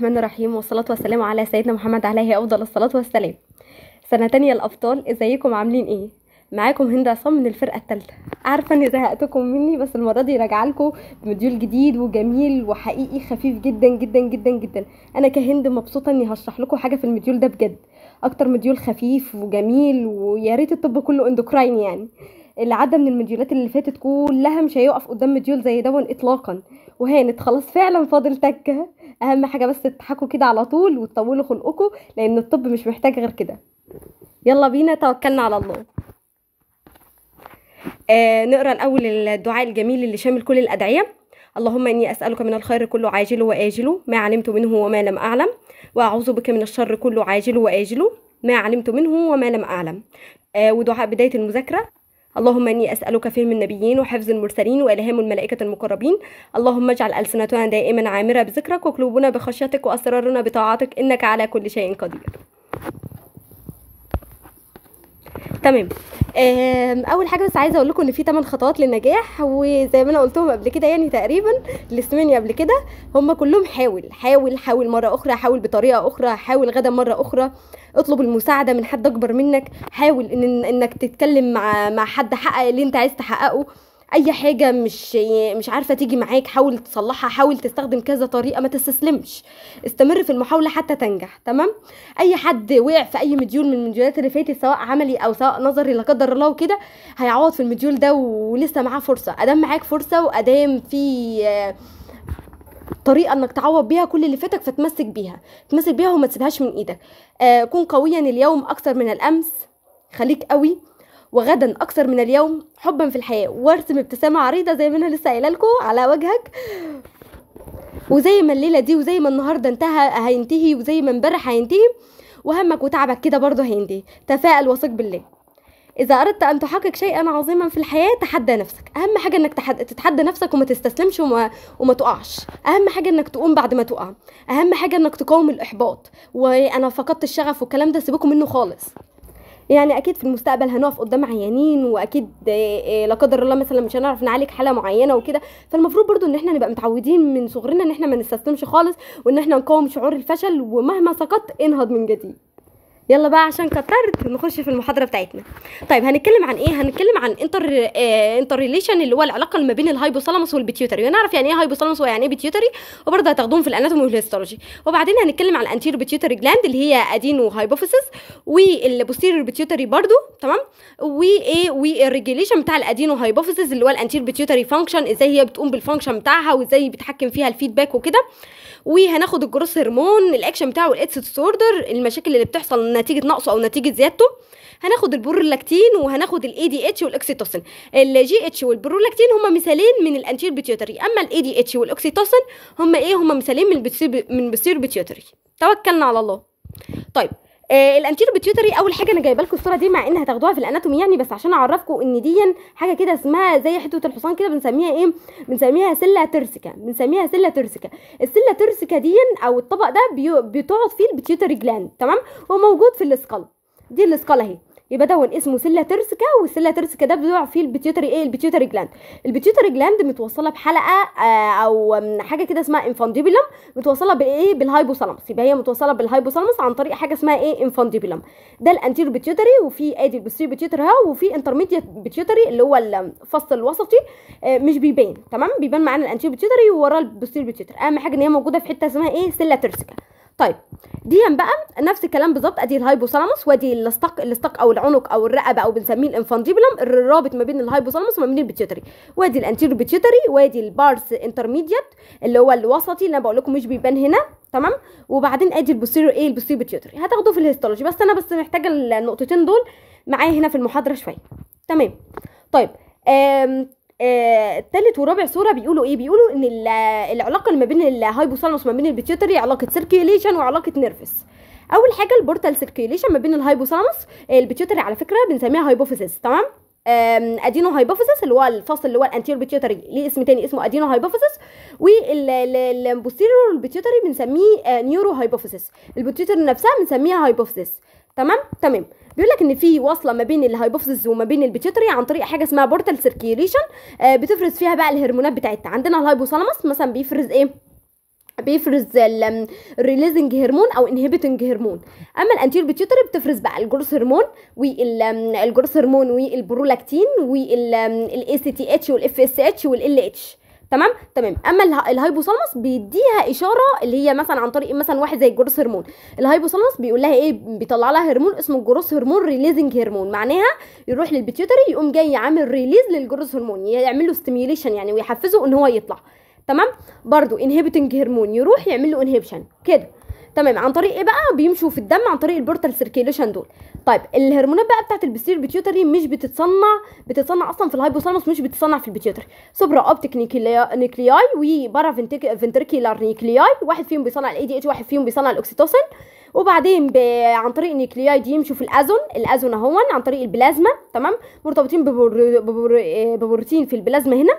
الرحمن الرحيم والصلاة والسلام على سيدنا محمد عليه أفضل الصلاة والسلام سنة تانية الأبطال ازيكم عاملين ايه؟ معاكم هند عصام من الفرقة التالتة عارفة اني زهقتكم مني بس المرة دي راجعة لكم بمديول جديد وجميل وحقيقي خفيف جدا جدا جدا جدا انا كهند مبسوطة اني هشرح لكم حاجة في المديول ده بجد اكتر مديول خفيف وجميل ويا ريت الطب كله اندوكراين يعني اللي عدى من المديولات اللي فاتت كلها مش هيقف قدام مديول زي دون اطلاقا وهانت خلاص فعلا فاضل تكه اهم حاجه بس تضحكوا كده على طول وتطولوا خلقكم لان الطب مش محتاج غير كده يلا بينا توكلنا على الله آه نقرا الاول الدعاء الجميل اللي شامل كل الادعيه اللهم اني اسالك من الخير كله عاجله واجله ما علمت منه وما لم اعلم واعوذ بك من الشر كله عاجله واجله ما علمت منه وما لم اعلم آه ودعاء بدايه المذاكره اللهم اني اسالك فهم النبيين وحفظ المرسلين والهام الملائكه المقربين اللهم اجعل السنتنا دائما عامره بذكرك وقلوبنا بخشيتك واسرارنا بطاعتك انك على كل شيء قدير تمام اول حاجه بس عايزه اقول لكم ان في 8 خطوات للنجاح وزي ما انا قلتهم قبل كده يعني تقريبا اللي سمعني قبل كده هم كلهم حاول حاول حاول مره اخرى حاول بطريقه اخرى حاول غدا مره اخرى اطلب المساعده من حد اكبر منك حاول ان انك تتكلم مع مع حد حقق اللي انت عايز تحققه اي حاجه مش مش عارفه تيجي معاك حاول تصلحها حاول تستخدم كذا طريقه ما تستسلمش استمر في المحاوله حتى تنجح تمام اي حد وقع في اي مديول من المديولات اللي فاتت سواء عملي او سواء نظري لا قدر الله وكده هيعوض في المديول ده ولسه معاه فرصه ادام معاك فرصه وادام في طريقه انك تعوض بيها كل اللي فاتك فتمسك بيها تمسك بيها وما تسيبهاش من ايدك آه، كن قويا اليوم اكثر من الامس خليك قوي وغدا اكثر من اليوم حبا في الحياه وارسم ابتسامه عريضه زي ما انا لسه قايله لكم على وجهك وزي ما الليله دي وزي ما النهارده انتهى هينتهي وزي ما امبارح هينتهي وهمك وتعبك كده برضه هينتهي تفائل وثق بالله إذا أردت أن تحقق شيئا عظيما في الحياة تحدى نفسك أهم حاجة أنك تتحدى نفسك وما تستسلمش وما, وما تقعش أهم حاجة أنك تقوم بعد ما تقع أهم حاجة أنك تقاوم الإحباط وأنا فقدت الشغف والكلام ده سيبكم منه خالص يعني اكيد في المستقبل هنقف قدام عيانين واكيد آه، آه، لا قدر الله مثلا مش هنعرف نعالج حاله معينه وكده فالمفروض برضو ان احنا نبقى متعودين من صغرنا ان احنا ما نستسلمش خالص وان احنا نقاوم شعور الفشل ومهما سقطت انهض من جديد يلا بقى عشان كترت نخش في المحاضره بتاعتنا طيب هنتكلم عن ايه هنتكلم عن انتر آه انتر ريليشن اللي هو العلاقه اللي ما بين الهايبوثالاموس والبيتيوتري ونعرف يعني ايه هايبوثالاموس ويعني ايه بيتيوتري وبرضه هتاخدوهم في الاناتومي والهيستولوجي وبعدين هنتكلم عن الانتيرو بيتيوتري جلاند اللي هي ادينو هايبوفيسس والبوستيرو بيتيوتري برضه تمام وايه والريجيليشن بتاع الادينو هايبوفيسس اللي هو الانتيرو بيتيوتري فانكشن ازاي هي بتقوم بالفانكشن بتاعها وازاي بيتحكم فيها الفيدباك وكده وهناخد الجروس هرمون الاكشن بتاعه الاتس ديسوردر المشاكل اللي بتحصل نتيجه نقصه او نتيجه زيادته هناخد البرولاكتين وهناخد الاي دي اتش والاكسيتوسين الجي اتش والبرولاكتين هما مثالين من الانتير بيتيوتري اما الاي دي اتش والاكسيتوسين هما ايه هما مثالين من البيتسير من البيتيوتري توكلنا على الله طيب آه الانتيرو بيتيوتري اول حاجه انا جايبه لكم الصوره دي مع ان هتاخدوها في الاناتومي يعني بس عشان اعرفكم ان دي حاجه كده اسمها زي حته الحصان كده بنسميها ايه بنسميها سله ترسكا بنسميها سله ترسكا السله ترسكا دي او الطبق ده بيقعد فيه البيتيوتري جلاند تمام وموجود في السكال دي السكال اهي يبقى ده اسمه سله ترسكا والسيلا ترسكا ده بيقع فيه البيتيوتري ايه البيتيوتري جلاند البيتيوتري جلاند متوصله بحلقه آه او حاجه كده اسمها انفانديبيلم متوصله بايه بالهايبوثالامس يبقى هي متوصله بالهايبوثالامس عن طريق حاجه اسمها ايه انفانديبيلم ده الانتيرو بيتيوتري وفي ادي البوستيريور بيتيوتري ها وفي انترميديت بيتيوتري اللي هو الفص الوسطي آه مش بيبان تمام بيبان معانا الانتيرو بيتيوتري ووراه البوستيريور بيتيوتري اهم حاجه ان هي موجوده في حته اسمها ايه سله ترسكا طيب دي بقى نفس الكلام بالظبط ادي الهايبوثالاموس وادي الاستق الاستق او العنق او الرقبه او بنسميه الانفانديبلم الرابط ما بين الهايبوثالاموس وما بين البيتيوتري وادي الانتير بيتيوتري وادي البارس انترميديت اللي هو الوسطي اللي انا بقول لكم مش بيبان هنا تمام وبعدين ادي البوستيرو ايه البوستيريور بيتيوتري هتاخدوه في الهيستولوجي بس انا بس محتاجه النقطتين دول معايا هنا في المحاضره شويه تمام طيب آه، تالت ورابع صوره بيقولوا ايه بيقولوا ان العلاقه اللي ما بين الهايبوثالاموس ما بين البيتيوتري علاقه سيركيليشن وعلاقه نيرفس اول حاجه البورتال سيركيليشن ما بين الهايبوثالاموس البيتيوتري على فكره بنسميها هايبوفيزس تمام ادينو هايبوفيزس اللي هو الفصل اللي هو الانتيور بيتيوتري ليه اسم تاني اسمه ادينو هايبوفيزس والبوستيرور بيتيوتري بنسميه نيورو هايبوفيزس البيتيوتري نفسها بنسميها هايبوفيزس تمام تمام بيقول لك ان في وصله ما بين الهايبوفيز وما بين البيتيتري عن طريق حاجه اسمها بورتال سيركيليشن آه بتفرز فيها بقى الهرمونات بتاعتها عندنا الهايبوثالاموس مثلا بيفرز ايه بيفرز الريليزنج هرمون او انهبيتنج هرمون اما الانتير بيتيوتري بتفرز بقى الجروس هرمون والجروس هرمون والبرولاكتين والاي سي تي اتش والاف اس اتش والال اتش تمام تمام اما الهايبوثالاموس بيديها اشاره اللي هي مثلا عن طريق مثلا واحد زي الجروس هرمون الهايبوثالاموس بيقول لها ايه بيطلع لها هرمون اسمه الجروس هرمون ريليزنج هرمون معناها يروح للبيتيوتري يقوم جاي عامل ريليز للجروس هرمون يعمل له ستيميوليشن يعني ويحفزه ان هو يطلع تمام برضو انهبيتنج هرمون يروح يعمل له انهبشن كده تمام عن طريق ايه بقى بيمشوا في الدم عن طريق البورتال سيركيليشن دول طيب الهرمونات بقى بتاعت البستير بيتيوتري مش بتتصنع بتتصنع اصلا في الهايبوثالاموس مش بتتصنع في البيتيوتري سوبرا اوبتيك نيكلياي وبارا فنتركيلار نيكلياي واحد فيهم بيصنع الاي دي اتش واحد فيهم بيصنع الاوكسيتوسن وبعدين عن طريق النيكلياي دي يمشوا في الازون الازون اهون عن طريق البلازما تمام مرتبطين ببروتين في البلازما هنا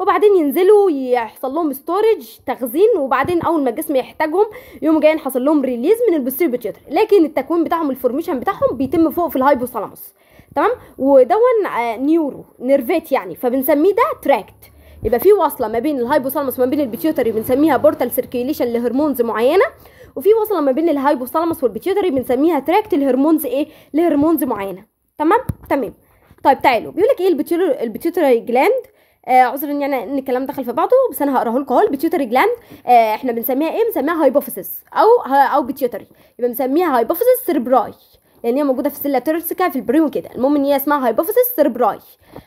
وبعدين ينزلوا يحصل لهم ستورج تخزين وبعدين اول ما الجسم يحتاجهم يوم جاي حصل لهم ريليز من البوستيريور لكن التكوين بتاعهم الفورميشن بتاعهم بيتم فوق في الهايبوثالاموس تمام ودون نيورو نيرفات يعني فبنسميه ده تراكت يبقى في وصله ما بين الهايبوثالاموس وما بين البيتيوتري بنسميها بورتال سيركيليشن لهرمونز معينه وفي وصله ما بين الهايبوثالاموس والبيتيوتري بنسميها تراكت الهرمونز ايه لهرمونز معينه تمام تمام طيب تعالوا بيقول لك ايه البيتيوتري جلاند آه ان يعني ان الكلام دخل في بعضه بس انا هقراه لكم اهو البيتيوتري جلاند آه احنا بنسميها ايه بنسميها هايبوفيسس او او بيتيوتري يبقى بنسميها هايبوفيسس سيربراي لان هي موجوده في السله تورسيكا في البريم كده المهم ان هي اسمها هايبوفيسس سيربراي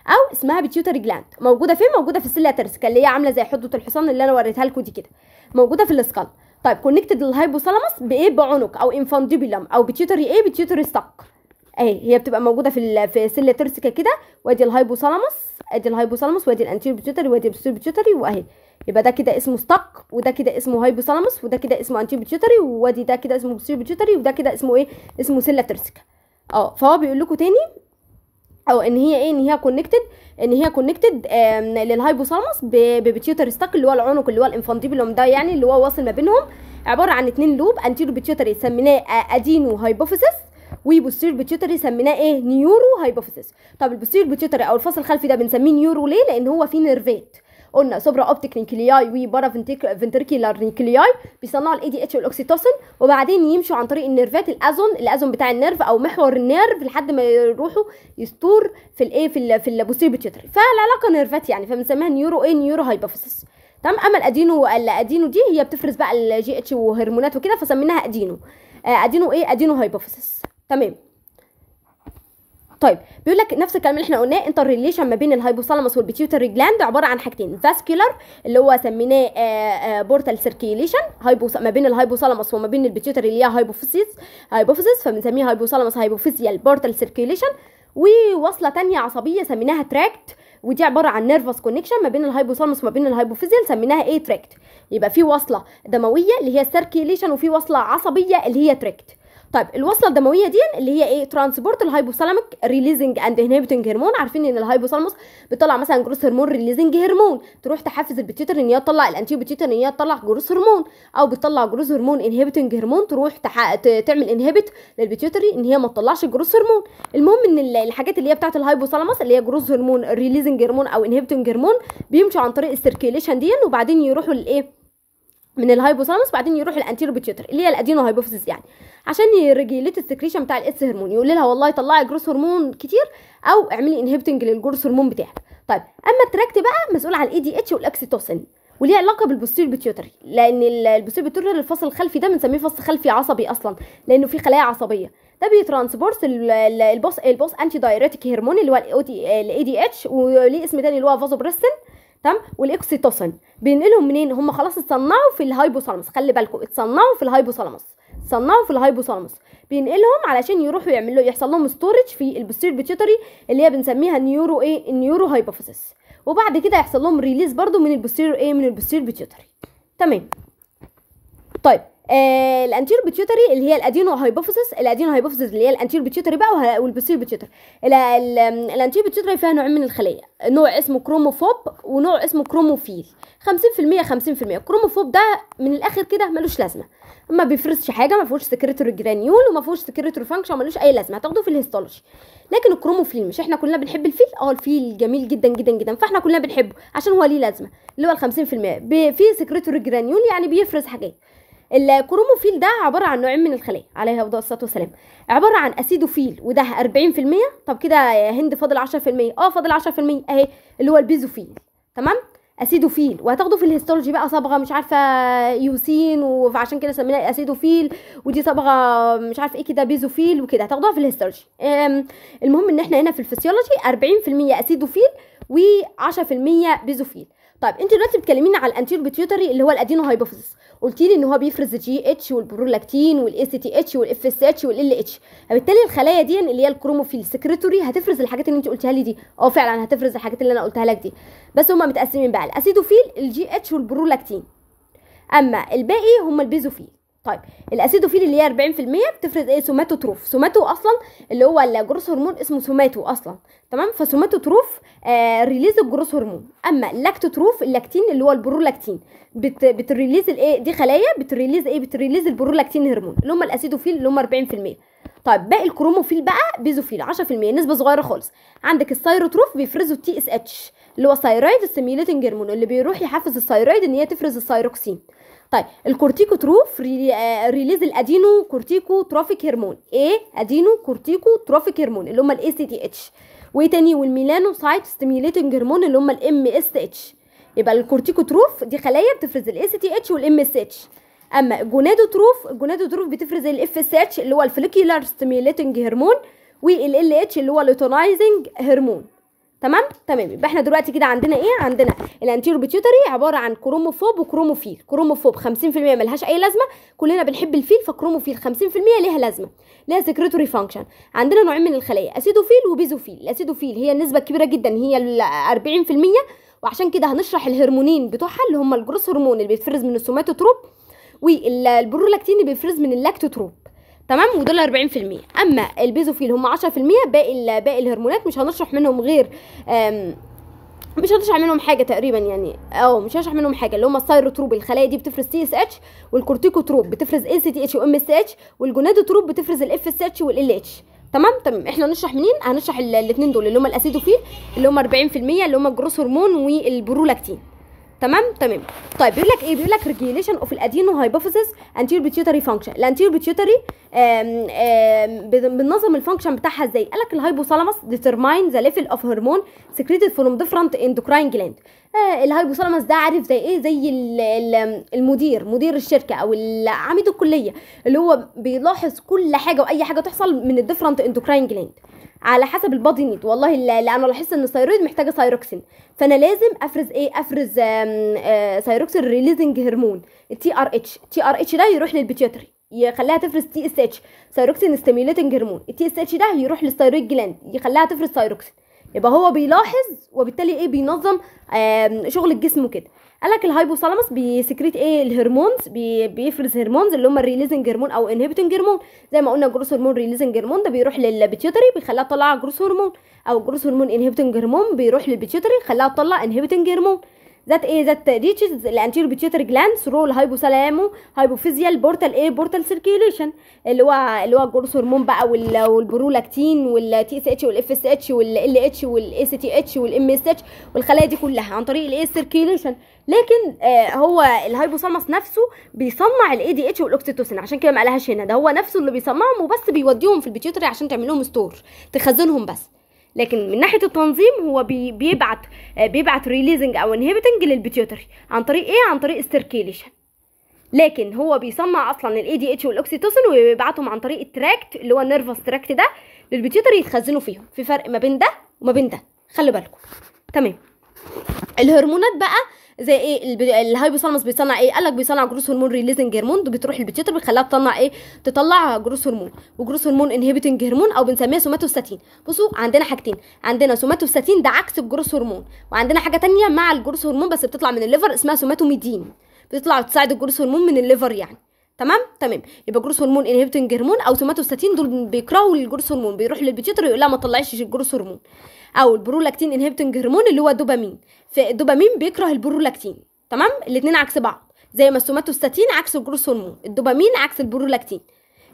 او اسمها بيتيوتري جلاند موجوده فين موجوده في السله تورسيكا اللي هي عامله زي حدوه الحصان اللي انا وريتها لكم دي كده موجوده في الاسكال طيب كونكتد للهايبوثالاموس بايه بعنق او انفانديبولم او بيتيوتري ايه بيتيوتري ستاكر اهي هي بتبقى موجوده في في سله ترسكه كده وادي الهايبوثالاموس ادي الهايبوثالاموس وادي الانتير بيتيوتري وادي البوستير بيتيوتري واهي يبقى ده كده اسمه ستاك وده كده اسمه هايبوثالاموس وده كده اسمه انتير بيتيوتري وادي ده كده اسمه بوستير بيتيوتري وده كده اسمه ايه اسمه سله ترسكه اه فهو بيقول لكم تاني او ان هي ايه ان هي كونكتد ان هي كونكتد للهايبوثالاموس ببيتيوتري ستاك اللي هو العنق اللي هو الانفانتيبلوم ده يعني اللي هو واصل ما بينهم عباره عن اتنين لوب انتيرو بيتيوتري سميناه ادينو هايبوفيسس والبوستيريور بيتيوتري سميناه ايه نيورو هايبوفيسيس طب البوستير بيتيوتري او الفصل الخلفي ده بنسميه نيورو ليه لان هو فيه نيرفات قلنا سوبرا اوبتيك نيكلياي وبارا فنتركيلار نيكلياي بيصنعوا الاي دي اتش والاوكسيتوسن وبعدين يمشوا عن طريق النيرفات الازون الازون بتاع النيرف او محور النيرف لحد ما يروحوا يستور في الايه في في البوستير بيتيوتري فالعلاقه نيرفات يعني فبنسميها نيورو ايه نيورو هايبوفيسيس تمام اما الادينو الادينو دي هي بتفرز بقى الجي اتش وهرمونات وكده فسميناها ادينو آه، ادينو ايه ادينو هايبوفيسيس تمام طيب بيقول لك نفس الكلام اللي احنا قلناه انت الريليشن ما بين الهايبوثالاموس والبيتيوتري جلاند عباره عن حاجتين فاسكولار اللي هو سميناه بورتال آه، سيركيليشن آه، ما بين الهايبوثالاموس وما بين البيتيوتري اللي هي هايبوفيسيس هايبوفيسيس فبنسميها هايبوثالاموس هايبوفيزيال بورتال سيركيليشن ووصله تانية عصبيه سميناها تراكت ودي عباره عن نيرفس كونكشن ما بين الهايبوثالاموس وما بين الهايبوفيزيال سميناها ايه تراكت يبقى في وصله دمويه اللي هي السيركيليشن وفي وصله عصبيه اللي هي تراكت طيب الوصله الدمويه دي اللي هي ايه ترانسبورت الهايبوثالاميك ريليزنج اند انهبيتنج هرمون عارفين ان الهايبوثالاموس بتطلع مثلا جروس هرمون ريليزنج هرمون تروح تحفز البتيوتر ان هي تطلع الانتيو بتيوتر ان هي تطلع جروس هرمون او بتطلع جروس هرمون انهبيتنج هرمون تروح تح... تعمل انهبيت للبيتيوتري ان هي ما تطلعش جروس هرمون المهم ان الحاجات اللي هي بتاعه الهايبوثالاموس اللي هي جروس هرمون ريليزنج هرمون او انهبيتنج هرمون بيمشوا عن طريق السيركيليشن دي وبعدين يروحوا للايه من الهايبوثالامس بعدين يروح الانتيرو بيتيوتر اللي هي الادينو هايبوفيسيس يعني عشان يريجيليت السكريشن بتاع الاس هرمون يقول لها والله طلعي جروس هرمون كتير او اعملي انهبتنج للجروس هرمون بتاعك طيب اما التراكت بقى مسؤول عن الاي دي اتش والاكسيتوسين وليه علاقه بالبوستير بيتيوتري لان البوستير بيتيوتري الفصل الخلفي ده بنسميه فصل خلفي عصبي اصلا لانه فيه خلايا عصبيه ده بيترانسبورت البوس البوس انتي دايريتيك هرمون اللي هو الاي دي اتش وليه اسم تاني اللي هو فازوبريسين تمام والاكسيتوسين بينقلهم منين هم خلاص اتصنعوا في الهايبوثالاموس خلي بالكم اتصنعوا في الهايبوثالاموس صنعوا في الهايبوثالاموس بينقلهم علشان يروحوا يعملوا يحصل لهم ستورج في البوستير بيتيوتري اللي هي بنسميها النيورو ايه النيورو هايبوفيسس وبعد كده يحصل لهم ريليز برضو من البوستير ايه من البوستير بيتيوتري تمام طيب آه، الانتير بيتيوتري اللي هي الادينو هايبوفيسس الادينو هايبوفيسس اللي هي الانتير بيتيوتري بقى والبسير بيتيوتري الانتير بيتيوتري فيها نوعين من الخليه نوع اسمه كروموفوب ونوع اسمه كروموفيل 50% 50% الكروموفوب ده من الاخر كده ملوش لازمه ما بيفرزش حاجه ما فيهوش سكريتور جرانيول وما فيهوش سكريتور فانكشن ملوش اي لازمه هتاخده في الهيستولوجي لكن الكروموفيل مش احنا كلنا بنحب الفيل اه الفيل جميل جدا جدا جدا فاحنا كلنا بنحبه عشان هو ليه لازمه اللي هو ال 50% في سكريتور جرانيول يعني بيفرز حاجات الكروموفيل ده عباره عن نوعين من الخلايا عليها افضل الصلاه والسلام عباره عن اسيدوفيل وده 40% طب كده هند فاضل 10% اه فاضل 10% اهي اللي هو البيزوفيل تمام اسيدوفيل وهتاخده في الهيستولوجي بقى صبغه مش عارفه يوسين وعشان كده سميناها اسيدوفيل ودي صبغه مش عارفه ايه كده بيزوفيل وكده هتاخدوها في الهيستولوجي المهم ان احنا هنا في الفسيولوجي 40% اسيدوفيل و10% بيزوفيل طيب انت دلوقتي بتكلمينا على الانتيرو بيتيوتري اللي هو الادينو هايبوفيزس قلت لي ان هو بيفرز الجي اتش والبرولاكتين والاس تي اتش والاف اس اتش والال اتش فبالتالي الخلايا دي اللي هي الكروموفيل سكريتوري هتفرز الحاجات اللي انت قلتها لي دي اه فعلا هتفرز الحاجات اللي انا قلتها لك دي بس هما متقسمين بقى الاسيدوفيل الجي اتش والبرولاكتين اما الباقي هما البيزوفيل طيب الاسيدوفيل اللي هي 40% بتفرز ايه سوماتوتروف سوماتو اصلا اللي هو الجروس هرمون اسمه سوماتو اصلا تمام فسوماتوتروف آه ريليز الجروس هرمون اما اللاكتوتروف اللاكتين اللي هو البرولاكتين بت بتريليز الايه دي خلايا بتريليز ايه بتريليز البرولاكتين هرمون اللي هم الاسيدوفيل اللي هم 40% طيب باقي الكروموفيل بقى بيزوفيل 10% نسبه صغيره خالص عندك السيروتروف بيفرزوا التي اس اتش اللي هو ثايرويد ستيميوليتنج هرمون اللي بيروح يحفز الثايرويد ان هي تفرز الثايروكسين طيب الكورتيكوتروف تروف آه، ريليز الادينو كورتيكو تروفيك هرمون ايه ادينو كورتيكو تروفيك هرمون اللي هم الاي سي تي اتش وايه تاني والميلانو سايت ستيميليتنج هرمون اللي هم الام اس اتش يبقى الكورتيكوتروف دي خلايا بتفرز الاي سي تي اتش والام اس اتش اما الجونادو تروف بتفرز الاف اس اتش اللي هو الفليكيولار ستيميليتنج هرمون والال اتش اللي هو اللوتونايزنج هرمون تمام تمام يبقى احنا دلوقتي كده عندنا ايه عندنا الانتيرو بيتيوتري عباره عن كروموفوب وكروموفيل كروموفوب 50% ملهاش اي لازمه كلنا بنحب الفيل فكروموفيل 50% ليها لازمه ليها سكريتوري فانكشن عندنا نوعين من الخلايا اسيدوفيل وبيزوفيل الاسيدوفيل هي النسبه الكبيره جدا هي ال 40% وعشان كده هنشرح الهرمونين بتوعها اللي هم الجروس هرمون اللي بيتفرز من السوماتوتروب والبرولاكتين اللي بيفرز من اللاكتوتروب تمام ودول 40% اما البيزوفيل هم 10% باقي باقي الهرمونات مش هنشرح منهم غير مش هنشرح منهم حاجه تقريبا يعني اه مش هنشرح منهم حاجه اللي هم السايروتروب الخلايا دي بتفرز تي اس اتش والكورتيكوتروب بتفرز ان سي تي اتش وام اس اتش والجونادوتروب بتفرز الاف اس اتش والال اتش تمام تمام احنا هنشرح منين هنشرح الاثنين دول اللي هم الاسيدوفيل اللي هم 40% اللي هم الجروس هرمون والبرولاكتين تمام تمام طيب بيقول لك ايه بيقول لك ريجيليشن اوف الادينو هايبوثيسيس انتير بيتيوتري فانكشن الانتير بيتيوتري بننظم الفانكشن بتاعها ازاي قال لك الهايبوثالاموس ديترماين ذا ليفل اوف هرمون سيكريتد فروم ديفرنت اندوكراين جلاند الهايبوثالاموس ده عارف زي ايه زي المدير مدير الشركه او عميد الكليه اللي هو بيلاحظ كل حاجه واي حاجه تحصل من الديفرنت اندوكراين جلاند على حسب البادي نيد والله اللي انا لاحظت ان الثايرويد محتاجه ثايروكسين فانا لازم افرز ايه افرز ثايروكسين ريليزنج هرمون التي ار اتش تي ار اتش ده يروح للبيتيوتري يخليها تفرز تي اس اتش ثايروكسين ستيميوليتنج هرمون التي اس اتش ده يروح للثايرويد جلاند يخليها تفرز ثايروكسين يبقى هو بيلاحظ وبالتالي ايه بينظم شغل الجسم وكده قال لك الهايبوثالاموس بيسكريت ايه الهرمونز بي بيفرز هرمونز اللي هم الريليزنج هرمون او انهبيتنج هرمون زي ما قلنا جروس هرمون ريليزنج هرمون ده بيروح للبيتيوتري بيخليها تطلع جروس هرمون او جروس هرمون انهبيتنج هرمون بيروح للبيتيوتري يخليها تطلع انهبيتنج هرمون ذات ايه ذات ريتشز الانتيرو بيتيوتري جلاندز سلامو هايبو هايبوفيزيال بورتال ايه بورتال سيركيوليشن اللي هو اللي هو الجروث هرمون بقى والبرولاكتين والتي اس اتش والاف اس اتش والال اتش والاي سي تي اتش والام اس اتش والخلايا دي كلها عن طريق الايه سيركيوليشن لكن آه هو الهايبوثامس نفسه بيصنع الاي دي اتش والاوكسيتوسين عشان كده ما قالهاش هنا ده هو نفسه اللي بيصنعهم وبس بيوديهم في البيتيوتري عشان تعمل لهم ستور تخزنهم بس لكن من ناحيه التنظيم هو بيبعت آه، بيبعت ريليزنج او انهبيتنج للبيتيوتري عن طريق ايه عن طريق استركيليشن لكن هو بيصنع اصلا الاي دي اتش والاكسيتوسين وبيبعتهم عن طريق التراكت اللي هو النيرفس تراكت ده للبيتيوتري يتخزنوا فيهم في فرق ما بين ده وما بين ده خلي بالكم تمام الهرمونات بقى زي ايه الهايبوثالامس بيصنع ايه قال لك بيصنع جروس هرمون ريليزنج هرمون بتروح البتيوتر بتخليها تطلع ايه تطلع جروس هرمون وجروس هرمون انهبيتنج هرمون او بنسميها سوماتوستاتين بصوا عندنا حاجتين عندنا سوماتوستاتين ده عكس الجروس هرمون وعندنا حاجه تانية مع الجروس هرمون بس بتطلع من الليفر اسمها سوماتوميدين بتطلع تساعد الجروس هرمون من الليفر يعني تمام تمام يبقى جروس هرمون انهبيتنج هرمون او سوماتوستاتين دول بيكرهوا الجروس هرمون بيروح للبيتيتر يقول لها ما تطلعيش الجروس هرمون او البرولاكتين انهبيتنج هرمون اللي هو الدوبامين فالدوبامين بيكره البرولاكتين تمام الاثنين عكس بعض زي ما السوماتوستاتين عكس الجروس هرمون الدوبامين عكس البرولاكتين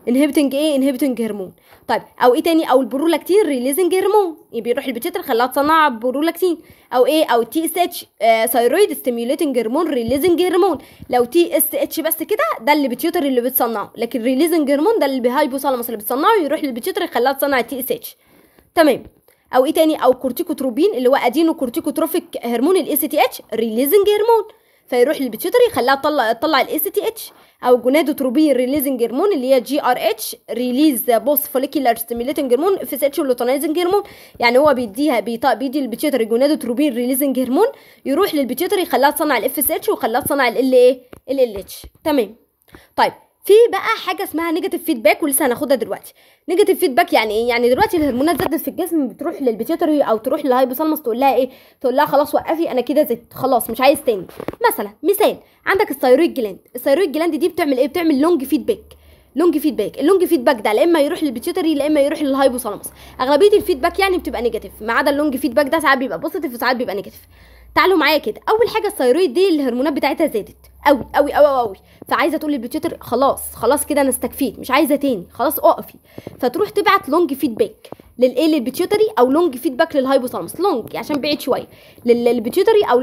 انهبيتنج ايه انهبيتنج هرمون طيب او ايه تاني او البرولاكتين ريليزنج هرمون يبقى بيروح البتيتر خلاها تصنع برولاكتين او ايه او تي اس اتش ثايرويد ستيميوليتنج هرمون ريليزنج هرمون لو تي اس اتش بس كده ده اللي بتيوتر اللي بتصنعه لكن ريليزنج هرمون ده اللي بهايبوثالاموس اللي بتصنعه يروح للبتيتر يخليها تصنع تي اس اتش تمام او ايه تاني او كورتيكوتروبين اللي هو ادينو كورتيكوتروفيك هرمون الاي سي تي اتش ريليزنج هرمون فيروح للبيتيوتري يخليها تطلع تطلع الاي سي تي اتش او جونادوتروبين ريليزنج هرمون اللي هي جي ار اتش ريليز بوس فوليكيولار ستيميليتنج هرمون في اتش لوتونايزنج هرمون يعني هو بيديها بيطق بيدي للبيتيوتري جونادوتروبين ريليزنج هرمون يروح للبيتيوتري يخليها تصنع الاف اس اتش ويخليها تصنع ال ال ايه ال ال اتش تمام طيب في بقى حاجه اسمها نيجاتيف فيدباك ولسه هناخدها دلوقتي نيجاتيف فيدباك يعني ايه يعني دلوقتي الهرمونات زادت في الجسم بتروح للبيتيتري او تروح للهايبوثالامس تقول لها ايه تقول لها خلاص وقفي انا كده زدت خلاص مش عايز تاني مثلا مثال عندك الثيرويد جلاند الثيرويد جلاند دي بتعمل ايه بتعمل لونج فيدباك لونج فيدباك اللونج فيدباك ده لا اما يروح للبيتيوتري لا اما يروح للهايبوثالامس اغلبيه الفيدباك يعني بتبقى نيجاتيف ما عدا اللونج فيدباك ده ساعات بيبقى بوزيتيف وساعات بيبقى نيجاتيف تعالوا معايا كده اول حاجه الثيرويد دي الهرمونات بتاعتها زادت قوي قوي قوي قوي فعايزه تقول للبيوتيتر خلاص خلاص كده انا استكفيت مش عايزه تاني خلاص اقفي فتروح تبعت لونج فيدباك للايه للبيتيوتري او لونج فيدباك للهايبوثالمس لونج عشان بعيد شويه للبيتيوتري او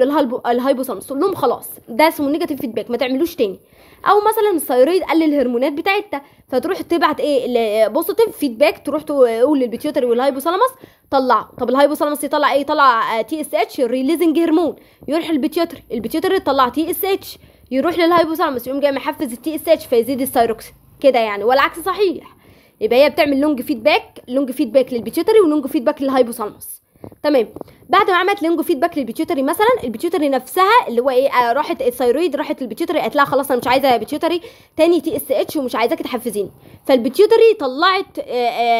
للهايبوثالمس تقول لهم خلاص ده اسمه نيجاتيف فيدباك ما تعملوش تاني او مثلا الثيرويد قلل الهرمونات بتاعتها فتروح تبعت ايه بوزيتيف فيدباك تروح تقول للبيتيوتري والهايبوثالاموس طلع طب الهايبوثالاموس يطلع ايه يطلع تي اس اتش ريليزنج هرمون يروح البيتيوتري البيتيوتري يطلع تي اس اتش يروح للهايبوثالاموس يقوم جاي محفز التي اس اتش فيزيد الثيروكس كده يعني والعكس صحيح يبقى هي بتعمل لونج فيدباك لونج فيدباك للبيتيوتري ولونج فيدباك للهايبوثالاموس تمام بعد ما عملت لينجو فيدباك للبيتيوتري مثلا البيتيوتري نفسها اللي هو ايه آه راحت الثيرويد راحت البيتيوتري قالت لها خلاص انا مش عايزه يا بيتيوتري تاني تي اس اتش ومش عايزاكي تحفزيني فالبيتيوتري طلعت آه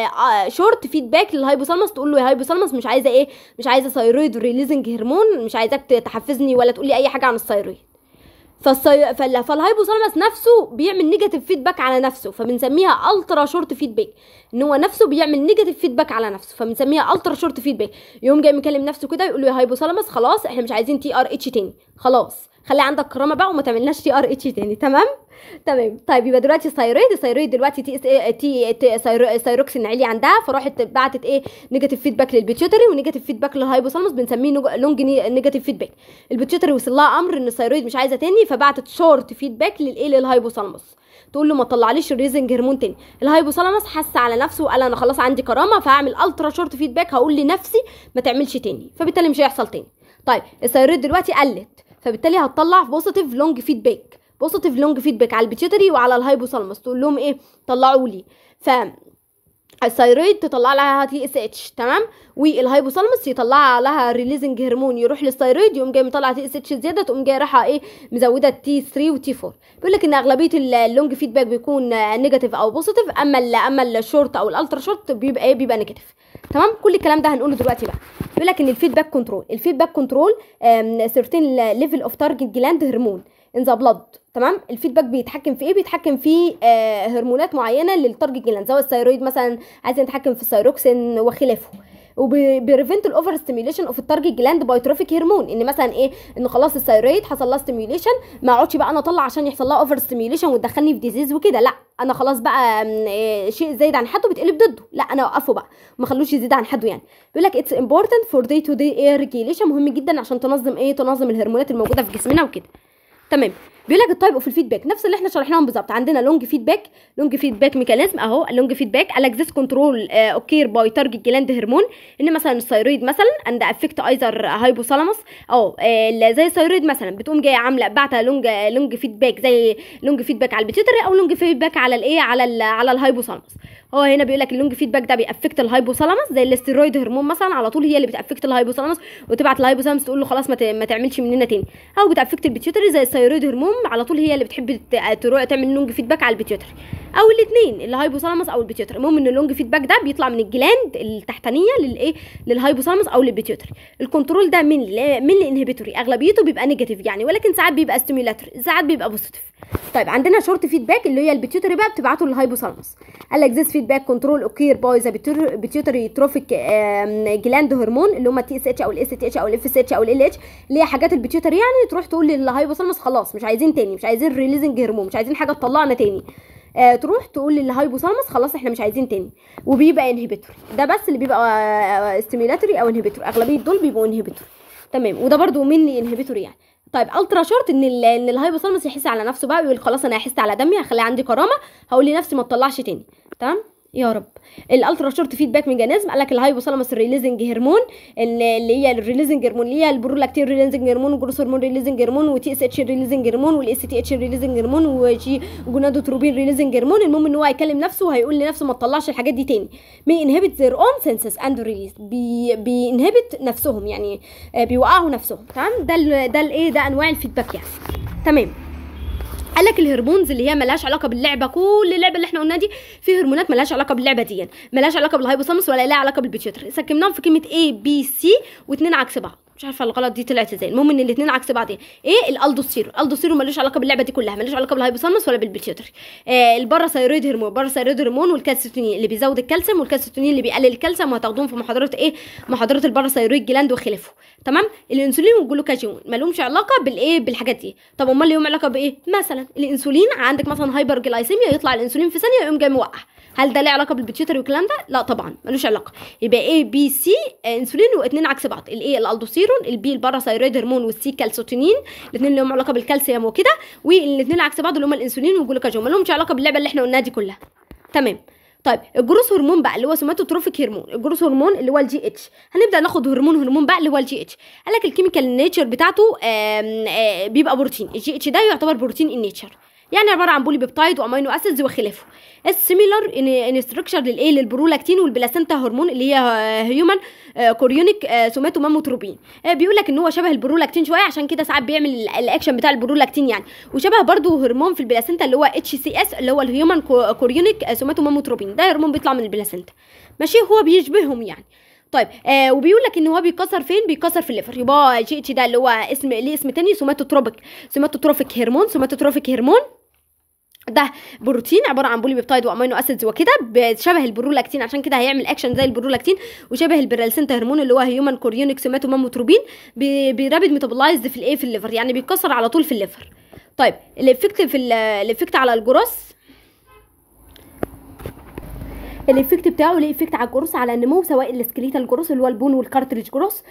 آه شورت فيدباك للهايبوثالموس تقول له يا هايبوثالموس مش عايزه ايه مش عايزه ثيرويد ريليزنج هرمون مش عايزاك تحفزني ولا تقولي اي حاجه عن الثيرويد فالصي... فال... فالهايبوثالامس نفسه بيعمل نيجاتيف فيدباك على نفسه فبنسميها الترا شورت فيدباك ان هو نفسه بيعمل نيجاتيف فيدباك على نفسه فبنسميها الترا شورت فيدباك يقوم جاي مكلم نفسه كده يقول له يا هايبوثالامس خلاص احنا مش عايزين تي ار اتش تاني خلاص خلي عندك كرامه بقى وما تعملناش تي ار اتش تاني تمام تمام طيب يبقى دلوقتي الثايرويد الثايرويد دلوقتي تي اي آه، تي ثايروكسين عالي عندها فراحت بعتت ايه نيجاتيف فيدباك للبيتيوتري ونيجاتيف فيدباك للهايبوثالموس بنسميه لونج نيجاتيف فيدباك البيتيوتري وصل لها امر ان الثايرويد مش عايزه تاني فبعتت شورت فيدباك للايه للهايبوثالموس تقول له ما تطلعليش الريزنج هرمون تاني الهايبوثالموس حس على نفسه وقال انا خلاص عندي كرامه فهعمل الترا شورت فيدباك هقول لنفسي ما تعملش تاني فبالتالي مش هيحصل تاني طيب الثايرويد دلوقتي قلت فبالتالي هتطلع بوزيتيف لونج فيدباك بوزيتيف لونج فيدباك على البيتشيتري وعلى الهايبوثالاموس تقول لهم ايه طلعوا لي ف الثايرويد تطلع لها تي اس اتش تمام والهايبوثالاموس يطلع لها ريليزنج هرمون يروح للثايرويد يقوم جاي مطلع تي اس اتش زياده تقوم جاي رايحه ايه مزوده تي 3 وتي 4 بيقول لك ان اغلبيه اللونج فيدباك بيكون نيجاتيف او بوزيتيف اما ال اما الشورت او الالترا شورت بيبقى ايه بيبقى نيجاتيف تمام كل الكلام ده هنقوله دلوقتي بقى بيقول لك ان الفيدباك كنترول الفيدباك كنترول سيرتين ليفل اوف تارجت جلاند هرمون ان ذا بلاد تمام الفيدباك بيتحكم في ايه بيتحكم في آه، هرمونات معينه للتارجت جلاند زي الثايرويد مثلا عايز يتحكم في الثايروكسين وخلافه وبريفنت الاوفر ستيميوليشن اوف التارجت جلاند باي تروفيك هرمون ان مثلا ايه ان خلاص الثايرويد حصل لها ستيميوليشن ما اقعدش بقى انا اطلع عشان يحصل لها اوفر ستيميوليشن وتدخلني في ديزيز وكده لا انا خلاص بقى إيه، شيء زايد عن حده بتقلب ضده لا انا اوقفه بقى ما خلوش يزيد عن حده يعني بيقول لك اتس امبورتنت فور داي تو داي اير ريجيليشن مهم جدا عشان تنظم ايه تنظم الهرمونات الموجوده في جسمنا وكده تمام بيقول لك التايب اوف الفيدباك نفس اللي احنا شرحناهم بالظبط عندنا لونج فيدباك لونج فيدباك ميكانيزم اهو اللونج فيدباك الاكزيس كنترول آه، اوكير باي تارجت جلاند هرمون ان مثلا الثايرويد مثلا اند افكت ايزر هايبوثالاموس اهو زي الثايرويد مثلا بتقوم جايه عامله باعته لونج لونج فيدباك زي لونج فيدباك على البيتيوتري او لونج فيدباك على الايه على ال على الهايبوثالاموس هو هنا بيقول لك اللونج فيدباك ده بيأفكت الهايبوثالامس زي الاسترويد هرمون مثلا على طول هي اللي بتأفكت الهايبوثالامس وتبعت الهايبوثالامس تقول له خلاص ما تعملش مننا تاني او بتأفكت البيتيوتري زي الثيرويد هرمون على طول هي اللي بتحب تروح تعمل لونج فيدباك على البيتيوتري او الاثنين الهايبوثالامس او البيتيوتري المهم ان اللونج فيدباك ده بيطلع من الجلاند التحتانيه للايه للهايبوثالامس او للبيتيوتري الكنترول ده من من الانهبيتوري اغلبيته بيبقى نيجاتيف يعني ولكن ساعات بيبقى ستيميولاتور ساعات بيبقى بوزيتيف طيب عندنا شورت فيدباك اللي هي البيتيوتري بقى بتبعته للهايبوثالامس قال لك ذس فيدباك كنترول اوكير باي ذا بيتيوتري تروفيك جلاند هرمون اللي هم تي اس اتش او الاس تي اتش او الاف اس اتش او ال اتش اللي هي حاجات البيتيوتري يعني تروح تقول للهايبوثالاموس خلاص مش عايزين تاني مش عايزين ريليزنج هرمون مش عايزين حاجه تطلعنا تاني آه تروح تقول للهايبوثالاموس خلاص احنا مش عايزين تاني وبيبقى انهبيتوري ده بس اللي بيبقى استيميلاتوري آه، او انهبيتوري اغلبيه دول بيبقوا انهبيتوري تمام وده برده مني انهبيتوري يعني طيب الترا شورت ان ال ان الهايبوثالاموس يحس على نفسه بقى ويقول خلاص انا هحس على دمي هخلي عندي كرامه هقول لنفسي ما تطلعش تاني تمام يا رب الالترا شورت فيدباك ميكانيزم قال لك الهايبوثالاموس ريليزنج هرمون اللي هي الريليزنج هرمون اللي هي البرولاكتين ريليزنج هرمون والجروس هرمون ريليزنج هرمون والتي اس اتش ريليزنج هرمون والاس تي اتش ريليزنج هرمون وجي جونادوتروبين ريليزنج هرمون المهم ان هو هيكلم نفسه وهيقول لنفسه ما تطلعش الحاجات دي تاني مي انهبت ذير اون سنسز اند ريليز بينهبت نفسهم يعني آه، بيوقعوا نفسهم تمام ده ده الايه ده انواع الفيدباك يعني تمام قال لك الهرمونز اللي هي ملهاش علاقه باللعبه كل اللعبه اللي احنا قلناها دي في هرمونات ملهاش علاقه باللعبه دي ملهاش علاقه بالهايبوثاموس ولا لها علاقه بالبيتيوتري سكناهم في كلمه اي بي سي واتنين عكس بعض مش عارفه الغلط دي طلعت ازاي المهم ان الاثنين عكس بعضين ايه الالدوسيرو الالدوسيرو ملوش علاقه باللعبه دي كلها ملوش علاقه بالهايبوثالموس ولا بالبيتيوتري آه الباراثايرويد هرمون الباراثايرويد هرمون والكالسيتونين اللي بيزود الكالسيوم والكالسيتونين اللي بيقلل الكالسيوم وهتاخدوهم في محاضره ايه محاضره الباراثايرويد جلاند وخلافه تمام الانسولين والجلوكاجون ملهمش علاقه بالايه بالحاجات دي طب امال ليهم علاقه بايه مثلا الانسولين عندك مثلا هايبر جلايسيميا يطلع الانسولين في ثانيه يقوم جاي موقع هل ده ليه علاقه بالبيتيوتري والكلام ده لا طبعا ملوش علاقه يبقى اي بي سي انسولين واثنين عكس بعض الاي الالدوسيرون البي الباراثايرويد هرمون والسي كالسوتينين الاثنين لهم علاقه بالكالسيوم وكده والاثنين عكس بعض اللي هم الانسولين والجلوكاجون مالهمش علاقه باللعبه اللي احنا قلناها دي كلها تمام طيب الجروس هرمون بقى اللي هو سوماتوتروفيك هرمون الجروس هرمون اللي هو الجي اتش هنبدا ناخد هرمون هرمون بقى اللي هو الجي اتش قال لك الكيميكال نيتشر بتاعته آم آم آه، بيبقى بروتين الجي اتش ده يعتبر بروتين النيتشر يعني عباره عن بولي بيبتايد وامينو اسيدز وخلافه السيميلر انستراكشر للايه للبرولاكتين والبلاسنتا هرمون اللي هي هيومن كوريونيك سوماتو ماموتروبين بيقول لك ان هو شبه البرولاكتين شويه عشان كده ساعات بيعمل الاكشن بتاع البرولاكتين يعني وشبه برضه هرمون في البلاسنتا اللي هو اتش سي اس اللي هو الهيومن كوريونيك سوماتو ماموتروبين ده هرمون بيطلع من البلاسنتا ماشي هو بيشبههم يعني طيب آه uh, وبيقول لك ان هو بيكسر فين بيكسر في الليفر يبقى جي اتش ده اللي هو اسم ليه اسم تاني سوماتوتروبيك سوماتوتروفيك هرمون سوماتوتروفيك هرمون ده بروتين عباره عن بيبتايد وامينو اسيدز وكده شبه البرولاكتين عشان كده هيعمل اكشن زي البرولاكتين وشبه البرالسنت هرمون اللي هو هيومن كوريونيك سوماتوموتروبين بيرابد ميتابولايزد في الايه في الليفر يعني بيتكسر على طول في الليفر طيب الايفكت في الايفكت على الجروث الايفكت بتاعه ليه ايفكت على الجروس على النمو سواء السكليتال جروس اللي هو البون والكارتريج جروس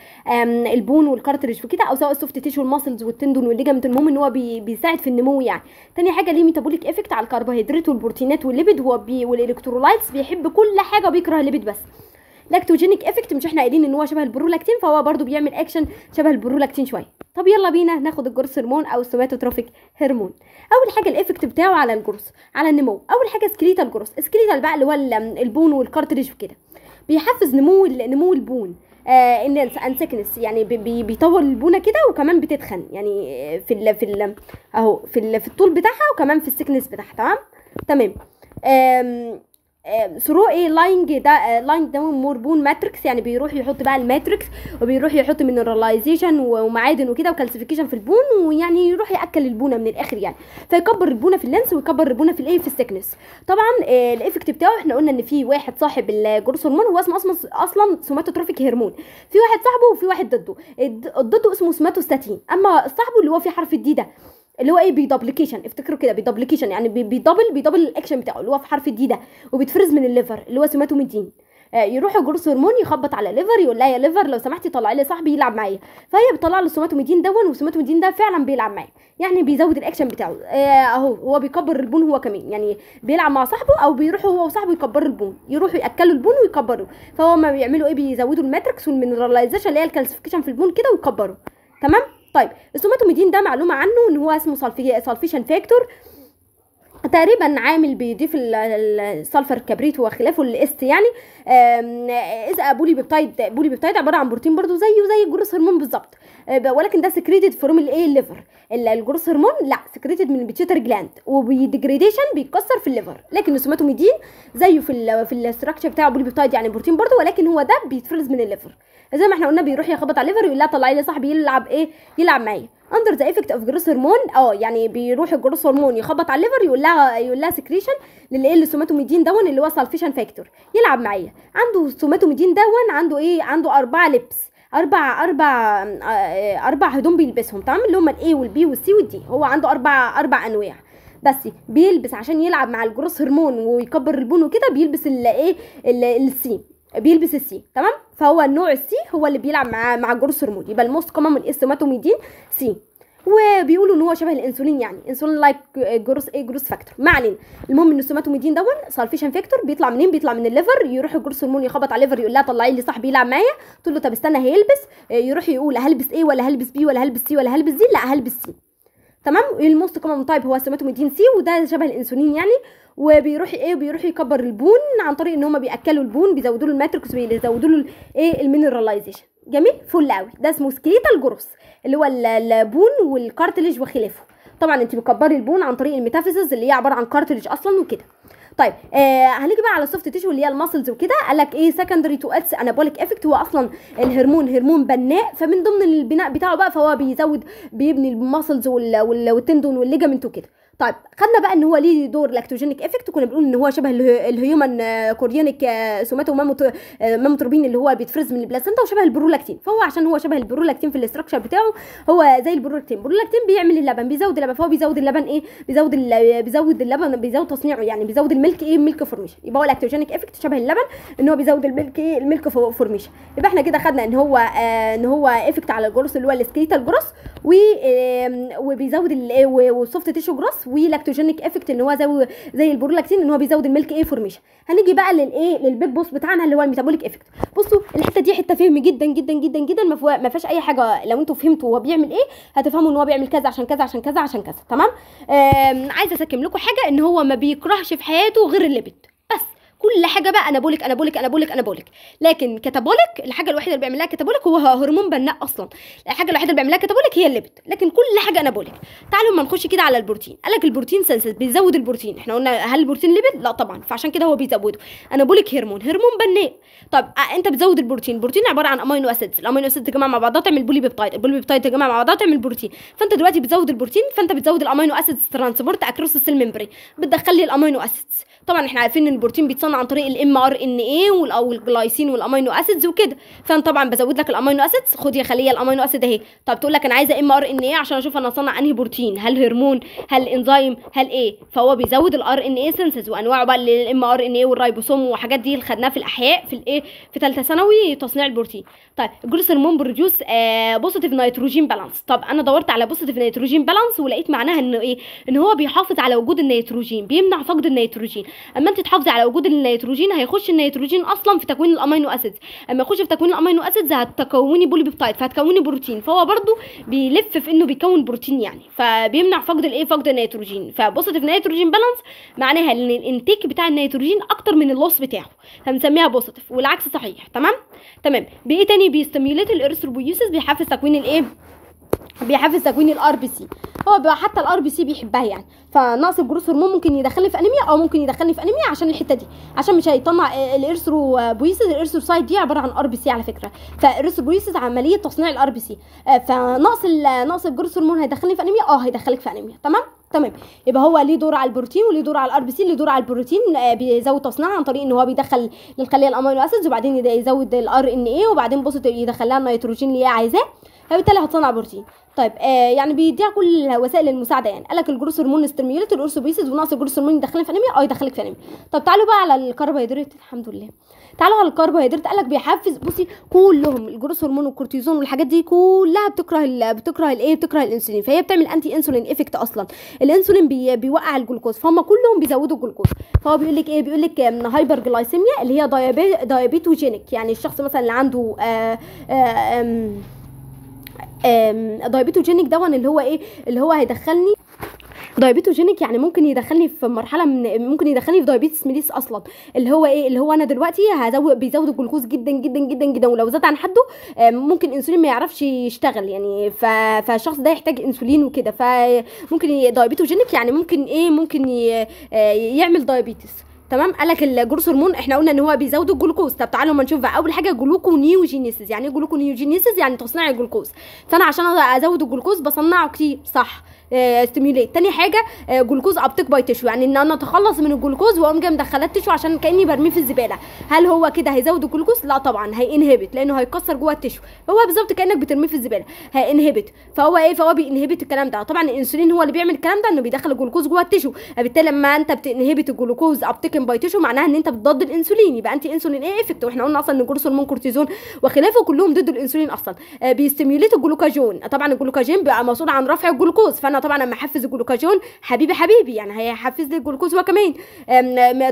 البون والكارتريج في كده او سواء السوفت تيشو والماسلز والتندون والليجامنت المهم ان هو بي بيساعد في النمو يعني تاني حاجه ليه ميتابوليك ايفكت على الكربوهيدرات والبروتينات والليبيد هو بي والالكترولايتس بيحب كل حاجه بيكره الليبيد بس لاكتوجينيك افكت مش احنا قايلين ان هو شبه البرولاكتين فهو برضو بيعمل اكشن شبه البرولاكتين شويه طب يلا بينا ناخد الجرس هرمون او السوماتوتروفيك هرمون اول حاجه الافكت بتاعه على الجرس على النمو اول حاجه سكليتا جرس سكليتا بقى اللي هو البون والكارتريج وكده بيحفز نمو نمو البون ان آه، انسكنس يعني بيطول البونه كده وكمان بتتخن يعني آه، في الـ في الـ اهو في في الطول بتاعها وكمان في السكنس بتاعها تمام تمام ثرو ايه لاينج ده لاينج آه، ده موربون ماتريكس يعني بيروح يحط بقى الماتريكس وبيروح يحط مينراليزيشن ومعادن وكده وكالسيفيكيشن في البون ويعني يروح ياكل البونه من الاخر يعني فيكبر البونه في اللينس ويكبر البونه في الايه في السكنس طبعا آه، الايفكت بتاعه احنا قلنا ان في واحد صاحب الجروس هرمون هو اسمه اصلا اصلا سوماتوتروفيك هرمون في واحد صاحبه وفي واحد ضده ضده اسمه سوماتوستاتين اما صاحبه اللي هو في حرف الدي ده اللي هو ايه بيدبلكيشن افتكروا كده بيدبلكيشن يعني بيدبل بيدبل الاكشن بتاعه اللي هو في حرف الدي ده وبيتفرز من الليفر اللي هو سوماتوميدين آه، يروح الجروس هرمون يخبط على ليفر يقول لها يا ليفر لو سمحتي طلعي لي صاحبي يلعب معايا فهي بتطلع له سوماتوميدين دون وسوماتوميدين ده فعلا بيلعب معايا يعني بيزود الاكشن بتاعه آه، اهو هو بيكبر البون هو كمان يعني بيلعب مع صاحبه او بيروح هو وصاحبه يكبروا البون يروحوا ياكلوا البون ويكبروا فهو ما بيعملوا ايه بيزودوا الماتريكس والمينراليزيشن اللي هي الكالسيفيكيشن في البون كده ويكبروا تمام طيب السوماتوميدين ده معلومه عنه ان هو اسمه سلفي سلفيشن فاكتور تقريبا عامل بيضيف السلفر كبريت وخلافه الاست يعني اذا بولي بيبتايد بولي بيبتايد عباره عن بروتين برضو زيه زي الجروس هرمون بالظبط آه، ولكن ده سكريتد فروم الايه الليفر الجروس هرمون لا سكريتد من البيتشيتر جلاند وبيديجريديشن بيتكسر في الليفر لكن السوماتوميدين زيه في الـ في الاستراكشر بتاعه بوليبيبتايد يعني بروتين برضه ولكن هو ده بيتفرز من الليفر زي ما احنا قلنا بيروح يخبط على الليفر يقول لها طلعي لي صاحبي يلعب ايه يلعب معايا اندر ذا افكت اوف جروس هرمون اه يعني بيروح الجروس هرمون يخبط على الليفر يقول لها يقول لها سكريشن للايه السوماتوميدين دون اللي هو سلفيشن فاكتور يلعب معايا عنده السوماتوميدين دون عنده ايه عنده اربعه لبس اربع اربع آه، اربع هدوم بيلبسهم تمام اللي هما الاي والبي والسي والدي هو عنده اربع اربع انواع بس بيلبس عشان يلعب مع الجروس هرمون ويكبر البون وكده بيلبس الايه السي بيلبس السي تمام فهو النوع السي هو اللي بيلعب مع مع الجروس هرمون يبقى الموست كومن من السوماتوميدين سي وبيقولوا ان هو شبه الانسولين يعني انسولين لايك جروس ايه جروس فاكتور ما علينا المهم ان السوماتوميدين دون سالفيشن فاكتور بيطلع منين بيطلع من الليفر يروح الجروس هرمون يخبط على الليفر يقول لها طلعي لي صاحبي يلعب معايا تقول له طب استنى هيلبس آه، يروح يقول هلبس ايه ولا هلبس بي ولا هلبس سي ولا هلبس دي لا هلبس سي تمام الموست كومن تايب هو السوماتوميدين سي وده شبه الانسولين يعني وبيروح ايه بيروح يكبر البون عن طريق ان هم بياكلوا البون بيزودوا له الماتريكس بيزودوا له ايه المينرالايزيشن جميل فل قوي ده اسمه سكيليتال جروس اللي هو البون والكارتليج وخلافه طبعا انت بتكبري البون عن طريق الميتافيزز اللي هي عباره عن كارتليج اصلا وكده طيب آه هنيجي بقى على السوفت تيشو اللي هي الماسلز وكده قال لك ايه سكندري تو اتس انابوليك افكت هو اصلا الهرمون هرمون بناء فمن ضمن البناء بتاعه بقى فهو بيزود بيبني الماسلز والتندون والليجامنت وكده طيب خدنا بقى ان هو ليه دور لاكتوجينيك افكت وكنا بنقول ان هو شبه الهيومن كوريونيك سوماتو ماموتروبين اللي هو بيتفرز من البلاسنتا وشبه البرولاكتين فهو عشان هو شبه البرولاكتين في الاستراكشر بتاعه هو زي البرولاكتين البرولاكتين بيعمل اللبن بيزود اللبن فهو بيزود اللبن ايه بيزود آه، بيزود اللبن بيزود تصنيعه يعني بيزود الملك ايه ملك فورميشن يبقى هو لاكتوجينيك افكت شبه اللبن ان هو بيزود الملك ايه الملك فورميشن يبقى احنا كده خدنا ان هو آه، ان هو افكت على الجروس اللي هو السكريتال جروس وبيزود وسوفت تيشو جروس ولاكتوجينيك افكت ان هو زي زي البرولاكتين ان هو بيزود الميلك ايه فورميشن هنيجي بقى للايه للبيج بوس بتاعنا اللي هو الميتابوليك افكت بصوا الحته دي حته فهم جدا جدا جدا جدا ما فيهاش اي حاجه لو انتوا فهمتوا هو بيعمل ايه هتفهموا ان هو بيعمل كذا عشان كذا عشان كذا عشان كذا تمام عايزه اسكم لكم حاجه ان هو ما بيكرهش في حياته غير الليبيد كل حاجه بقى انابوليك انابوليك انابوليك انابوليك لكن كتابوليك الحاجه الوحيده اللي بيعملها كتابوليك هو هرمون بناء اصلا الحاجه الوحيده اللي بيعملها كتابوليك هي الليبت لكن كل حاجه انابوليك تعالوا اما نخش كده على البروتين قالك البروتين سنسز بيزود البروتين احنا قلنا هل البروتين ليبت لا طبعا فعشان كده هو بيزوده انابوليك هرمون هرمون بناء طب آه، انت بتزود البروتين البروتين عباره عن امينو اسيدز الامينو اسيدز جماعه مع بعضها تعمل بولي بيبتايد البولي بيبتايد تجمع مع بعضها تعمل بروتين فانت دلوقتي بتزود البروتين فانت بتزود الامينو اسيدز ترانسبورت اكروس السيل ممبرين بتدخل لي الامينو اسيدز طبعا احنا عارفين ان البروتين بيتصنع عن طريق الام ار ان اي والجلايسين والامينو اسيدز وكده فانا طبعا بزود لك الامينو اسيدز خد يا خليه الامينو اسيد اهي طب تقول لك انا عايزه ام ار ان اي عشان اشوف انا اصنع انهي بروتين هل هرمون هل انزيم هل ايه فهو بيزود الار ان اي سنسز وانواعه بقى الام ار ان اي والرايبوسوم والحاجات دي اللي خدناها في الاحياء في الايه في ثالثه ثانوي تصنيع البروتين طيب الجلوس هرمون بروديوس آه بوزيتيف نيتروجين بالانس طب انا دورت على بوزيتيف نيتروجين بالانس ولقيت معناها انه ايه ان هو بيحافظ على وجود النيتروجين بيمنع فقد النيتروجين اما انت تحافظي على وجود النيتروجين هيخش النيتروجين اصلا في تكوين الامينو اسيدز اما يخش في تكوين الامينو اسيدز هتكوني بوليبيبتايد فهتكوني بروتين فهو برده بيلف في انه بيكون بروتين يعني فبيمنع فقد الايه فقد النيتروجين فبوزيتيف نيتروجين بالانس معناها ان الانتيك بتاع النيتروجين اكتر من اللوس بتاعه فبنسميها بوزيتيف والعكس صحيح تمام تمام بايه تاني بيستيميوليت الارثروبويوسيس بيحفز تكوين الايه بيحفز تكوين الار بي سي هو حتى الار بي سي بيحبها يعني فنقص الجروث هرمون ممكن يدخلني في انيميا او ممكن يدخلني في انيميا عشان الحته دي عشان مش هيطلع الارثرو الارثروسايد دي عباره عن ار بي سي على فكره بويسز عمليه تصنيع الار آه، بي سي فنقص نقص الجروث هرمون هيدخلني في انيميا اه هيدخلك في انيميا تمام تمام يبقى هو ليه دور على البروتين وليه دور على الار بي سي ليه دور على البروتين آه، بيزود تصنيعها عن طريق ان هو بيدخل للخليه الامينو اسيدز وبعدين يزود الار ان ايه وبعدين بص يدخل لها النيتروجين اللي هي عايزاه فبالتالي هتصنع بروتين طيب آه يعني بيديها كل وسائل المساعده يعني قالك الجروس هرمون ستيميوليت الاورثوبيسيس ونقص الجروس هرمون يدخلك في انيميا اه يدخلك في انيميا طب تعالوا بقى على الكربوهيدرات الحمد لله تعالوا على الكربوهيدرات قالك بيحفز بصي كلهم الجروس هرمون والكورتيزون والحاجات دي كلها بتكره بتكره الايه بتكره الانسولين فهي بتعمل انتي انسولين افكت اصلا الانسولين بي بيوقع الجلوكوز فهم كلهم بيزودوا الجلوكوز فهو بيقول لك ايه بيقول لك هايبر جلايسيميا اللي هي دايابيتوجينيك يعني الشخص مثلا اللي عنده آه آه دايبيتوجينيك دون اللي هو ايه اللي هو هيدخلني دايبيتوجينيك يعني ممكن يدخلني في مرحله من ممكن يدخلني في دايبيتس ميليس اصلا اللي هو ايه اللي هو انا دلوقتي هزود بيزود الجلوكوز جدا جدا جدا جدا ولو زاد عن حده ممكن الانسولين ما يعرفش يشتغل يعني فالشخص ده يحتاج انسولين وكده فممكن دايبيتوجينيك يعني ممكن ايه ممكن آه، يعمل دايبيتس تمام قال لك الجروس هرمون احنا قلنا ان هو بيزود الجلوكوز طب تعالوا ما نشوف بقى اول حاجه جلوكو نيوجينيسيس يعني ايه جلوكو نيوجينيسيس يعني تصنيع الجلوكوز فانا عشان ازود الجلوكوز بصنعه كتير صح ستيميوليت آه، تاني حاجه جلوكوز ابتيك باي تشو يعني ان انا اتخلص من الجلوكوز واقوم جاي مدخلات تشو عشان كاني برميه في الزباله هل هو كده هيزود الجلوكوز لا طبعا هينهبت لانه هيكسر جوه التشو هو بالظبط كانك بترميه في الزباله هينهبت فهو ايه فهو بينهبت الكلام ده طبعا الانسولين هو اللي بيعمل الكلام ده انه بيدخل الجلوكوز جوه التشو فبالتالي لما انت بتنهبت الجلوكوز ابتيك باي تشو معناها ان انت بتضاد الانسولين يبقى انت انسولين ايه افكت واحنا قلنا اصلا ان جرس هرمون كورتيزون وخلافه كلهم ضد الانسولين اصلا آه، بيستيميوليت الجلوكاجون طبعا الجلوكاجين بيبقى مسؤول عن رفع الجلوكوز فانا انا طبعا لما احفز الجلوكاجون حبيبي حبيبي يعني هيحفز لي الجلوكوز هو كمان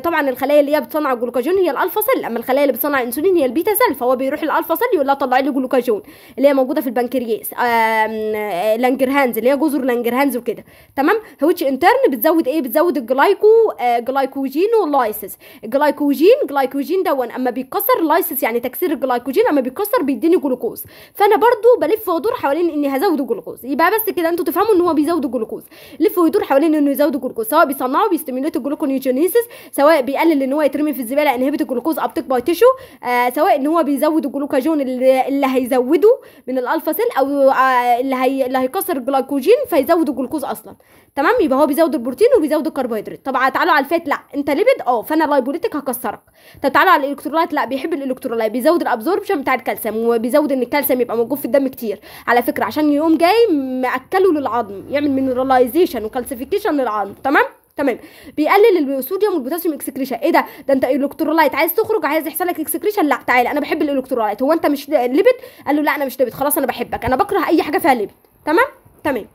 طبعا الخلايا اللي هي بتصنع الجلوكاجون هي الالفا سيل اما الخلايا اللي بتصنع الانسولين هي البيتا سيل فهو بيروح الالفا سيل يقول لها طلعي لي جلوكاجون اللي هي موجوده في البنكرياس أه، لانجرهانز اللي هي لانجر لانجرهانز وكده تمام هوتش انترن بتزود ايه بتزود الجلايكو أه، جلايكوجين ولايسس الجلايكوجين جلايكوجين دون اما بيتكسر لايسس يعني تكسير الجلايكوجين اما بيتكسر بيديني جلوكوز فانا برضو بلف وادور حوالين اني هزود الجلوكوز يبقى بس كده انتوا تفهموا ان هو بيزود يزودوا الجلوكوز لف ويدور حوالين انه يزودوا الجلوكوز سواء بيصنعوا بيستيميوليت الجلوكونيوجينيسيس سواء بيقلل ان هو يترمي في الزباله انهبت الجلوكوز ابتك باي تيشو آه سواء ان هو بيزود الجلوكاجون اللي, اللي هيزوده من الالفا سيل او آه اللي هي اللي هيكسر الجلايكوجين فيزود الجلوكوز اصلا تمام يبقى هو بيزود البروتين وبيزود الكربوهيدرات طب آه، تعالوا على الفات لا انت ليبيد اه فانا اللايبوليتيك هكسرك طب تعالوا على الالكترولايت لا بيحب الالكترولايت بيزود الابزوربشن بتاع الكالسيوم وبيزود ان الكالسيوم يبقى موجود في الدم كتير على فكره عشان يقوم جاي ماكله للعظم يعمل بيعمل مينراليزيشن وكالسيفيكيشن للعظم تمام تمام بيقلل الصوديوم والبوتاسيوم اكسكريشن ايه ده ده انت الكترولايت عايز تخرج عايز يحصل لك اكسكريشن لا تعالى انا بحب الالكترولايت هو انت مش ليبت قال له لا انا مش ليبت خلاص انا بحبك انا بكره اي حاجه فيها ليبت تمام تمام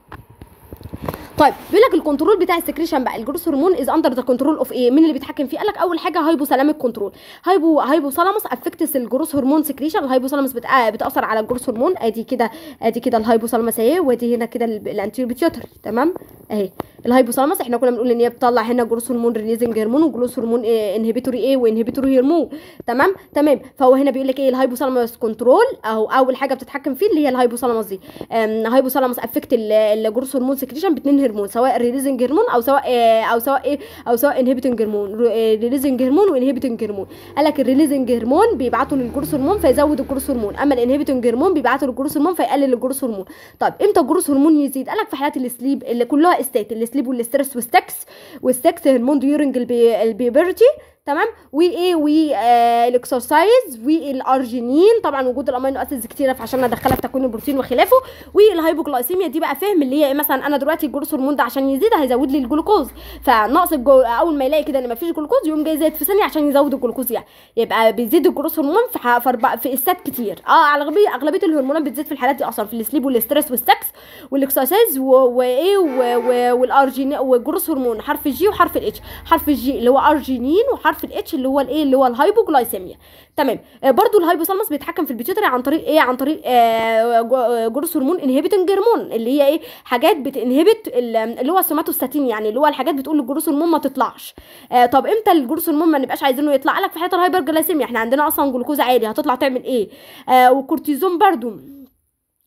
طيب بيقول لك الكنترول بتاع السكريشن بقى الجروس هرمون از اندر ذا كنترول اوف ايه مين اللي بيتحكم فيه قال لك اول حاجه هايبو سلامك كنترول هايبو هايبو سلامس افكتس الجروس هرمون سكريشن الهايبو سلامس بتاثر على الجروس هرمون ادي كده ادي كده الهايبو سلامس اهي وادي هنا كده الانتيريور بيتيوتر تمام اهي الهايبو سلامس احنا كنا بنقول ان هي بتطلع هنا جروس هرمون ريليزنج هرمون وجروس هرمون إيه انهبيتوري ايه وانهبيتوري هرمون تمام تمام فهو هنا بيقول لك ايه الهايبو سلامس كنترول اهو اول حاجه بتتحكم فيه اللي هي الهايبو سلامس دي هايبو سلامس افكت الجروس هرمون سكريشن عشان باتنين هرمون سواء ريليزنج هرمون او سواء آه، او سواء ايه او سواء انهبيتنج هرمون ريليزنج آه، هرمون وانهبيتنج هرمون قال لك الريليزنج هرمون بيبعته للجروس هرمون فيزود الجروس هرمون اما الانهبيتنج هرمون بيبعته للجروس هرمون فيقلل الجروس هرمون طب امتى الجروس هرمون يزيد قال لك في حالات السليب اللي كلها استات السليب والستريس والستكس والستكس هرمون ديورنج البيبرتي تمام وايه والاكسرسايز آه، والارجينين طبعا وجود الامينو اسيدز كتيره فعشان ادخلها في تكوين البروتين وخلافه والهايبوجلايسيميا دي بقى فهم اللي هي إيه، مثلا انا دلوقتي الجلوكوز هرمون ده عشان يزيد هيزود لي الجلوكوز فنقص الجو... اول ما يلاقي كده ان مفيش جلوكوز يقوم جاي زايد في ثانيه عشان يزود الجلوكوز يعني يبقى بيزيد الجلوكوز هرمون في ح... في, استات كتير اه على اغلبيه اغلبيه الهرمونات بتزيد في الحالات دي اصلا في السليب والستريس والسكس والاكسرسايز وايه والارجينين والجلوكوز هرمون حرف الجي وحرف الاتش حرف الجي اللي هو ارجينين وحرف في الاتش اللي هو الايه اللي هو الهايبوجلايسيميا تمام آه برضو الهايبوثالامس بيتحكم في البيتيوتري عن طريق ايه عن طريق آه, آه، جرس هرمون انهبيتنج هرمون اللي هي ايه حاجات بتنهبت اللي هو السوماتوستاتين يعني اللي هو الحاجات بتقول للجرس هرمون ما تطلعش آه طب امتى الجرس هرمون ما نبقاش عايزينه يطلع لك في حاله الهايبرجلايسيميا احنا عندنا اصلا جلوكوز عالي هتطلع تعمل ايه آه والكورتيزون برضو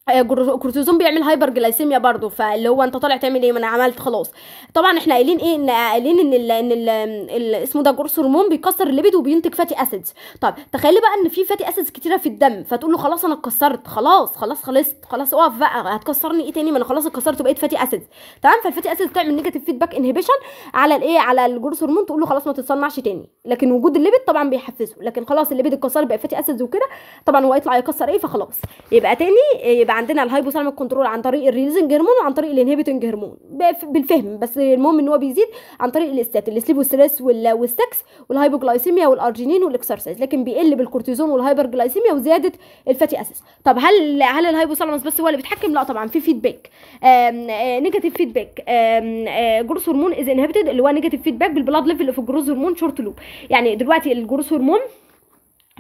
آه، كورتيزون بيعمل هايبر جلايسيميا برضو فاللي هو انت طالع تعمل ايه ما انا عملت خلاص طبعا احنا قايلين ايه ان قايلين ان الـ ان الـ الـ اسمه ده جروس هرمون بيكسر الليبيد وبينتج فاتي اسيدز طب تخيلي بقى ان في فاتي اسيدز كتيره في الدم فتقول له خلاص انا اتكسرت خلاص خلاص خلصت خلاص اقف بقى هتكسرني ايه تاني ما انا خلاص اتكسرت وبقيت فاتي اسيدز تمام فالفاتي اسيدز بتعمل نيجاتيف فيدباك انهبيشن على الايه على الجروس هرمون تقول له خلاص ما تتصنعش تاني لكن وجود الليبيد طبعا بيحفزه لكن خلاص الليبيد اتكسر بقى فاتي اسيدز وكده طبعا هو هيطلع يكسر ايه فخلاص يبقى تاني يبقى بيبقى عندنا الهايبوثالامك كنترول عن طريق الريليزنج هرمون وعن طريق الانهبيتنج هرمون بالفهم بس المهم ان هو بيزيد عن طريق الاستات السليب والستريس والستكس والهايبوجلايسيميا والارجينين والاكسرسايز لكن بيقل بالكورتيزون والهايبرجلايسيميا وزياده الفاتي اسيس طب هل هل الهايبوثالامس بس هو اللي بيتحكم لا طبعا في فيدباك نيجاتيف فيدباك جروس هرمون از انهبيتد اللي هو نيجاتيف فيدباك بالبلاد ليفل في الجروس هرمون شورت لوب يعني دلوقتي الجروس هرمون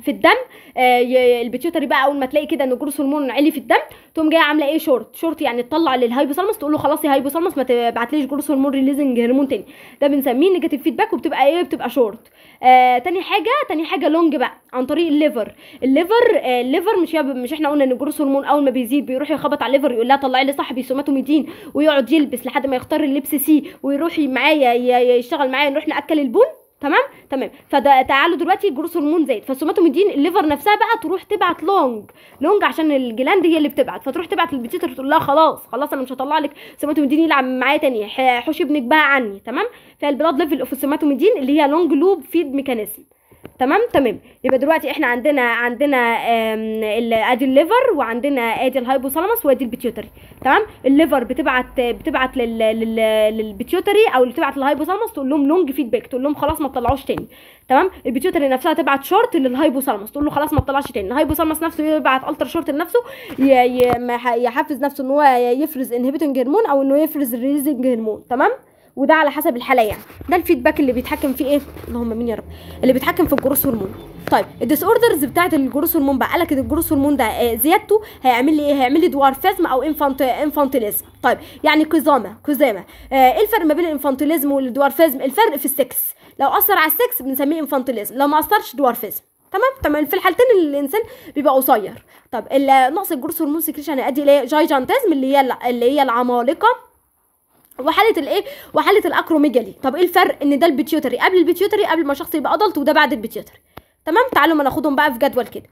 في الدم آه، البيتيوتري بقى اول ما تلاقي كده ان جروس هرمون عالي في الدم تقوم جايه عامله ايه شورت شورت يعني تطلع للهايبوثالاموس تقول له خلاص يا هايبوثالاموس ما تبعتليش جروس هرمون ريليزنج هرمون تاني ده بنسميه نيجاتيف فيدباك وبتبقى ايه بتبقى شورت آه تاني حاجه تاني حاجه لونج بقى عن طريق الليفر الليفر آه الليفر مش مش احنا قلنا ان جروس هرمون اول ما بيزيد بيروح يخبط على الليفر يقول لها طلعي لي صاحبي سوماتوميدين ويقعد يلبس لحد ما يختار اللبس سي ويروح معايا يشتغل معايا نروح ناكل البن تمام تمام فده تعالوا دلوقتي الجروث هرمون زايد فالسوماتوميدين الليفر نفسها بقى تروح تبعت لونج لونج عشان الجلاند هي اللي بتبعت فتروح تبعت للبيتيتر تقول لها خلاص خلاص انا مش هطلع لك سوماتوميدين يلعب معايا تاني حوش ابنك بقى عني تمام فالبلاد ليفل اوف السوماتوميدين اللي هي لونج لوب فيد ميكانيزم تمام تمام يبقى دلوقتي احنا عندنا عندنا ادي الليفر وعندنا ادي الهايبوثالاموس وادي البيتيوتري تمام الليفر بتبعت بتبعت للبيتيوتري او اللي بتبعت للهايبوثالاموس تقول لهم لونج فيدباك تقول لهم خلاص ما تطلعوش تاني تمام البيتيوتري نفسها تبعت شورت للهايبوثالاموس تقول له خلاص ما تطلعش تاني الهايبوثالاموس نفسه يبعت التر شورت لنفسه يحفز نفسه ان هو يفرز انهبيتنج هرمون او انه يفرز ريليزنج هرمون تمام وده على حسب الحاله يعني ده الفيدباك اللي بيتحكم فيه ايه اللهم مين يا رب اللي بيتحكم في الجروث هرمون طيب الديس اوردرز بتاعه الجروث هرمون بقى لك الجروث هرمون ده آه، زيادته هيعمل لي ايه هيعمل لي دوارفيزم او انفانت انفانتيليزم طيب يعني قزامه قزامه آه، ايه الفرق ما بين الانفانتيليزم والدوارفيزم الفرق في السكس لو اثر على السكس بنسميه انفانتيليزم لو ما اثرش دوارفيزم تمام تمام في الحالتين الانسان بيبقى قصير طب نقص الجروث هرمون سكريشن هيؤدي الى جايجانتيزم اللي هي اللي هي العمالقه وحاله الايه وحاله الاكروميجالي طب ايه الفرق ان ده البيتيوتري قبل البيتيوتري قبل ما الشخص يبقى ادلت وده بعد البيتيوتري تمام تعالوا ما ناخدهم بقى في جدول كده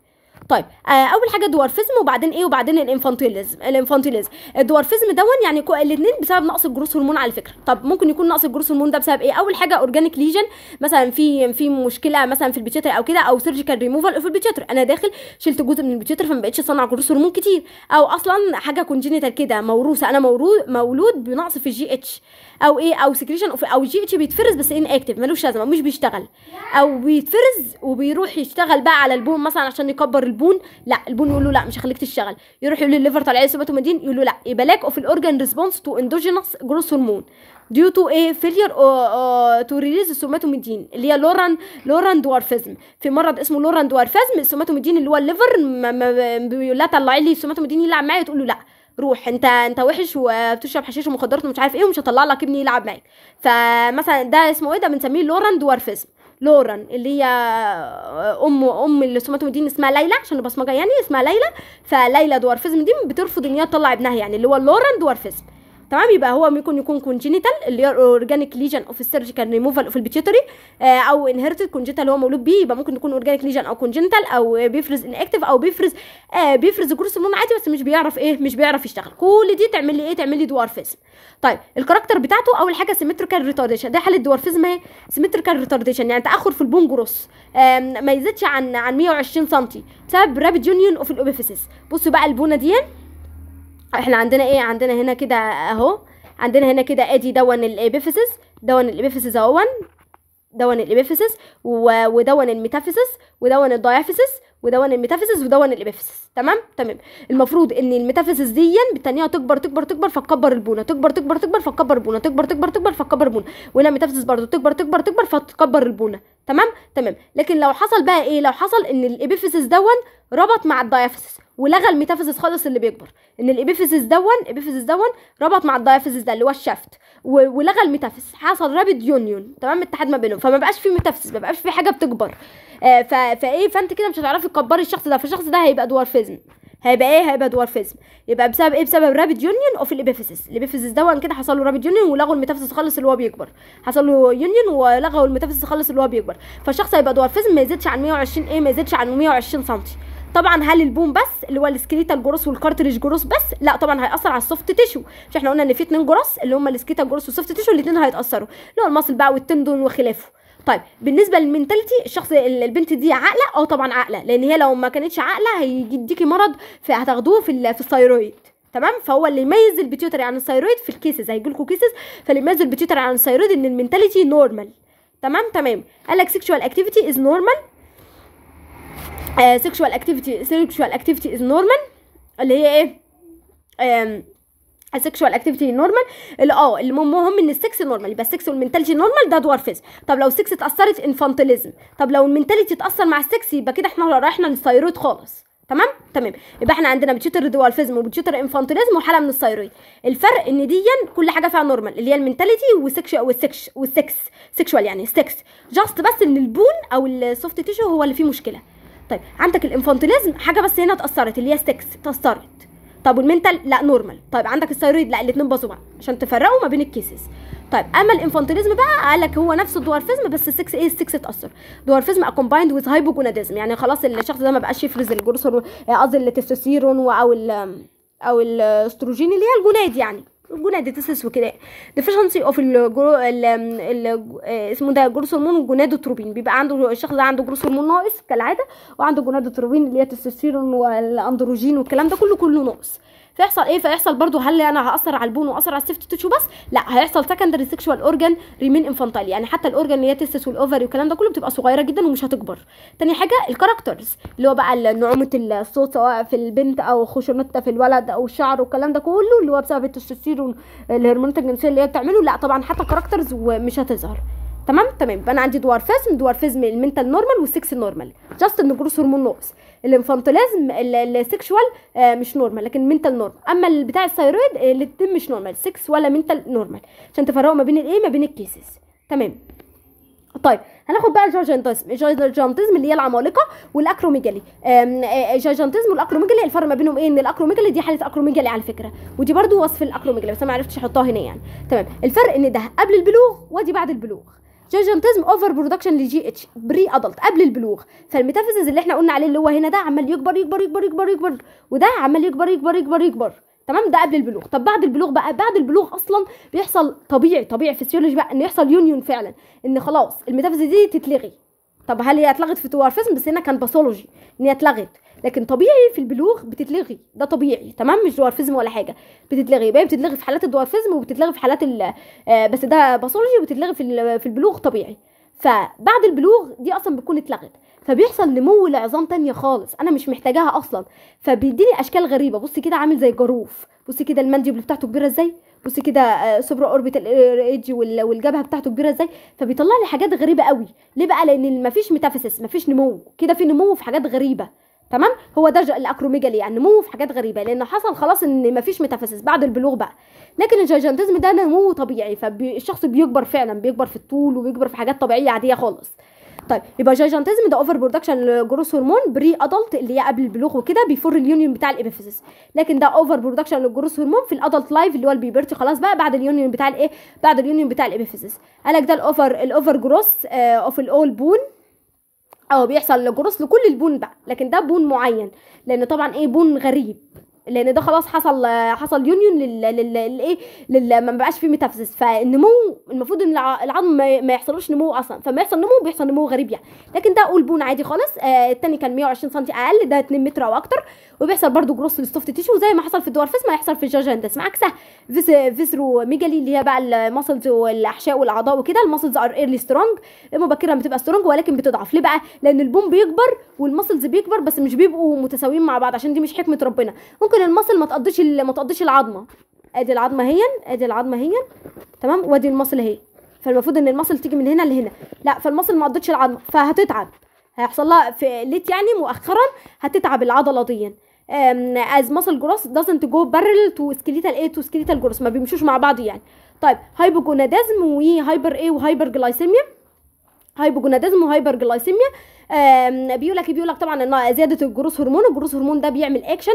طيب آه اول حاجه الدوارفيزم وبعدين ايه وبعدين الانفانتيليزم الانفانتيليزم الدوارفيزم دون يعني الاثنين بسبب نقص الجروث هرمون على فكره طب ممكن يكون نقص الجروث هرمون ده بسبب ايه اول حاجه اورجانيك ليجن مثلا في في مشكله مثلا في البيتشاتر او كده او سيرجيكال ريموفال في البيتشاتر انا داخل شلت جزء من البيتشاتر فما بقتش اصنع جروث هرمون كتير او اصلا حاجه كونجينيتال كده موروثه انا مولود مولود بنقص في الجي اتش او ايه او سكريشن او جي اتش بيتفرز بس ان اكتف ملوش لازمه مش بيشتغل او بيتفرز وبيروح يشتغل بقى على البون مثلا عشان يكبر البون البون لا البون يقول له لا مش هخليك تشتغل يروح يقول للليفر طلع لي سيباتوميدين يقول له لا يبقى لاك اوف الاورجان ريسبونس تو اندوجينس جروس هرمون ديو تو ايه فيلير تو ريليز السوماتوميدين اللي هي لوران لوران دوارفيزم في مرض اسمه لوران دوارفيزم السوماتوميدين اللي هو الليفر بيقول لها طلعي لي السوماتوميدين يلعب معايا تقول له لا روح انت انت وحش وبتشرب حشيش ومخدرات ومش عارف ايه ومش هطلع لك ابني يلعب معاك فمثلا ده اسمه ايه ده بنسميه لوران دوارفيزم لورن اللي هي آه، ام ام اللي سمته دي اسمها ليلى عشان البصمجه يعني اسمها ليلى فليلى دوارفيزم دي بترفض ان هي تطلع ابنها يعني اللي هو لورن دوارفيزم تمام يبقى هو ممكن يكون كونجينيتال اللي هي اورجانيك ليجن اوف السيرجيكال ريموفال اوف البيتيوتري او انهيرتد كونجينيتال اللي هو مولود بيه يبقى ممكن يكون اورجانيك ليجن او كونجينيتال او بيفرز اكتف او بيفرز آه بيفرز جروس هرمون عادي بس مش بيعرف ايه مش بيعرف يشتغل كل دي تعمل لي ايه تعمل لي دوارفيزم طيب الكاركتر بتاعته اول حاجه سيمتريكال ريتارديشن ده حاله دوارفيزم اهي سيمتريكال ريتارديشن يعني تاخر في البون جروس ما يزيدش عن عن 120 سم بسبب رابيد يونيون اوف الاوبيفيسس بصوا بقى البونه دي احنا عندنا ايه عندنا هنا كده اهو عندنا هنا كده ادي دون الابيفيسس دون الابيفيسس اهون دون الابيفيسس ودون الميتافيسس ودون الدايافيسس ودون الميتافيسس ودون الابيفيسس تمام تمام المفروض ان الميتافيسس دي بتنيها تكبر تكبر تكبر فتكبر البونه تكبر تكبر تكبر فتكبر البونه تكبر تكبر تكبر فتكبر البونه وهنا الميتافيسس برضو تكبر تكبر تكبر فتكبر البونه تمام تمام لكن لو حصل بقى ايه لو حصل ان الابيفيسس دون ربط مع الدايافيزس ولغى الميتافيزس خالص اللي بيكبر ان الابيفيزس دون ابيفيزس دون ربط مع الدايافيزس ده اللي هو الشافت ولغى الميتافيسس حصل رابد يونيون تمام اتحاد ما بينهم فما بقاش في ميتافيزس ما بقاش في حاجه بتكبر آه فايه فانت كده مش هتعرفي تكبري الشخص ده فالشخص ده هيبقى دوارفيزم هيبقى ايه هيبقى دوارفيزم يبقى بسبب ايه بسبب رابيد يونيون اوف الابيفيسس الابيفيسس دون كده حصل له رابيد يونيون ولغوا الميتافيسس خالص اللي هو بيكبر حصل له يونيون ولغوا الميتافيسس خالص اللي هو بيكبر فالشخص هيبقى دوارفيزم ما يزيدش عن 120 ايه ما يزيدش عن 120 سم طبعا هل البوم بس اللي هو السكريتال جروس والكارتريج جروس بس لا طبعا هياثر على السوفت تيشو مش احنا قلنا ان في اتنين جروس اللي هم السكريتال جروس والسوفت تيشو الاثنين هيتاثروا اللي هو المصل بقى والتندون وخلافه طيب بالنسبه للمنتاليتي الشخص البنت دي عاقله اه طبعا عاقله لان هي لو ما كانتش عاقله هيديكي مرض هتاخدوه في في الثيرويد تمام فهو اللي يميز البيتيوتري عن الثيرويد في الكيسز هيجي لكم كيسز فاللي يميز البيتيوتري عن الثيرويد ان المنتاليتي نورمال تمام تمام قال لك سيكشوال اكتيفيتي از نورمال سيكشوال اكتيفيتي سيكشوال اكتيفيتي از نورمال اللي هي ايه السكشوال اكتيفيتي نورمال اللي اه اللي مهم ان السكس نورمال يبقى السكس والمنتاليتي نورمال ده دورفيزم طب لو السكس اتاثرت انفانتيليزم طب لو المنتاليتي اتاثر مع السكس يبقى كده احنا رايحنا للثايرويد خالص تمام تمام يبقى احنا عندنا بتشتر دوالفيزم وبتشتر انفانتيليزم وحاله من الثايرويد الفرق ان دي كل حاجه فيها نورمال اللي هي المنتاليتي والسكش والسكش والسكس سكشوال يعني السكس جاست بس ان البون او السوفت تيشو هو اللي فيه مشكله طيب عندك الانفانتيليزم حاجه بس هنا اتاثرت اللي هي ستكس اتاثرت طب والمنتال لا نورمال طيب عندك الثيرويد لا الاثنين باظوا بعض عشان تفرقوا ما بين الكيسز طيب اما الانفانتيليزم بقى قال لك هو نفس الدوارفيزم بس السكس ايه السكس اتاثر دوارفيزم اكومبايند ويز هايبوجوناديزم يعني خلاص الشخص ده ما بقاش يفرز الجرثومين قصدي التستوستيرون او او الاستروجين اللي هي الجوناد يعني الجناد التسس وكده deficiency اوف الجرو ال اسمه ده جروس هرمون جونادوتروبين بيبقى عنده الشخص ده عنده جروس هرمون ناقص كالعاده وعنده جونادوتروبين اللي هي التستوستيرون والاندروجين والكلام ده كله كله ناقص فيحصل ايه فيحصل برضو هل انا هاثر على البون واثر على السيفتي تيشو بس لا هيحصل سكندري سيكشوال اورجان ريمين انفانتايل يعني حتى الاورجان اللي هي تستس والاوفري والكلام ده كله بتبقى صغيره جدا ومش هتكبر تاني حاجه الكاركترز اللي هو بقى نعومه الصوت سواء في البنت او خشونتها في الولد او الشعر والكلام ده كله اللي هو بسبب التستوستيرون الهرمونات الجنسيه اللي هي بتعمله لا طبعا حتى كاركترز ومش هتظهر تمام تمام يبقى انا عندي دوارفيزم دوارفيزم المنتال نورمال والسكس نورمال جاست ان جروس هرمون ناقص الانفانتوليزم السكشوال مش نورمال لكن مينتال نورمال اما بتاع الثايرويد الاثنين مش نورمال سكس ولا منتال نورمال عشان تفرقوا ما بين الايه ما بين الكيسز تمام طيب هناخد بقى الجاجنتزم الجاجنتزم اللي هي العمالقه والاكروميجالي آه، آه، الجاجنتزم والاكروميجالي الفرق ما بينهم ايه ان الاكروميجالي دي حاله اكروميجالي على فكره ودي برده وصف الاكروميجالي بس انا ما عرفتش احطها هنا يعني تمام الفرق ان ده قبل البلوغ ودي بعد البلوغ جوجن اوفر برودكشن لجي اتش بري ادلت قبل البلوغ فالميتافيزز اللي احنا قلنا عليه اللي هو هنا ده عمال يكبر يكبر يكبر يكبر يكبر وده عمال يكبر يكبر يكبر يكبر تمام ده قبل البلوغ طب بعد البلوغ بقى بعد البلوغ اصلا بيحصل طبيعي طبيعي فيسيولوجي بقى ان يحصل يونيون فعلا ان خلاص الميتافيزيز دي تتلغي طب هل هي اتلغت في توارفزم بس هنا كان باثولوجي ان هي اتلغت لكن طبيعي في البلوغ بتتلغي ده طبيعي تمام مش دوارفيزم ولا حاجه بتتلغي يبقى بتتلغي في حالات الدوارفيزم وبتتلغي في حالات ال آه، بس ده باثولوجي وبتتلغي في في البلوغ طبيعي فبعد البلوغ دي اصلا بتكون اتلغت فبيحصل نمو لعظام تانية خالص انا مش محتاجاها اصلا فبيديني اشكال غريبه بص كده عامل زي الجاروف بص كده المانديبل بتاعته كبيره ازاي بصي كده آه، سوبر اوربيتال ايدج والجبهه بتاعته كبيره ازاي فبيطلع لي حاجات غريبه قوي ليه بقى لان مفيش ميتافيسس مفيش نمو كده في نمو في حاجات غريبه تمام هو ده الاكروميجالي يعني نمو في حاجات غريبه لان حصل خلاص ان مفيش ميتافيسس بعد البلوغ بقى لكن الجيجانتزم ده نمو طبيعي فالشخص بيكبر فعلا بيكبر في الطول وبيكبر في حاجات طبيعيه عاديه خالص طيب يبقى جايجانتيزم ده اوفر برودكشن للجروس هرمون بري ادلت اللي هي قبل البلوغ وكده بيفور اليونيون بتاع الابيفيسس لكن ده اوفر برودكشن للجروس هرمون في الادلت لايف اللي هو البيبرتي خلاص بقى بعد اليونيون بتاع الايه بعد اليونيون بتاع الابيفيسس قالك ده الاوفر الاوفر جروس اوف الاول بون او بيحصل جروس لكل البون بقى لكن ده بون معين لان طبعا ايه بون غريب لان ده خلاص حصل حصل يونيون للايه لل ما بقاش فيه ميتافيزس فالنمو المفروض ان العظم ما يحصلوش نمو اصلا فما يحصل نمو بيحصل نمو غريب يعني لكن ده اول بون عادي خالص آه التاني كان 120 سم اقل ده 2 متر او اكتر وبيحصل برده جروس للسوفت تيشو زي ما حصل في ما هيحصل في الجاجندس معاكسه فيس فيسرو ميجالي اللي هي بقى المسلز والاحشاء والاعضاء وكده المسلز ار ايرلي سترونج مبكرا بتبقى سترونج ولكن بتضعف ليه بقى لان البون بيكبر والمسلز بيكبر بس مش بيبقوا متساويين مع بعض عشان دي مش حكمه ربنا ممكن المصل ما تقضيش ما تقضيش العظمه ادي العظمه اهي ادي العظمه اهي تمام وادي المصل اهي فالمفروض ان المصل تيجي من هنا لهنا لا فالمصل ما قضتش العظمه فهتتعب هيحصل لها في ليت يعني مؤخرا هتتعب العضله دي از مصل جروس دازنت جو بارل تو سكليتال اي تو سكليتال جروس ما بيمشوش مع بعض يعني طيب هايبوجونادازم وهايبر اي وهايبر جلايسيميا هايبوجوناديزم جلايسيميا بيقول لك بيقول لك طبعا ان زياده الجروس هرمون الجروس هرمون ده بيعمل اكشن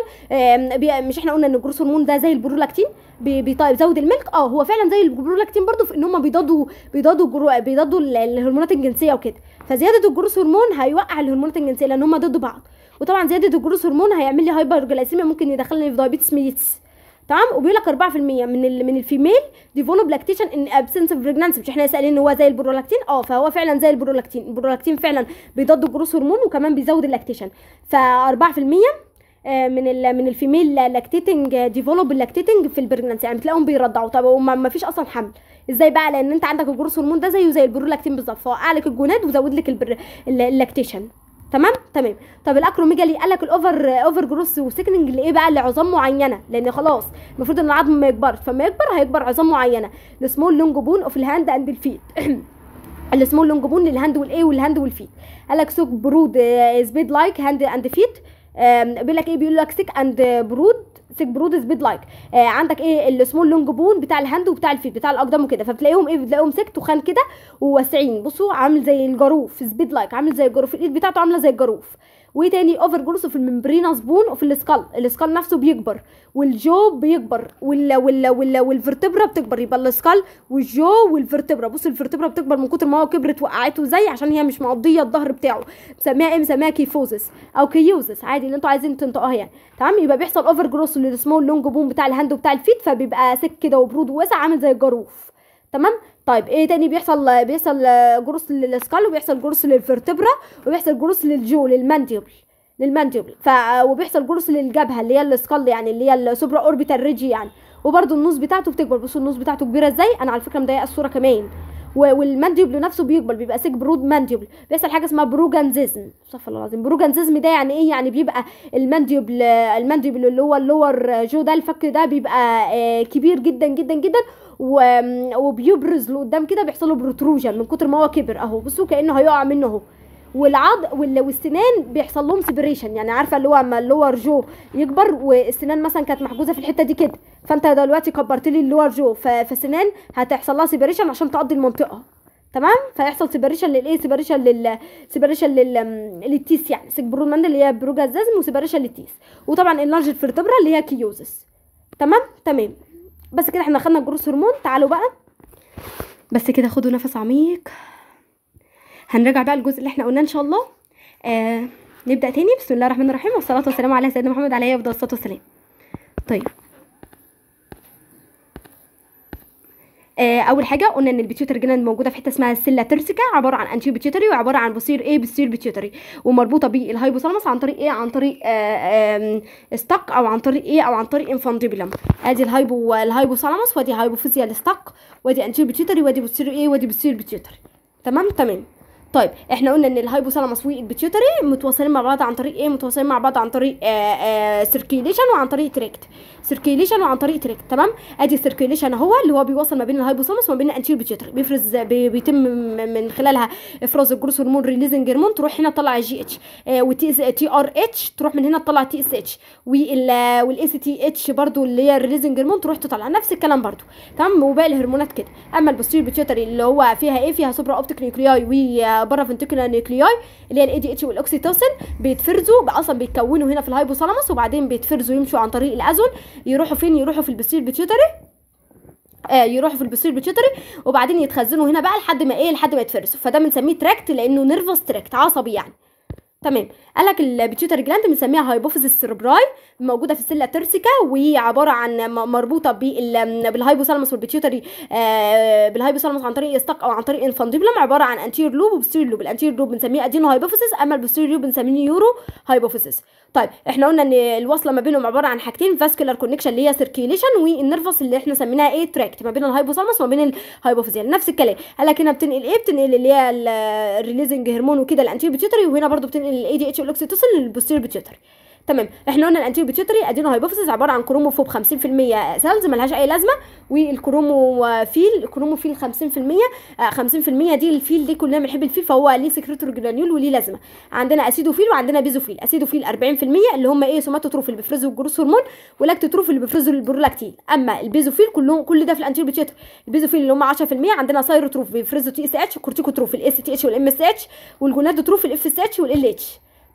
بي مش احنا قلنا ان الجروس هرمون ده زي البرولاكتين بيزود الملك اه هو فعلا زي البرولاكتين برضو في ان هم بيضادوا بيضادوا بيضادوا الهرمونات الجنسيه وكده فزياده الجروس هرمون هيوقع الهرمونات الجنسيه لان هم ضد بعض وطبعا زياده الجروس هرمون هيعمل لي هايبر جلايسيميا ممكن يدخلني في دايبيتس ميتس تمام وبيقول لك 4% من ال من الفيميل ديفولوب لاكتيشن ان ابسنس اوف بريجنانسي مش احنا سالين هو زي البرولاكتين اه فهو فعلا زي البرولاكتين البرولاكتين فعلا بيضاد الجروس هرمون وكمان بيزود اللاكتيشن ف 4% آه، من ال من الفيميل لاكتيتنج آه، ديفلوب اللاكتيتنج في البريجنانسي يعني بتلاقيهم بيرضعوا طب وما فيش اصلا حمل ازاي بقى لان انت عندك الجروس هرمون ده زيه زي البرولاكتين بالظبط فوقع لك الجوناد وزود لك اللاكتيشن تمام تمام طب الاكروميجالي قال لك الاوفر اوفر جروس وسكننج لايه بقى لعظام معينه لان خلاص المفروض ان العظم ما يكبرش فما يكبر هيكبر عظام معينه السمول لونج بون اوف الهاند اند الفيت السمول لونج بون للهاند والايه والهاند والفيت قال لك سوك برود سبيد لايك هاند اند فيت بيقول لك ايه بيقول لك سيك اند برود سيك برودز بيد لايك آه عندك ايه السمول لونج بون بتاع الهاند وبتاع الفيت بتاع الاقدام وكده فبتلاقيهم ايه بتلاقيهم سكت تخان كده وواسعين بصوا عامل زي الجاروف سبيد لايك عامل زي الجاروف الايد بتاعته عامله زي الجاروف وتاني اوفر جروث في الممبرينا زبون وفي السكال السكال نفسه بيكبر والجو بيكبر وال وال ولا والفرتبرا بتكبر يبقى السكال والجو والفرتبرا بص الفرتبرا بتكبر من كتر ما هو كبرت وقعته زي عشان هي مش مقضيه الظهر بتاعه مسميها ايه مسميها كيفوزس او كيوزس عادي اللي انتوا عايزين تنطقوها يعني تمام يبقى بيحصل اوفر جروث اللي اسمه اللونج بون بتاع الهاند وبتاع الفيت فبيبقى سك كده وبرود واسع عامل زي الجاروف تمام طيب ايه تاني بيحصل بيحصل جروس للسكال وبيحصل جروس للفرتبرا وبيحصل جروس للجو للمانديبل للمانديبل ف وبيحصل جروس للجبهه اللي هي السكال يعني اللي هي السوبرا اوربيتال ريجي يعني وبرده النص بتاعته بتكبر بصوا النص بتاعته كبيره ازاي انا على فكره مضايقه الصوره كمان والمانديبل نفسه بيكبر بيبقى سيك برود مانديبل بيحصل حاجه اسمها بروجانزيزم استغفر الله العظيم بروجانزيزم ده يعني ايه يعني بيبقى المانديبل المانديبل اللي هو اللور جو ده الفك ده بيبقى آه، كبير جدا جدا جدا وبيبرز لقدام كده بيحصل له بروتروجن من كتر ما هو كبر اهو بصوا كانه هيقع منه اهو والعض والسنان بيحصل لهم سيبريشن يعني عارفه اللي هو اما اللور جو يكبر والسنان مثلا كانت محجوزه في الحته دي كده فانت دلوقتي كبرت لي اللور جو فسنان هتحصل لها سيبريشن عشان تقضي المنطقه تمام فيحصل سيبريشن للايه سيبريشن لل سيبريشن لل للتيس يعني سيبروماند اللي هي بروجازازم وسيبريشن للتيس وطبعا انلارج فيرتبرا اللي هي كيوزس تمام تمام بس كده احنا خدنا الجروس هرمون تعالوا بقى بس كده خدوا نفس عميق هنرجع بقى الجزء اللي احنا قلناه ان شاء الله آه نبدا تاني بسم الله الرحمن الرحيم والصلاه والسلام على سيدنا محمد عليه افضل الصلاه والسلام طيب آه، اول حاجه قلنا ان البيتيوتري جلاند موجوده في حته اسمها السله ترسيكا عباره عن انتيو بيتيوتري وعباره عن بصير ايه بصير بيتيوتري ومربوطه بالهايبوثالاموس عن طريق ايه عن طريق ستاك آه، او عن طريق ايه او عن طريق انفانديبلم ادي الهايبو الهايبوثالاموس وادي هايبوفيزيال ستاك وادي انتيو بيتيوتري وادي بصير ايه وادي بصير بيتيوتري تمام تمام طيب احنا قلنا ان الهايبوثالاموس والبيتيوتري متواصلين مع بعض عن طريق ايه متواصلين مع بعض عن طريق سيركيليشن آه، آه، وعن طريق تريكت سيركيليشن وعن طريق تريكت تمام ادي السيركيليشن اهو اللي هو بيوصل ما بين الهايبوثالاموس وما بين الانتير بيتيوتري بيفرز آه، بي بيتم من خلالها افراز الجروس هرمون ريليزنج هرمون تروح هنا تطلع جي اتش اه وتي تي ار اتش تروح من هنا تطلع تي اس اتش والاي سي تي اتش برده اللي هي الريليزنج هرمون تروح تطلع نفس الكلام برده تمام وباقي الهرمونات كده اما البوستير بيتيوتري اللي هو فيها ايه فيها سوبرا اوبتيك نيوكلياي البارافنتيكولار نيوكليوي اللي هي الاي دي اتش والاوكسيتوسن بيتفرزوا اصلا بيتكونوا هنا في الهايبوثالاموس وبعدين بيتفرزوا يمشوا عن طريق الاذن يروحوا فين يروحوا في البستير بيتيوتري آه يروحوا في البستير بيتشيتري وبعدين يتخزنوا هنا بقى لحد ما ايه لحد ما يتفرزوا فده بنسميه تراكت لانه نيرفوس تراكت عصبي يعني تمام قال لك البيتيوتري جلاند بنسميها هايبوفيزيس سيربراي موجوده في السله الترسيكا وعباره عن مربوطه بالهايبوثالموس والبيتيوتري بالهايبوثالموس آه، عن طريق استق او عن طريق الفانديبلم عباره عن انتير لوب وبوستيريور لوب الانتير لوب بنسميه ادينو هايبوفيزيس اما البوستيريور لوب بنسميه يورو هايبوفيزيس طيب احنا قلنا ان الوصله ما بينهم عباره عن حاجتين فاسكولار كونكشن اللي هي سيركيليشن والنرفس اللي احنا سميناها ايه تراكت ما بين الهايبوثالموس وما بين الهايبوفيزيال نفس الكلام قال لك هنا بتنقل ايه بتنقل اللي هي الريليزنج هرمون وكده الانتير بيتيوتري وهنا برده بتنقل ال اتش والاكسيتوسين للبوستير بيتيوتري تمام احنا قلنا الانتيريور بيتيوتري ادينو هايبوفيسيس عباره عن كروموفوب 50% سيلز ملهاش اي لازمه والكروموفيل الكروموفيل 50% 50% دي الفيل دي كلنا بنحب الفيل فهو ليه سكرتور جرانيول وليه لازمه عندنا اسيدوفيل وعندنا بيزوفيل اسيدوفيل 40% اللي هم ايه سوماتوتروف اللي بيفرزوا الجروس هرمون ولاكتوتروف اللي بيفرزوا البرولاكتين اما البيزوفيل كلهم كل ده في الانتيريور بيتيوتري البيزوفيل اللي هم 10% عندنا سايروتروف بيفرزوا تي اس اتش كورتيكوتروف الاس تي اتش والام اس اتش والجونادوتروف الاف اس اتش والال اتش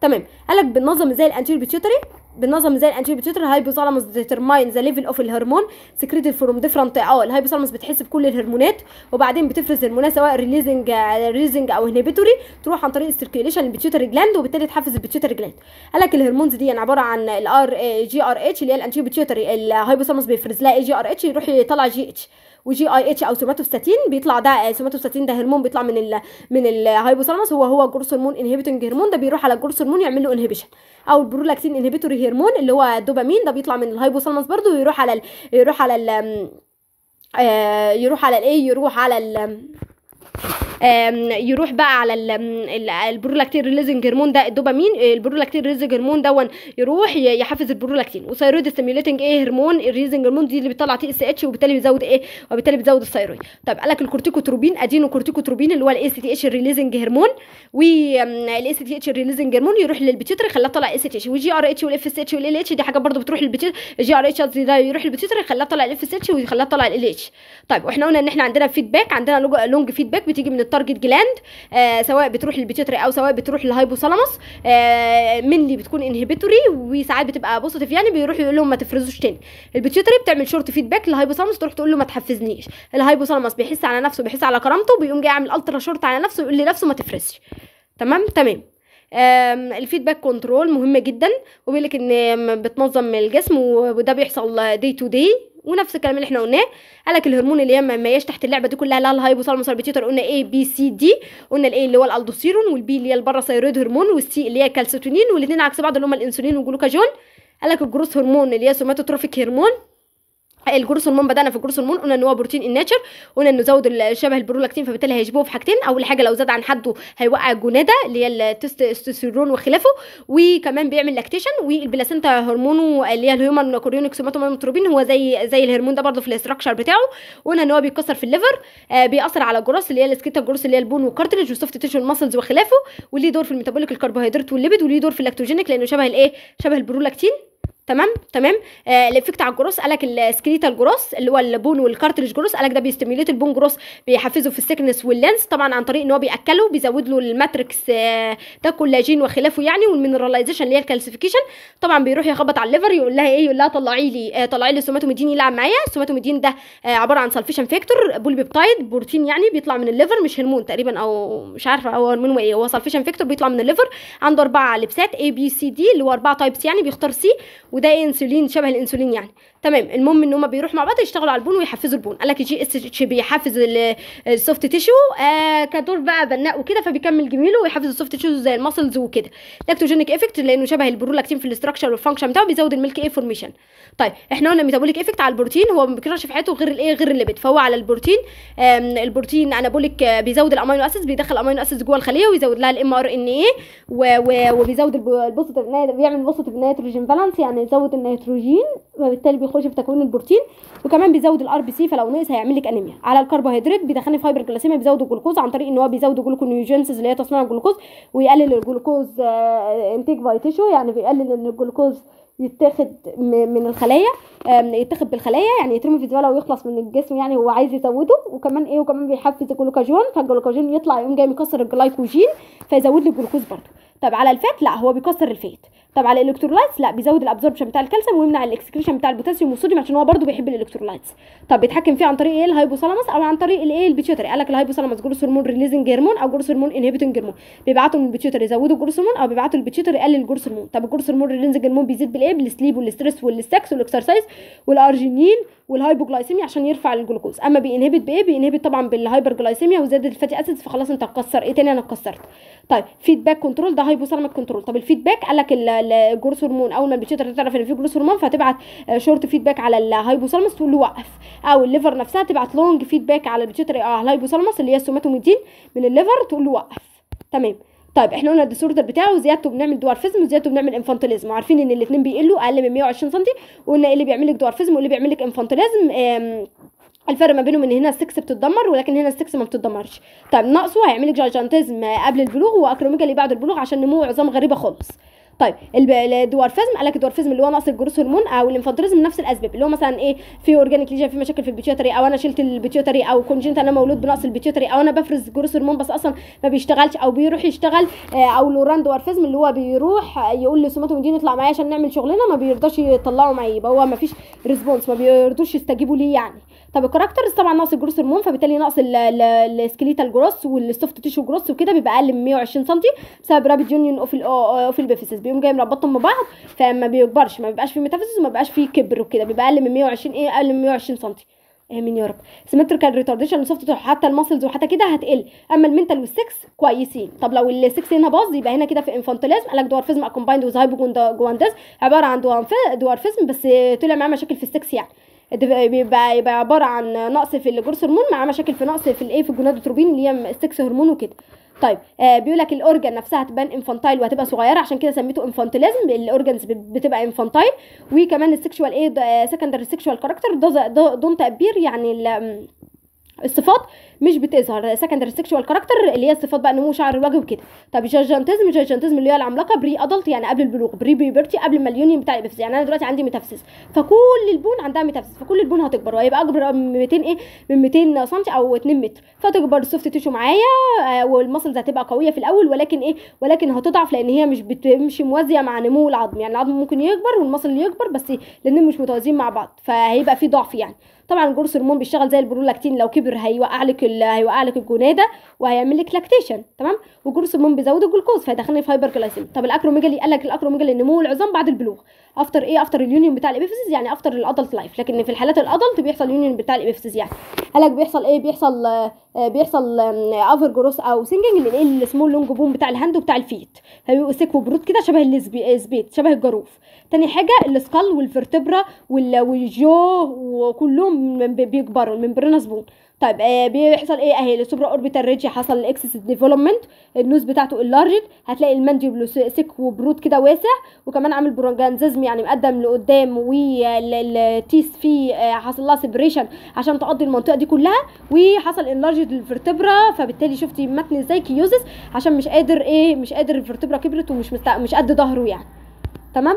تمام قال لك بننظم ازاي الانتير بيتيوتري بننظم ازاي الانتير بيتيوتري الهايبوثالاموس ديترماين ذا ليفل اوف الهرمون سكريتد فروم ديفرنت اه الهايبوثالاموس بتحس بكل الهرمونات وبعدين بتفرز هرمونات سواء ريليزنج ريليزنج آه، او انهبيتوري تروح عن طريق السيركيليشن للبيتيوتري جلاند وبالتالي تحفز البيتيوتري جلاند قال لك الهرمونز دي يعني عباره عن الار جي ار اتش اللي هي الانتير بيتيوتري الهايبوثالاموس بيفرز لها اي جي ار اتش يروح يطلع جي اتش وجي اي اتش او سوماتوستاتين بيطلع ده سوماتوستاتين ده هرمون بيطلع من الـ من الهايبوثالاموس هو هو الجروس هرمون انهبيتنج هرمون ده بيروح على الجروس هرمون يعمل له انهبيشن او البرولاكتين انهبيتوري هرمون اللي هو الدوبامين ده بيطلع من الهايبوثالاموس برضه ويروح على ال يروح على ال يروح على الايه يروح على ال يروح بقى على البرولاكتين ريليزنج هرمون ده الدوبامين آه، البرولاكتين ريليزنج هرمون دون يروح يحفز البرولاكتين وثايرويد ستيميوليتنج ايه هرمون الريليزنج هرمون دي اللي بتطلع تي اس اتش وبالتالي بيزود ايه وبالتالي بتزود الثايرويد طيب قال لك الكورتيكوتروبين ادينو كورتيكوتروبين اللي هو الاي سي تي اتش ريليزنج هرمون والاس سي تي اتش ريليزنج هرمون يروح للبيتيتري خلاه طلع اس اتش والجي ار اتش والاف اس اتش والال اتش دي حاجه برده بتروح للبيتيوتري الجي ار اتش ده يروح للبيتيتري خلاه طلع الاف اس اتش ويخلاه طلع الال اتش طيب واحنا قلنا ان احنا عندنا فيدباك عندنا لونج فيدباك لحضرتك بتيجي من التارجت جلاند آه سواء بتروح للبيتيتري او سواء بتروح للهايبوثالاموس آه منلي بتكون انهبيتوري وساعات بتبقى بوزيتيف يعني بيروحوا يقول لهم ما تفرزوش تاني البيتيتري بتعمل شورت فيدباك للهايبوثالاموس تروح تقول له ما تحفزنيش الهايبوثالاموس بيحس على نفسه بيحس على كرامته بيقوم جاي عامل الترا شورت على نفسه يقول لنفسه ما تفرزش تمام تمام الفيدباك كنترول مهمه جدا وبيقول لك ان بتنظم الجسم وده بيحصل دي تو دي ونفس الكلام اللي احنا قلناه قالك الهرمون اللي ما ماهياش تحت اللعبه دي كلها لا الهايبوثالاموس اربيتيتور قلنا اي بي سي دي قلنا الاي اللي هو الالدوسيرون والبي اللي هي الباراسايرويد هرمون والسي اللي هي الكالسيتونين والاثنين عكس بعض اللي هم الانسولين والجلوكاجون قالك الجروث هرمون اللي هي سوماتوتروفيك هرمون الجروس هرمون بدانا في الجروس هرمون قلنا ان هو بروتين الناتشر قلنا انه زود شبه البرولاكتين فبالتالي هيشبهه في حاجتين اول حاجه لو زاد عن حده هيوقع الجناده اللي هي التستوستيرون وخلافه وكمان بيعمل لاكتيشن والبلاسنتا هرمونه اللي هي الهيومن كوريونيك سوماتوم هو زي زي الهرمون ده برده في الاستراكشر بتاعه قلنا ان هو بيتكسر في الليفر آه، بيأثر على الجروس اللي هي السكيتا الجروس اللي هي البون والكارتريج وسوفت تيشن المسلز وخلافه وليه دور في الميتابوليك الكربوهيدرات والليبيد وليه دور في اللاكتوجينيك لانه شبه الايه شبه البرولاكتين تمام تمام آه على الجروس قالك السكريتال جروس اللي هو البون والكارتريج جروس قالك ده بيستيميوليت البون جروس بيحفزه في السكنس واللينس طبعا عن طريق ان هو بياكله بيزود له الماتريكس آه ده كولاجين وخلافه يعني والمينراليزيشن اللي هي الكالسيفيكيشن طبعا بيروح يخبط على الليفر يقول لها ايه يقول لها طلعي لي آه طلعي لي السوماتوميدين يلعب معايا السوماتوميدين ده آه عباره عن سلفيشن فيكتور بولبيبتايد بروتين يعني بيطلع من الليفر مش هرمون تقريبا او مش عارفه هو هرمون ايه هو سلفيشن فيكتور بيطلع من الليفر عنده اربعه لبسات اي بي سي دي اللي هو اربعه تايبس يعني بيختار سي وده انسولين شبه الانسولين يعني تمام المهم ان هما بيروحوا مع بعض يشتغلوا على البون ويحفزوا البون قال لك الجي اس اتش بيحفز السوفت تيشو آه كدور بقى بناء وكده فبيكمل جميله ويحفز السوفت تيشو زي المسلز وكده لاكتوجينيك افكت لانه شبه البرولاكتين في الاستراكشر والفانكشن بتاعه بيزود الميلك اي فورميشن طيب احنا قلنا ميتابوليك افكت على البروتين هو ما بيكرهش في حياته غير الايه غير الليبيد فهو على البروتين البروتين انابوليك آه، بيزود الامينو اسيدز بيدخل الامينو اسيدز جوه الخليه ويزود لها الام ار ان اي وبيزود البوزيتيف بيعمل بوزيتيف نيتروجين بالانس يعني يزود النيتروجين وبالتالي بيخش في تكوين البروتين وكمان بيزود الار بي سي فلو نقص هيعمل لك انيميا على الكربوهيدرات بيدخلني فايبر جلاسيميا بيزود الجلوكوز عن طريق ان هو بيزود الجلوكونيوجينسز اللي هي تصنيع الجلوكوز ويقلل الجلوكوز انتيك باي تيشو يعني بيقلل ان الجلوكوز يتاخد من الخلايا يتاخد بالخلايا يعني يترمي في الزباله ويخلص من الجسم يعني هو عايز يزوده وكمان ايه وكمان بيحفز الجلوكاجون فالجلوكاجون يطلع يقوم جاي مكسر الجلايكوجين فيزود لي الجلوكوز برضه طب على الفات لا هو بيكسر الفات طب على الالكترولايتس لا بيزود الابزوربشن بتاع الكالسيوم ويمنع الاكسكريشن بتاع البوتاسيوم والصوديوم عشان هو برده بيحب الالكترولايتس طب بيتحكم فيه عن طريق ايه الهايبوثالاموس او عن طريق الايه البيتيوتري قال لك الهايبوثالاموس جروس هرمون ريليزنج هرمون او جروس هرمون انهبيتنج هرمون بيبعتوا من البيتيوتري يزودوا الجروس هرمون او بيبعتوا البيتيوتري يقلل الجروس هرمون طب الجروس هرمون ريليزنج هرمون بيزيد بالايه بالسليب والستريس والسكس والاكسرسايز والارجينين والهايبوجلايسيميا عشان يرفع الجلوكوز اما بينهبت بايه بينهبت طبعا بالهايبرجلايسيميا وزياده الفاتي اسيدز فخلاص انت هتكسر ايه تاني انا اتكسرت طيب فيدباك كنترول ده هايبوثالاميك كنترول طب الفيدباك قال لك الجروث هرمون اول ما البيتشيتر تعرف ان في جروث هرمون فهتبعت شورت فيدباك على الهايبوثالمس تقول له وقف او الليفر نفسها تبعت لونج فيدباك على البيتشيتر آه، على الهايبوثالمس اللي هي السوماتوميدين من الليفر تقول له وقف تمام طيب احنا قلنا الديسوردر بتاعه زيادته بنعمل دوارفيزم وزيادته بنعمل انفانتيليزم وعارفين ان الاثنين بيقلوا اقل من 120 سم وقلنا ايه اللي بيعمل لك دوارفيزم وايه اللي بيعمل لك انفانتيليزم الفرق ما بينهم ان هنا السكس بتتدمر ولكن هنا السكس ما بتتدمرش طيب ناقصه هيعمل لك جاجانتيزم قبل البلوغ اللي بعد البلوغ عشان نمو عظام غريبه خالص طيب الدوارفيزم قال لك الدوارفيزم اللي هو نقص الجروث هرمون او آه، الانفانتريزم نفس الاسباب اللي هو مثلا ايه في اورجانيك ليجن في مشاكل في البيتيوتري او انا شلت البيتيوتري او كونجنت انا مولود بنقص البيتيوتري او انا بفرز جروث هرمون بس اصلا ما بيشتغلش او بيروح يشتغل آه، او لوران دوارفيزم اللي هو بيروح يقول دي نطلع معايا عشان نعمل شغلنا ما بيرضاش يطلعوا معايا يبقى هو ما فيش ريسبونس ما بيرضوش يستجيبوا ليه يعني طب الكاركترز طبعا ناقص الجروس هرمون فبالتالي ناقص السكليتال جروس والسوفت تيشو جروس وكده بيبقى اقل من 120 سم بسبب رابيد يونيون اوف اوف البيفيسز بيقوم جاي مربطهم ببعض فما بيكبرش ما بيبقاش فيه ميتافيسز وما بيبقاش فيه كبر وكده بيبقى اقل من 120 ايه اقل من 120 سم امين يا رب سيمتريكال ريتارديشن سوفت حتى الماسلز وحتى كده هتقل اما المنتال والسكس كويسين طب لو السكس هنا باظ يبقى هنا كده في انفانتيليزم قال لك دوارفيزم اكومبايند وذ عباره عن دوارفيزم بس طلع معاه مشاكل في السكس يعني بيبقى عباره عن نقص في الجروس هرمون مع مشاكل في نقص في الايه في الجونادوتروبين اللي هي السكس هرمون وكده طيب آه بيقول لك الاورجن نفسها هتبان انفانتايل وهتبقى صغيره عشان كده سميته انفانتيليزم الاورجانز بتبقى انفانتايل وكمان السكشوال ايه سكندري سكشوال كاركتر دونت ابير يعني الصفات مش بتظهر سكندري سيكشوال كاركتر اللي هي الصفات بقى نمو شعر الوجه وكده طب جاجانتزم جاجانتزم اللي هي العملاقه بري ادلت يعني قبل البلوغ بري بيبرتي قبل ما اليونيون بتاع يعني انا دلوقتي عندي ميتافسس فكل البون عندها ميتافسس فكل البون هتكبر وهيبقى اكبر من 200 ايه من 200 سم او 2 متر فتكبر السوفت تيشو معايا آه، والمسلز هتبقى قويه في الاول ولكن ايه ولكن هتضعف لان هي مش بتمشي موازيه مع نمو العظم يعني العظم ممكن يكبر والمسل يكبر بس لان مش متوازيين مع بعض فهيبقى في ضعف يعني طبعا جرس هرمون بيشتغل زي البرولاكتين لو كبر هيوقع لك هيوقع لك الجوناده وهيعمل لك لاكتيشن تمام وجروس المون بيزود الجلوكوز فيدخلني في هايبر جلايسيميا طب الاكروميجالي قال لك الاكروميجالي نمو العظام بعد البلوغ افتر ايه افتر اليونيون بتاع الابيفيسز يعني افتر الادلت لايف لكن في الحالات الادلت بيحصل يونيون بتاع الابيفيسز يعني قال لك بيحصل ايه بيحصل آه، بيحصل افر جروس او سنجنج ايه السمول لونج بوم بتاع الهاند وبتاع الفيت فبيبقوا سيك وبرود كده شبه الاسبيت آه، شبه الجروف تاني حاجه السكال والفرتبرا والجو وكلهم بيكبروا الممبرينس بون طيب آه، بيحصل ايه اهي السوبرا اوربيتال ريدج حصل الاكسس ديفلوبمنت النوز بتاعته اللارجت هتلاقي المانديبل سيك وبرود كده واسع وكمان عامل بروجانزيزم يعني مقدم لقدام والتيس فيه آه، حصل لها سبريشن عشان تقضي المنطقه دي كلها وحصل انلارجت الفرتبرا فبالتالي شفتي متن ازاي كيوزس عشان مش قادر ايه مش قادر الفرتبرا كبرت ومش مش قد ظهره يعني تمام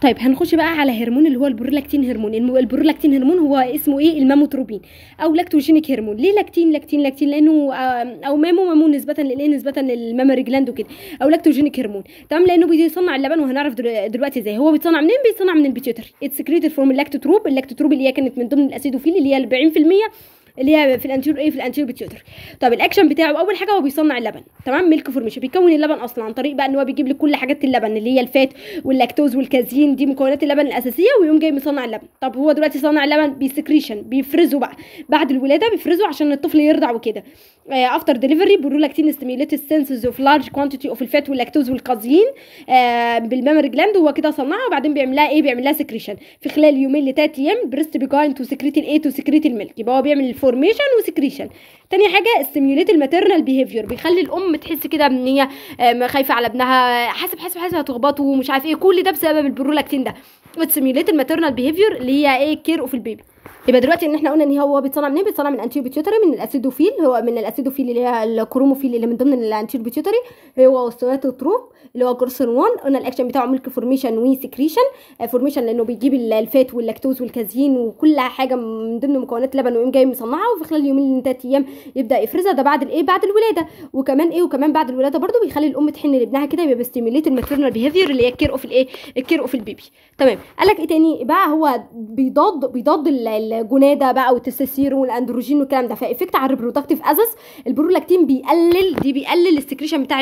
طيب هنخش بقى على هرمون اللي هو البرولاكتين هرمون البرولاكتين هرمون هو اسمه ايه الماموتروبين او لاكتوجينيك هرمون ليه لاكتين لاكتين لاكتين لانه آه، او مامو مامو نسبه لايه نسبه للمامري جلاند وكده او لاكتوجينيك هرمون تمام لانه بيصنع اللبن وهنعرف دلوقتي ازاي هو بيتصنع منين بيتصنع من البيتيوتري اتسكريتد فروم اللاكتوتروب اللاكتوتروب اللي هي كانت من ضمن الاسيدوفيل اللي هي 40% اللي هي في الانتيور ايه في الانتيور بتيوتر طب الاكشن بتاعه اول حاجه هو بيصنع اللبن تمام ميلك فورميشن بيكون اللبن اصلا عن طريق بقى ان هو بيجيب لك كل حاجات اللبن اللي هي الفات واللاكتوز والكازين دي مكونات اللبن الاساسيه ويقوم جاي مصنع اللبن طب هو دلوقتي صنع اللبن بيسكريشن بيفرزه بقى بعد الولاده بيفرزه عشان الطفل يرضع وكده افتر ديليفري برولكتين ستيميوليت السنسز اوف لارج كوانتيتي اوف الفات واللاكتوز والقازيين آه، بالمامري جلاند هو كده صنعها وبعدين بيعمل لها ايه بيعمل لها سكريشن في خلال يومين لثلاث ايام بريست بيجاين تو سكريت الاي تو سكريت الميلك يبقى هو بيعمل الفورميشن وسكريشن تاني حاجه ستيميوليت الماتيرنال بيهيفير بيخلي الام تحس كده ان هي آه، خايفه على ابنها حاسب حاسب حاسب هتخبطه ومش عارف ايه كل ده بسبب البرولاكتين ده وتسيميوليت الماتيرنال بيهيفير اللي هي ايه كير اوف البيبي يبقى دلوقتي ان احنا قلنا ان هو بيتصنع منين بيتصنع من انتير بيتيوتري من الاسيدوفيل هو من الاسيدوفيل اللي هي الكروموفيل اللي من ضمن الانتير بيتيوتري هو سوناتوتروب اللي هو جرسون 1 قلنا الاكشن بتاعه ملك فورميشن وسكريشن آه، فورميشن لانه بيجيب الفات واللاكتوز والكازين وكل حاجه من ضمن مكونات اللبن ويقوم جاي مصنعها وفي خلال يومين ثلاث ايام يبدا يفرزها ده بعد الايه بعد الولاده وكمان ايه وكمان بعد الولاده برده بيخلي الام تحن لابنها كده يبقى بيستيميليت الماتيرنال بيهيفير اللي هي الكير اوف الايه الكير اوف البيبي تمام قال لك ايه تاني بقى هو بيضاد بيضاد جناده بقى والتستوستيرون والاندروجين والكلام ده فايفكت على الريبرودكتيف ازس البرولاكتين بيقلل دي بيقلل السكريشن بتاع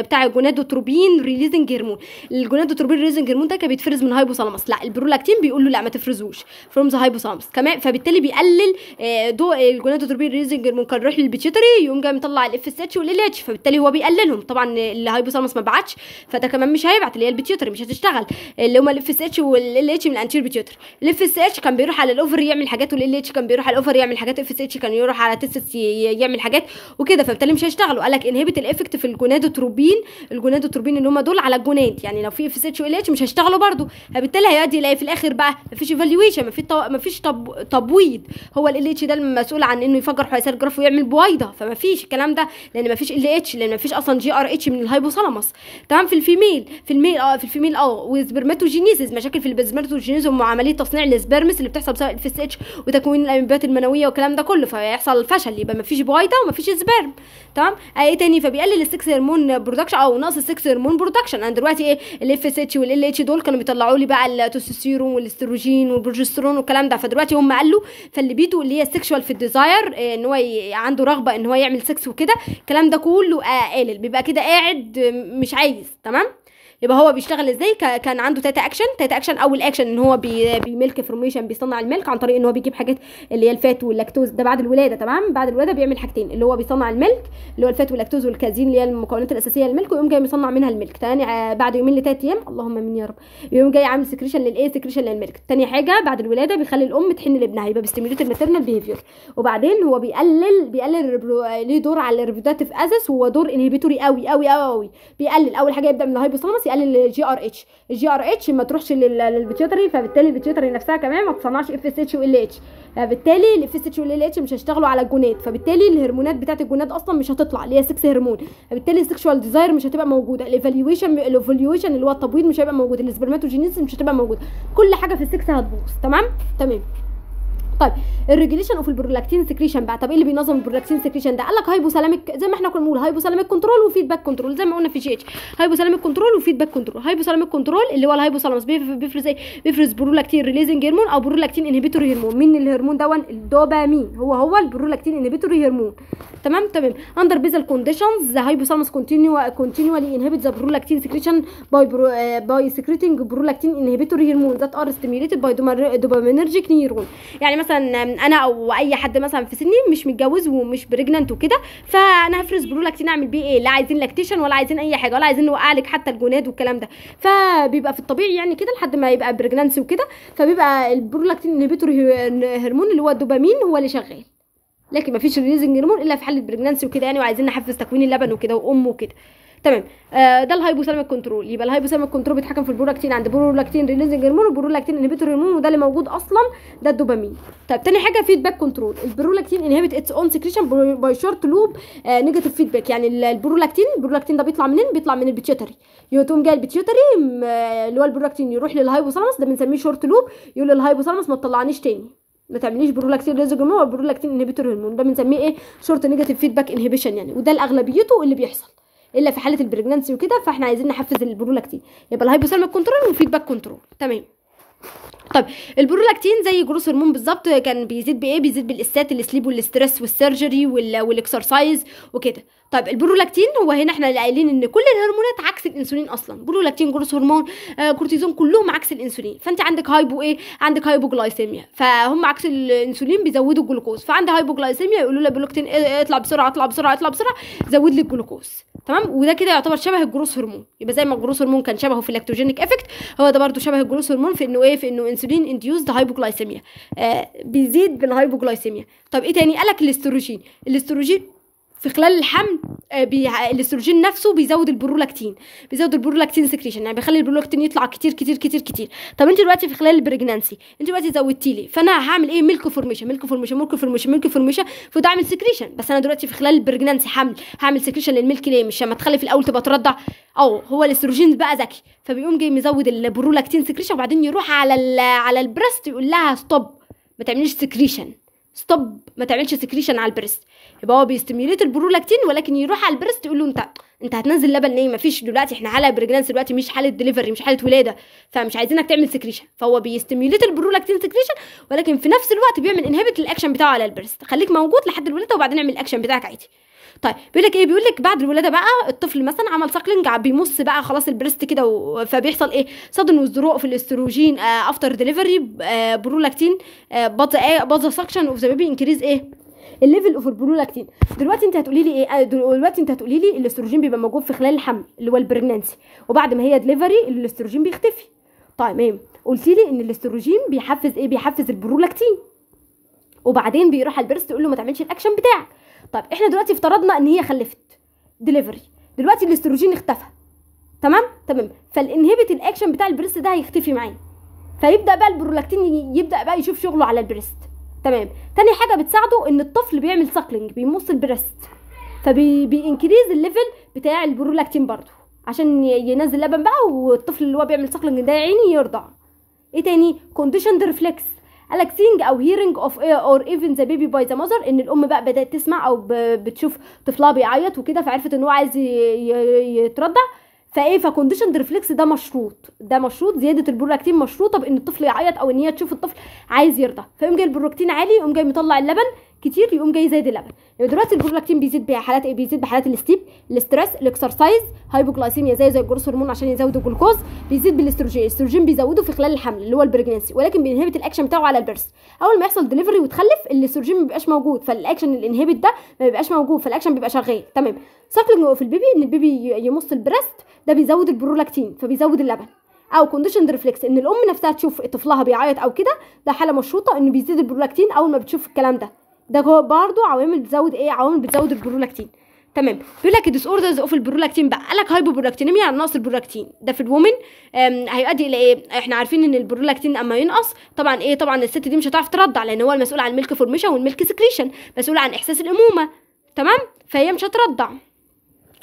بتاع الجونادوتروبين ريليزنج هرمون الجونادوتروبين ريليزنج هرمون ده كان بيتفرز من هايبوثالامس لا البرولاكتين بيقول له لا ما تفرزوش فروم ذا هايبوثالامس كمان فبالتالي بيقلل آه، ضوء الجونادوتروبين آه، ريليزنج هرمون كان رايح للبيتشيتري يقوم جاي مطلع الاف اس اتش والال اتش فبالتالي هو بيقللهم طبعا الهايبوثالامس ما بعتش فده كمان مش هيبعت اللي هي البيتشيتري مش هتشتغل اللي هم الاف اس اتش والال اتش من الانتير بيتشيتري الاف اس اتش كان بيروح على الاوفر يعمل يعمل حاجات والال اتش كان بيروح على الاوفر يعمل حاجات اف اس اتش كان يروح على تيسس يعمل حاجات وكده فبالتالي مش هيشتغلوا قال لك انهبت الافكت في الجونادوتروبين الجونادوتروبين اللي هم دول على الجونات يعني لو في اف اس اتش وال اتش مش هيشتغلوا برده فبالتالي هيؤدي يلاقي في الاخر بقى مفيش ايفالويشن مفيش طو... مفيش طب... تبويض هو ال اتش ده المسؤول عن انه يفجر حيوان الجراف ويعمل بويضه فمفيش الكلام ده لان مفيش ال اتش لان مفيش اصلا جي ار اتش من الهايبوثالاموس تمام في الفيميل في الميل اه في الفيميل اه وسبرماتوجينيسيس مشاكل في السبرماتوجينيسيس هم تصنيع السبرمس اللي بتحصل بسبب الاف اس اتش وتكوين الاميبات المنويه والكلام ده كله فيحصل فشل يبقى مفيش بويضة ومفيش سبرم تمام ايه تاني فبيقلل السكس هرمون برودكشن او نقص السكس هرمون برودكشن انا دلوقتي ايه الاف اس اتش والال اتش دول كانوا بيطلعوا لي بقى التستوستيرون والاستروجين والبروجسترون والكلام ده فدلوقتي هم قالوا فالليبيدو اللي هي السكشوال في الديزاير ان هو عنده رغبه ان هو يعمل سكس وكده الكلام ده كله قلل بيبقى كده قاعد مش عايز تمام يبقى هو بيشتغل ازاي كان عنده تاتا اكشن تاتا اكشن اول اكشن ان هو بيملك فورميشن بيصنع الملك عن طريق ان هو بيجيب حاجات اللي هي الفات واللاكتوز ده بعد الولاده تمام بعد الولاده بيعمل حاجتين اللي هو بيصنع الملك اللي هو الفات واللاكتوز والكازين اللي هي المكونات الاساسيه للملك ويقوم جاي مصنع منها الملك تاني بعد يومين لثلاث ايام اللهم امين يا رب يقوم جاي عامل سكريشن للايه سكريشن للملك تاني حاجه بعد الولاده بيخلي الام تحن لابنها يبقى بيستيميوليت الماتيرنال بيهيفير وبعدين هو بيقلل بيقلل ليه دور على الريبوداتيف ازس هو دور انهبيتوري قوي قوي قوي قوي بيقلل اول حاجه يبدا من الهايبوثالامس خلاص يقلل الجي ار اتش الجي ار اتش ما تروحش للبيتيوتري فبالتالي البيتيوتري نفسها كمان ما تصنعش اف اس اتش وال اتش فبالتالي الاف اس اتش وال اتش مش هيشتغلوا على الجونات فبالتالي الهرمونات بتاعه الجونات اصلا مش هتطلع اللي هي سكس هرمون فبالتالي السكشوال ديزاير مش هتبقى موجوده الايفالويشن الايفالويشن اللي هو التبويض مش هيبقى موجود السبرماتوجينيز مش هتبقى موجوده كل حاجه في السكس هتبوظ تمام تمام طيب الريجليشن اوف البرولاكتين سكريشن بقى طب ايه اللي بينظم البرولاكتين سكريشن ده قال لك هايبوثالاميك زي ما احنا كنا بنقول هايبوثالاميك كنترول وفيدباك كنترول زي ما قلنا في جي اتش هايبوثالاميك كنترول وفيدباك كنترول هايبوثالاميك كنترول اللي هو الهايبوثالاموس بيفرز ايه بيفرز برولاكتين ريليزنج هرمون او برولاكتين انهبيتوري هرمون مين الهرمون دون الدوبامين هو هو البرولاكتين انهبيتوري هرمون تمام تمام اندر بيزل كونديشنز ذا هايبوثالاموس كونتينيو كونتينيوالي انهبيت ذا برولاكتين سكريشن باي برو باي سكريتنج برولاكتين انهبيتوري هرمون ذات ار ستيميليتد باي دوبامينرجيك نيرون يعني مثلا مثلا انا او اي حد مثلا في سني مش متجوز ومش بريجننت وكده فانا هفرز برولاكتين اعمل بيه ايه لا عايزين لاكتيشن ولا عايزين اي حاجه ولا عايزين نوقع لك حتى الجناد والكلام ده فبيبقى في الطبيعي يعني كده لحد ما يبقى بريجننسي وكده فبيبقى البرولاكتين انهبيتور هرمون اللي هو الدوبامين هو اللي شغال لكن مفيش ريليزنج هرمون الا في حاله بريجننسي وكده يعني وعايزين نحفز تكوين اللبن وكده وام وكده تمام آه ده الهايبوثالاميك كنترول يبقى الهايبوثالاميك كنترول بيتحكم في البرولاكتين عند برولاكتين ريليزنج هرمون وبرولاكتين انهبيتور هرمون وده اللي موجود اصلا ده الدوبامين طب تاني حاجه فيدباك كنترول البرولاكتين انهبيت اتس اون سكريشن باي شورت لوب نيجاتيف فيدباك يعني البرولاكتين البرولاكتين ده بيطلع منين بيطلع من البيتيوتري يقوم جاي البيتيوتري آه، اللي هو البرولاكتين يروح للهايبوثالاموس ده بنسميه شورت لوب يقول للهايبوثالاموس ما تطلعنيش تاني ما تعمليش برولاكتين ريليزنج هرمون ولا برولاكتين انهبيتور هرمون ده بنسميه ايه شورت نيجاتيف فيدباك انهبيشن يعني وده الاغلبيته اللي بيحصل الا في حاله البريجنانسي وكده فاحنا عايزين نحفز البرولاكتين يبقى الهايبوثيرمال كنترول والفيدباك كنترول تمام طيب البرولاكتين زي جروس هرمون بالظبط كان بيزيد بايه بيزيد بالاستات السليب والستريس والسيرجري والاكسرسايز وكده طيب البرولاكتين هو هنا احنا اللي قايلين ان كل الهرمونات عكس الانسولين اصلا برولاكتين جروس هرمون آه، كورتيزون كلهم عكس الانسولين فانت عندك هايبو ايه عندك هايبوجلايسيميا فهم عكس الانسولين بيزودوا الجلوكوز فعند هايبوجلايسيميا يقولوا لك برولاكتين إيه، إيه، اطلع بسرعه اطلع بسرعه اطلع بسرعه زود لي الجلوكوز تمام وده كده يعتبر شبه الجروس هرمون يبقى زي ما الجروس هرمون كان شبهه في اللاكتوجينيك افكت هو ده برده شبه الجروس هرمون في انه ايه في انه انسولين انديوزد هايبوجلايسيميا آه بيزيد بالهايبوجلايسيميا طب ايه تاني قالك الاستروجين الاستروجين في خلال الحمل آه، الاستروجين نفسه بيزود البرولاكتين بيزود البرولاكتين سكريشن يعني بيخلي البرولاكتين يطلع كتير كتير كتير كتير طب انت دلوقتي في خلال البريجنانسي انت دلوقتي زودتي لي فانا هعمل ايه ميلك فورميشن ميلك فورميشن ميلك فورميشن ميلك فورميشن فده اعمل سكريشن بس انا دلوقتي في خلال البريجنانسي حمل هعمل سكريشن للميلك ليه مش لما تخلي في الاول تبقى ترضع او هو الاستروجين بقى ذكي فبيقوم جاي مزود البرولاكتين سكريشن وبعدين يروح على على البريست يقول لها ستوب ما تعمليش سكريشن ستوب ما تعملش سكريشن على البريست يبقى هو بيستميوليت البرولاكتين ولكن يروح على البريست يقول له انت انت هتنزل لبن ليه مفيش دلوقتي احنا حاله بريجنانس دلوقتي مش حاله دليفري مش حاله ولاده فمش عايزينك تعمل سكريشن فهو بيستميوليت البرولاكتين سكريشن ولكن في نفس الوقت بيعمل انهبت الاكشن بتاعه على البريست خليك موجود لحد الولاده وبعدين اعمل الاكشن بتاعك عادي طيب بيقول لك ايه بيقول لك بعد الولاده بقى الطفل مثلا عمل ساكلينج بيمص بقى خلاص البريست كده فبيحصل ايه صدن وزروق في الاستروجين افتر آه، ديليفري آه، برولاكتين باظ آه، ايه باظ سكشن اوف ذا بيبي انكريز ايه الليفل اوف البرولاكتين دلوقتي انت هتقولي لي ايه آه، دلوقتي انت هتقولي لي الاستروجين بيبقى موجود في خلال الحمل اللي هو البرنانسي وبعد ما هي دليفري الاستروجين بيختفي تمام طيب، قلتي لي ان الاستروجين بيحفز ايه بيحفز البرولاكتين وبعدين بيروح على البرست تقول له ما تعملش الاكشن بتاعك طيب احنا دلوقتي افترضنا ان هي خلفت دليفري دلوقتي الاستروجين اختفى تمام تمام فالانهبت الاكشن بتاع البريست ده هيختفي معاه فيبدا بقى البرولاكتين يبدا بقى يشوف شغله على البريست تمام تاني حاجه بتساعده ان الطفل بيعمل ساكلينج بيمص البريست فبينكريز الليفل بتاع البرولاكتين برضه عشان ينزل لبن بقى والطفل اللي هو بيعمل ساكلينج ده يا عيني يرضع ايه تاني كونديشن ريفلكس قالك سينج او هيرنج اوف اور ايفن ذا بيبي باي ذا ماذر ان الام بقى بدات تسمع او بتشوف طفلها بيعيط وكده فعرفت ان هو عايز يترضع فايه فكونديشن ريفلكس ده مشروط ده مشروط زياده البرولاكتين مشروطه بان الطفل يعيط او ان هي تشوف الطفل عايز يرضع فيقوم جاي البرولاكتين عالي يقوم جاي مطلع اللبن كتير يقوم جاي زايد اللبن يبقى يعني دلوقتي البرولاكتين بيزيد بحالات ايه بيزيد بحالات الستيب الاسترس الاكسرسايز هايبوجلايسيميا زي زي الجروس هرمون عشان يزودوا الجلوكوز بيزيد بالاستروجين الاستروجين بيزوده في خلال الحمل اللي هو البريجنسي ولكن بينهبت الاكشن بتاعه على البرس اول ما يحصل دليفري وتخلف الاستروجين ما بيبقاش موجود فالاكشن الانهبت ده ما بيبقاش موجود فالاكشن بيبقى شغال تمام سايكلينج في البيبي ان البيبي يمص البريست ده بيزود البرولاكتين فبيزود اللبن او كونديشن ريفلكس ان الام نفسها تشوف طفلها بيعيط او كده ده حاله مشروطه انه بيزيد البرولاكتين اول ما بتشوف الكلام ده ده برضو عوامل بتزود ايه عوامل بتزود البرولاكتين تمام بيقول لك اوردرز اوف البرولاكتين بقى قال لك هايبوبرولاكتينيميا يعني نقص البرولاكتين ده في الومن هيؤدي الى ايه احنا عارفين ان البرولاكتين اما ينقص طبعا ايه طبعا الست دي مش هتعرف ترضع لان هو المسؤول عن الميلك فورميشن والميلك سكريشن مسؤول عن احساس الامومه تمام فهي مش هترضع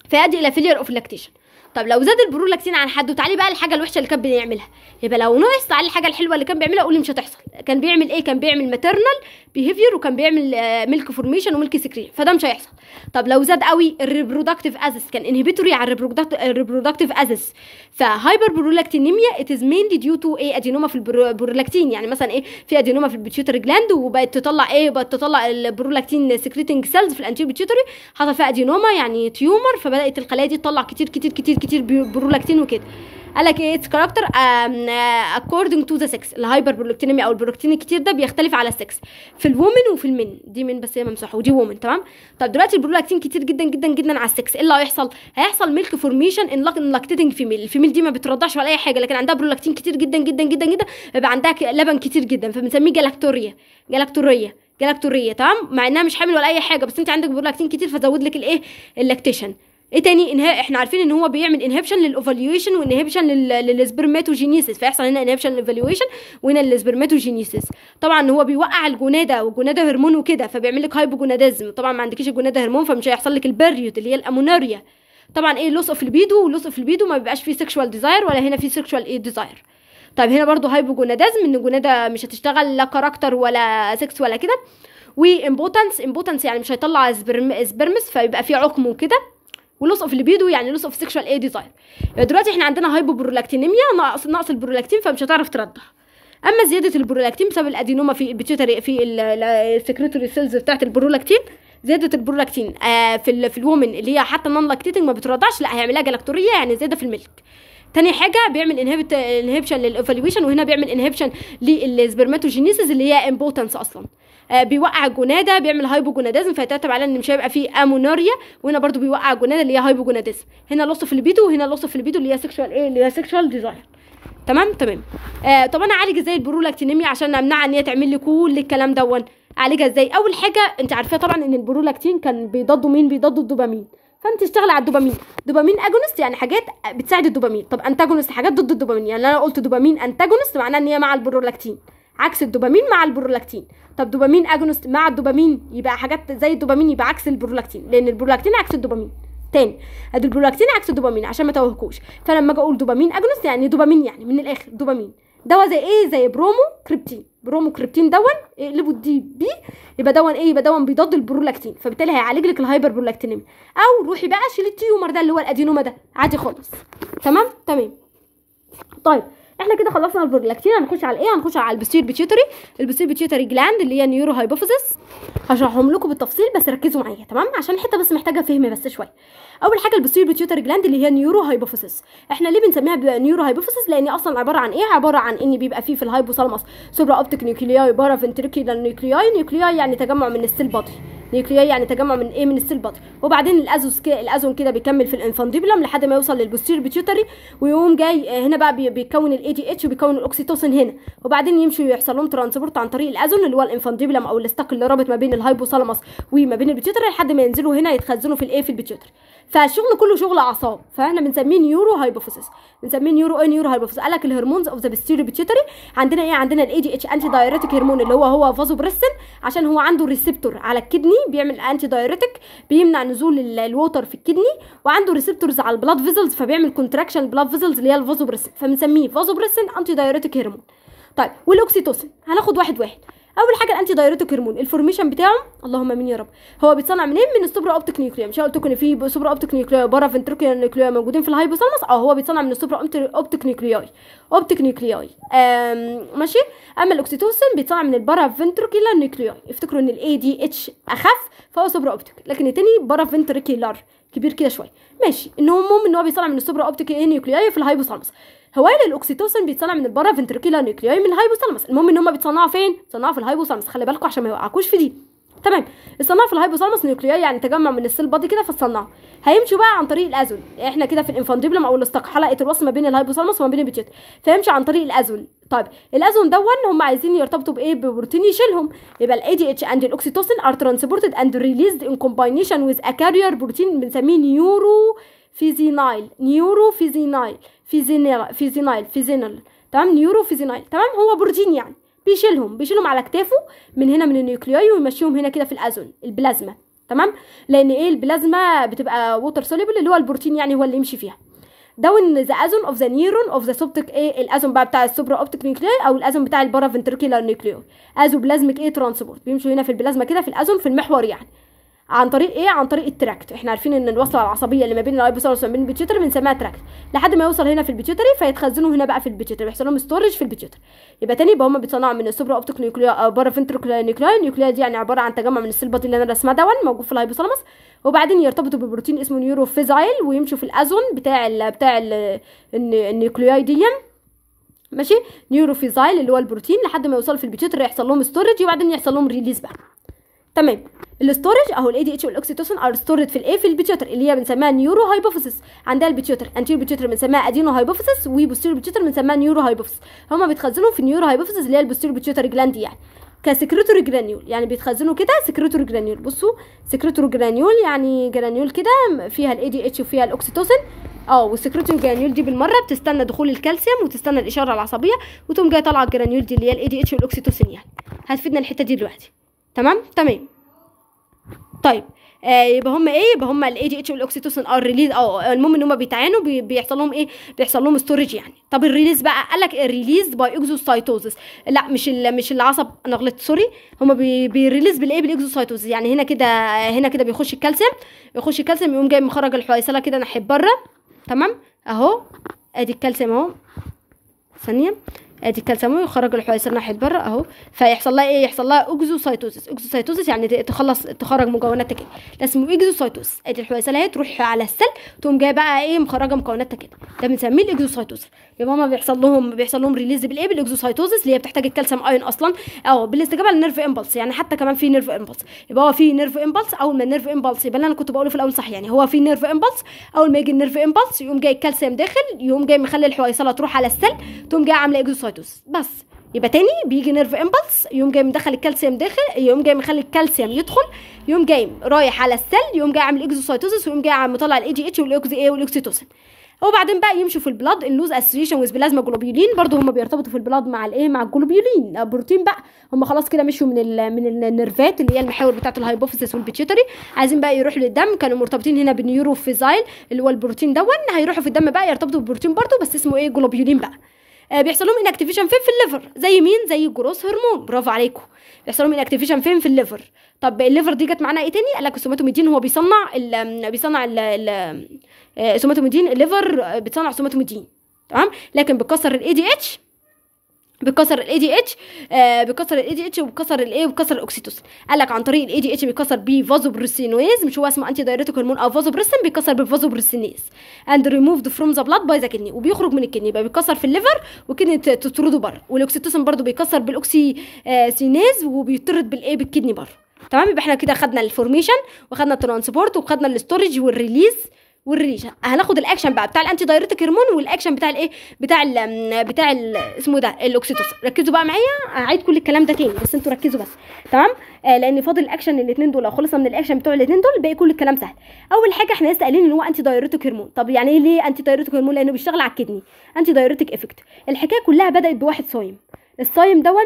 فيؤدي الى فيلير اوف لاكتيشن طب لو زاد البرولاكتين عن حد وتعالي بقى الحاجه الوحشه اللي كان بيعملها يبقى لو نقص تعالي الحاجه الحلوه اللي كان بيعملها قولي مش هتحصل كان بيعمل ايه كان بيعمل ماتيرنال بيهيفير وكان بيعمل ميلك فورميشن وميلك سكرين فده مش هيحصل طب لو زاد قوي الريبرودكتيف ازس كان انهبيتوري على الريبرودكتيف ازس فهايبر برولاكتينيميا ات از مينلي ديو تو ايه ادينوما في البرولاكتين يعني مثلا ايه في ادينوما في البيتيوتري جلاند وبقت تطلع ايه بقت تطلع البرولاكتين سكريتنج سيلز في الانتي حصل فيها ادينوما يعني تيومر فبدات الخلايا دي تطلع كتير كتير كتير كتير برولاكتين وكده قال لك ايه كاركتر اكوردنج تو ذا سكس الهايبر برولاكتينيميا او البرولاكتين الكتير ده بيختلف على السكس في الومن وفي المن دي من بس هي ممسوحه ودي وومن تمام طب دلوقتي البرولاكتين كتير جدا جدا جدا على السكس ايه اللي هيحصل هيحصل ميلك فورميشن ان لاكتيتنج فيميل الفيميل دي ما بترضعش ولا اي حاجه لكن عندها برولاكتين كتير جدا جدا جدا جدا يبقى عندها لبن كتير جدا فبنسميه جلاكتوريا جلاكتوريا جلاكتوريا تمام مع انها مش حامل ولا اي حاجه بس انت عندك برولاكتين كتير فزود لك الايه اللاكتيشن ايه تاني انها احنا عارفين ان هو بيعمل انهبشن للاوفاليويشن وانهبشن للسبرماتوجينيسيس فيحصل هنا انهبشن للاوفاليويشن وهنا للسبرماتوجينيسيس طبعا هو بيوقع الجناده والجناده هرمون وكده فبيعمل لك هايبوجونادازم طبعا ما عندكيش الجناده هرمون فمش هيحصل لك البريود اللي هي الامونوريا طبعا ايه لوس اوف البيدو ولوس اوف البيدو ما بيبقاش فيه سيكشوال ديزاير ولا هنا فيه سيكشوال ايه ديزاير طيب هنا برضو هايبوجونادازم ان الجناده مش هتشتغل لا كاركتر ولا سكس ولا كده وامبوتنس امبوتنس يعني مش هيطلع سبرمس فيبقى فيه عقم وكده ولوس اوف ليبيدو يعني لوس اوف سيكشوال اي ديزاير آه، دلوقتي احنا عندنا هايبوبرولاكتينيميا نقص نقص البرولاكتين فمش هتعرف ترضع اما زياده البرولاكتين بسبب الادينوما في البيتيوتري في السكريتوري سيلز بتاعه البرولاكتين زيادة البرولاكتين آه في في الومن اللي هي حتى نون لاكتيتنج ما بترضعش لا هيعملها جلاكتورية يعني زيادة في الملك تاني حاجه بيعمل انهبت انهبشن للايفالويشن وهنا بيعمل انهبشن للسبرماتوجينيسيس اللي هي امبوتنس اصلا آه بيوقع الجناده بيعمل هايبوجونادازم فيترتب على ان مش هيبقى فيه امونوريا وهنا برضو بيوقع الجناده اللي هي هايبوجونادازم هنا لص في البيتو وهنا لص في البيتو اللي هي سيكشوال ايه اللي هي سيكشوال ديزاير تمام تمام آه طب انا اعالج ازاي البرولاكتينيميا عشان امنعها ان هي تعمل لي كل الكلام دون اعالجها ازاي اول حاجه انت عارفه طبعا ان البرولاكتين كان بيضادوا مين بيضادوا الدوبامين فانت اشتغلي على الدوبامين دوبامين اجونست يعني حاجات بتساعد الدوبامين طب انتاجونست حاجات ضد الدوبامين يعني انا قلت دوبامين انتاجونست معناه ان هي مع البرولاكتين عكس الدوبامين مع البرولاكتين طب دوبامين اجونست مع الدوبامين يبقى حاجات زي الدوبامين يبقى عكس البرولاكتين لان البرولاكتين عكس الدوبامين تاني ادي البرولاكتين عكس الدوبامين عشان ما توهكوش فلما اجي اقول دوبامين اجونست يعني دوبامين يعني من الاخر دوبامين دواء زي ايه زي برومو كريبتين برومو كريبتين دون اقلبوا الدي إيه، بي يبقى دون ايه يبقى دون بيضاد البرولاكتين فبالتالي هيعالج لك الهايبر برولاكتينيميا او روحي بقى شيل التيومر ده اللي هو الادينوما ده عادي خالص تمام تمام طيب احنا كده خلصنا البرولاكتين هنخش على ايه هنخش على البستير بيتيوتري البستير بيتيوتري جلاند اللي هي النيورو هايبوفيزس هشرحهم لكم بالتفصيل بس ركزوا معايا تمام عشان الحته بس محتاجه فهم بس شويه اول حاجه البستير بيتيوتري جلاند اللي هي النيورو هايبوفيزس احنا ليه بنسميها نيورو هايبوفيزس لان اصلا عباره عن ايه عباره عن ان بيبقى فيه في الهايبوثالاموس سوبرا اوبتيك نيوكلياي بارا فنتريكيلا نيوكلياي نيوكلياي يعني تجمع من السيل بادي نيوكلياي يعني تجمع من ايه من السيل بطن وبعدين الازوس كده الازون كده بيكمل في الانفانديبلم لحد ما يوصل للبوستير بيتيوتري ويقوم جاي آه، هنا بقى بيكون الاي دي اتش وبيكون الاوكسيتوسين هنا وبعدين يمشي يحصل لهم ترانسبورت عن طريق الازون اللي هو الانفانديبلم او الاستاك اللي رابط ما بين الهايبوثالاموس وما بين البيتيوتري لحد ما ينزلوا هنا يتخزنوا في الايه في البيتيوتري فالشغل كله شغل اعصاب فاحنا بنسميه نيورو هايبوفيسس بنسميه نيورو ايه نيورو هايبوفيسس قال لك الهرمونز اوف ذا بيستيري بيتيوتري عندنا ايه عندنا الاي دي اتش انتي دايريتيك هرمون اللي هو هو فازوبريسن عشان هو عنده ريسبتور على الكدني بيعمل انتي دايريتك بيمنع نزول الووتر في الكدني وعنده ريسبتورز على البلاد فيزلز فبيعمل كونتراكشن البلاد فيزلز اللي هي الفازوبرسين فبنسميه فازوبرسين انتي دايريتك هرمون طيب والاوكسيتوسين هناخد واحد واحد اول حاجه الانتي دايريتك هرمون الفورميشن بتاعه اللهم امين يا رب هو بيتصنع منين من السوبرا اوبتيك نيوكليا مش قلت لكم ان في سوبرا اوبتيك نيوكليا بره فنتريكولار نيوكليا موجودين في الهايبوثالامس اه هو بيتصنع من السوبرا اوبتيك نيوكليا اوبتيك أم ماشي اما الاكسيتوسين بيتصنع من البارا فنتريكولار نيوكليا افتكروا ان الاي دي اتش اخف فهو سوبرا اوبتيك لكن التاني بارا فنتريكولار كبير كده شويه ماشي ان هو المهم ان هو بيتصنع من السوبرا اوبتيك نيوكليا في الهايبوثالامس هواية الاكسيتوسين بيتصنع من البارا فنتركيلا نيوكلياي من الهايبوثالاموس المهم ان هم بيتصنعوا فين بيتصنعوا في الهايبوثالاموس خلي بالكم عشان ما يوقعكوش في دي تمام الصناعه في الهايبوثالاموس نيوكلياي يعني تجمع من السيل بادي كده فتصنعه هيمشي بقى عن طريق الازول احنا كده في الانفانديبلم او الاستق حلقه الوصل ما بين الهايبوثالاموس وما بين البيتيوت فيمشي عن طريق الازول طيب الازول دون هم عايزين يرتبطوا بايه ببروتين يشيلهم يبقى الاي دي اتش اند الاكسيتوسين ار ترانسبورتد اند ريليزد ان كومباينيشن ويز ا كارير بروتين بنسميه نيورو فيزينايل نيورو فيزينايل فيزينيرا فيزينايل فيزينال تمام نيورو فيزينايل تمام هو بروتين يعني بيشيلهم بيشيلهم على كتافه من هنا من النيوكليوي ويمشيهم هنا كده في الازون البلازما تمام لان ايه البلازما بتبقى ووتر سوليبل اللي هو البروتين يعني هو اللي يمشي فيها داون ذا ازون اوف ذا نيرون اوف ذا سوبتك ايه الازون بقى بتاع السوبرا اوبتيك نيوكليوي او الازون بتاع البارا نيوكليوي نيوكلياي ازو بلازميك ايه ترانسبورت بيمشوا هنا في البلازما كده في الازون في المحور يعني عن طريق ايه عن طريق التراكت احنا عارفين ان الوصله العصبيه اللي ما بين الايبوثالاموس وما بين البيتيوتري بنسميها تراكت لحد ما يوصل هنا في البيتيوتري فيتخزنوا هنا بقى في البيتيوتري بيحصل لهم ستورج في البيتيوتري يبقى تاني يبقى هم بيتصنعوا من السوبر اوبتيك نيوكليا او آه، بارا بارافنتريكولا نيوكليا النيوكليا دي يعني عباره عن تجمع من السلبات اللي انا رسمها دون موجود في الايبوثالاموس وبعدين يرتبطوا ببروتين اسمه نيوروفيزايل ويمشوا في الازون بتاع الـ بتاع النيوكليا دي ماشي نيوروفيزايل اللي هو البروتين لحد ما يوصل في البيتيوتري يحصل لهم ستورج وبعدين يحصل لهم ريليز بقى تمام الاستورج اهو الاي دي اتش والاكسيتوسين ار ستورد في الايه في البيتيوتر اللي هي بنسميها نيورو هايبوفيسس عندها البيتيوتر انتير بيتيوتر بنسميها ادينو هايبوفيسس وبوستيرو بيتيوتر بنسميها نيورو هايبوفيسس هما بيتخزنوا في النيورو هايبوفيسس اللي هي البوستيرو بيتيوتر جلاند يعني كسكريتوري جرانيول يعني بيتخزنوا كده سكريتوري جرانيول بصوا سكريتوري جرانيول يعني جرانيول كده فيها الاي دي اتش وفيها الاكسيتوسين اه والسكريتوري جرانيول دي بالمره بتستنى دخول الكالسيوم وتستنى الاشاره العصبيه وتقوم جايه طالعه الجرانيول دي اللي هي الاي دي اتش والاكسيتوسين يعني هتفيدنا الحته دي دلوقتي تمام تمام طيب آه يبقى هم ايه يبقى هم الاي دي اتش والاوكسيتوسين اه الريليز او المهم ان هم بيتعانوا بي بيحصل لهم ايه بيحصل لهم ستورج يعني طب الريليز بقى قال لك الريليز باي اكزوسايتوزس لا مش مش العصب انا غلطت سوري هم بي بيريليز بالايه بالاكزوسايتوزس يعني هنا كده هنا كده بيخش الكالسيوم بيخش الكالسيوم يقوم جاي مخرج الحويصله كده ناحيه بره تمام اهو ادي الكالسيوم اهو ثانيه ادي آه، الكالسيوم ويخرج الحويصر ناحيه بره اهو فيحصل لها ايه يحصل لها اوكزوسايتوسيس اوكزوسايتوسيس يعني تخلص تخرج مكوناتها كده ده اسمه اكزوسايتوس ادي آه، الحويصله اهي تروح على السل تقوم جايه بقى ايه مخرجه مكوناتها كده ده بنسميه الاكزوسايتوس يبقى هما بيحصل لهم بيحصل لهم ريليز بالايه بالاكزوسايتوسيس اللي هي بتحتاج الكالسيوم ايون اصلا اه بالاستجابه للنيرف امبلس يعني حتى كمان في نيرف امبلس يبقى هو في نيرف امبلس اول ما النيرف امبلس يبقى انا كنت بقوله في الاول صح يعني هو في نيرف امبلس اول ما يجي النيرف امبلس يقوم جاي الكالسيوم داخل يقوم جاي مخلي الحويصله تروح على السل تقوم جايه عامله التكويدوس بس يبقى تاني بيجي نيرف امبلس يقوم جاي مدخل الكالسيوم داخل يقوم جاي مخلي الكالسيوم يدخل يقوم جاي رايح على السل يقوم جاي عامل اكزوسايتوزس ويقوم جاي مطلع الاي جي اتش والاكزي اي والاكسيتوسين وبعدين بقى يمشوا في البلاد اللوز اسوشيشن ويز بلازما جلوبيولين برضه هم بيرتبطوا في البلاد مع الايه مع الجلوبيولين آه، بروتين بقى هم خلاص كده مشوا من الـ من النرفات اللي هي المحاور بتاعه الهايبوفيسس والبيتشيتري عايزين بقى يروحوا للدم كانوا مرتبطين هنا بالنيوروفيزايل اللي هو البروتين دون هيروحوا في الدم بقى يرتبطوا ببروتين برضه بس اسمه ايه جلوبيولين بقى آه، بيحصل لهم انكتيفيشن فين في الليفر زي مين زي جروس هرمون برافو عليكم بيحصل لهم انكتيفيشن فين في الليفر طب الليفر دي جت معانا ايه تاني قال لك السوماتوميدين هو بيصنع ال بيصنع آه، السوماتوميدين الليفر آه، بتصنع سوماتوميدين تمام لكن بتكسر الاي دي اتش بيكسر الاي دي اتش آه، بيكسر الاي دي اتش وبيكسر الايه وبيكسر الاوكسيتوسين قال لك عن طريق الاي دي اتش بيكسر بيه فازوبريسينويز مش هو اسمه انتي دايريتيك هرمون او فازوبريسين بيكسر بالفازوبريسينيز اند ريموفد فروم ذا بلاد باي ذا كدني وبيخرج من الكدني يبقى بيكسر في الليفر والكدني تطرده بره والاوكسيتوسين برده بيكسر بالاوكسيسينيز وبيطرد بالايه بالكدني بره تمام يبقى احنا كده خدنا الفورميشن وخدنا الترانسبورت وخدنا الاستورج والريليز والريشه هناخد الاكشن بقى بتاع الانتي دايريتك هرمون والاكشن بتاع الايه بتاع الـ بتاع الـ اسمه ده الاوكسيتوسين ركزوا بقى معايا هعيد كل الكلام ده تاني بس انتوا ركزوا بس تمام آه لان فاضل الاكشن الاثنين دول لو خلصنا من الاكشن بتوع الاثنين دول باقي كل الكلام سهل اول حاجه احنا لسه قايلين ان هو انتي دايريتك هرمون طب يعني ايه ليه انتي دايريتك هرمون لانه بيشتغل على الكدني انتي دايريتك افكت الحكايه كلها بدات بواحد صايم الصايم دون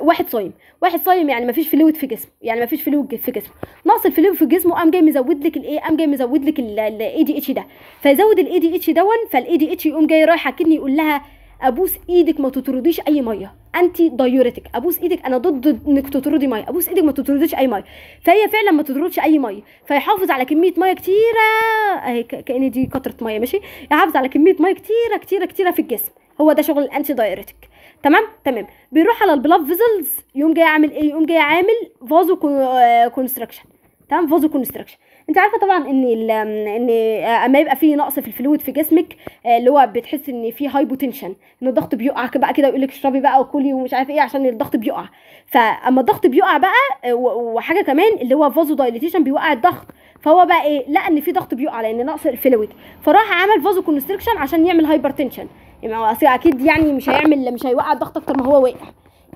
واحد صايم واحد صايم يعني مفيش فلويد في جسمه يعني مفيش فلويد في جسمه ناقص الفلويد في جسمه قام جاي مزود لك الايه قام جاي مزود لك الاي دي اتش ده فيزود الاي دي اتش دون فالاي دي اتش يقوم جاي رايح كني يقول لها ابوس ايدك ما تطرديش اي ميه انت دايورتك ابوس ايدك انا ضد انك تطردي ميه ابوس ايدك ما تطرديش اي ميه فهي فعلا ما تطردش اي ميه فيحافظ على كميه ميه كتيره اهي كان دي كتره ميه ماشي يحافظ على كميه ميه كتيره كتيره كتيره في الجسم هو ده شغل الانتي دايورتك تمام تمام بيروح على البلاف فيزلز يقوم جاي عامل ايه يقوم جاي عامل فازو آه، كونستراكشن تمام فازو كونستراكشن انت عارفه طبعا ان ان آه، اما يبقى في نقص في الفلويد في جسمك آه، اللي هو بتحس ان في هايبوتنشن ان الضغط بيقع بقى كده ويقول لك اشربي بقى وكلي ومش عارف ايه عشان الضغط بيقع فاما الضغط بيقع بقى وحاجه كمان اللي هو فازو دايليتيشن بيوقع الضغط فهو بقى ايه لقى ان في ضغط بيقع لان نقص الفلويد فراح عمل فازو كونستريكشن عشان يعمل هايبرتنشن يبقى هو اكيد يعني مش هيعمل مش هيوقع الضغط اكتر ما هو واقع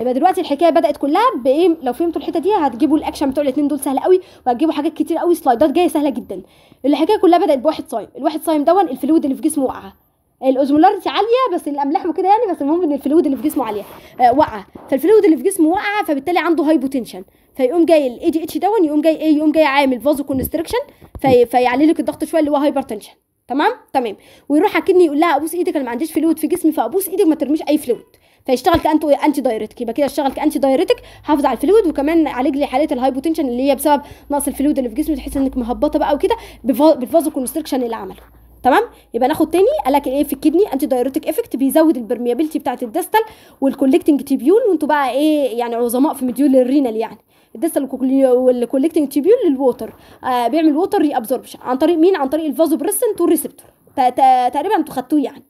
يبقى دلوقتي الحكايه بدات كلها بايه لو فهمتوا الحته دي هتجيبوا الاكشن بتوع الاثنين دول سهل قوي وهتجيبوا حاجات كتير قوي سلايدات جايه سهله جدا الحكايه كلها بدات بواحد صايم الواحد صايم دون الفلويد اللي في جسمه واقعه الاوزمولاريتي عاليه بس الاملاح وكده يعني بس المهم ان الفلويد اللي في جسمه عاليه آه، وقع واقعه فالفلويد اللي في جسمه واقعه فبالتالي عنده هايبوتنشن فيقوم جاي الاي دي اتش دون يقوم جاي ايه يقوم جاي عامل فازو كونستريكشن في فيعلي لك الضغط شويه اللي هو هايبرتنشن تمام تمام ويروح اكني يقول لها ابوس ايدك انا ما عنديش فلويد في جسمي فابوس ايدك ما ترميش اي فلويد فيشتغل كانت انتي دايرتك يبقى كده اشتغل كانتي دايرتك حافظ على الفلويد وكمان عالج لي حاله الهايبوتنشن اللي هي بسبب نقص الفلويد اللي في جسمي تحس انك مهبطه بقى وكده بالفازو كونستركشن اللي عمله تمام يبقى ناخد تاني قال لك ايه في الكدني انتي دايرتك افكت بيزود البرميابيلتي بتاعه الدستل والكولكتنج تيبيول وانتوا بقى ايه يعني عظماء في مديول الرينال يعني الديستال والكولكتنج تيبيول للووتر آه بيعمل ووتر ري عن طريق مين عن طريق الفازو بريسن تو تقريبا انتوا خدتوه يعني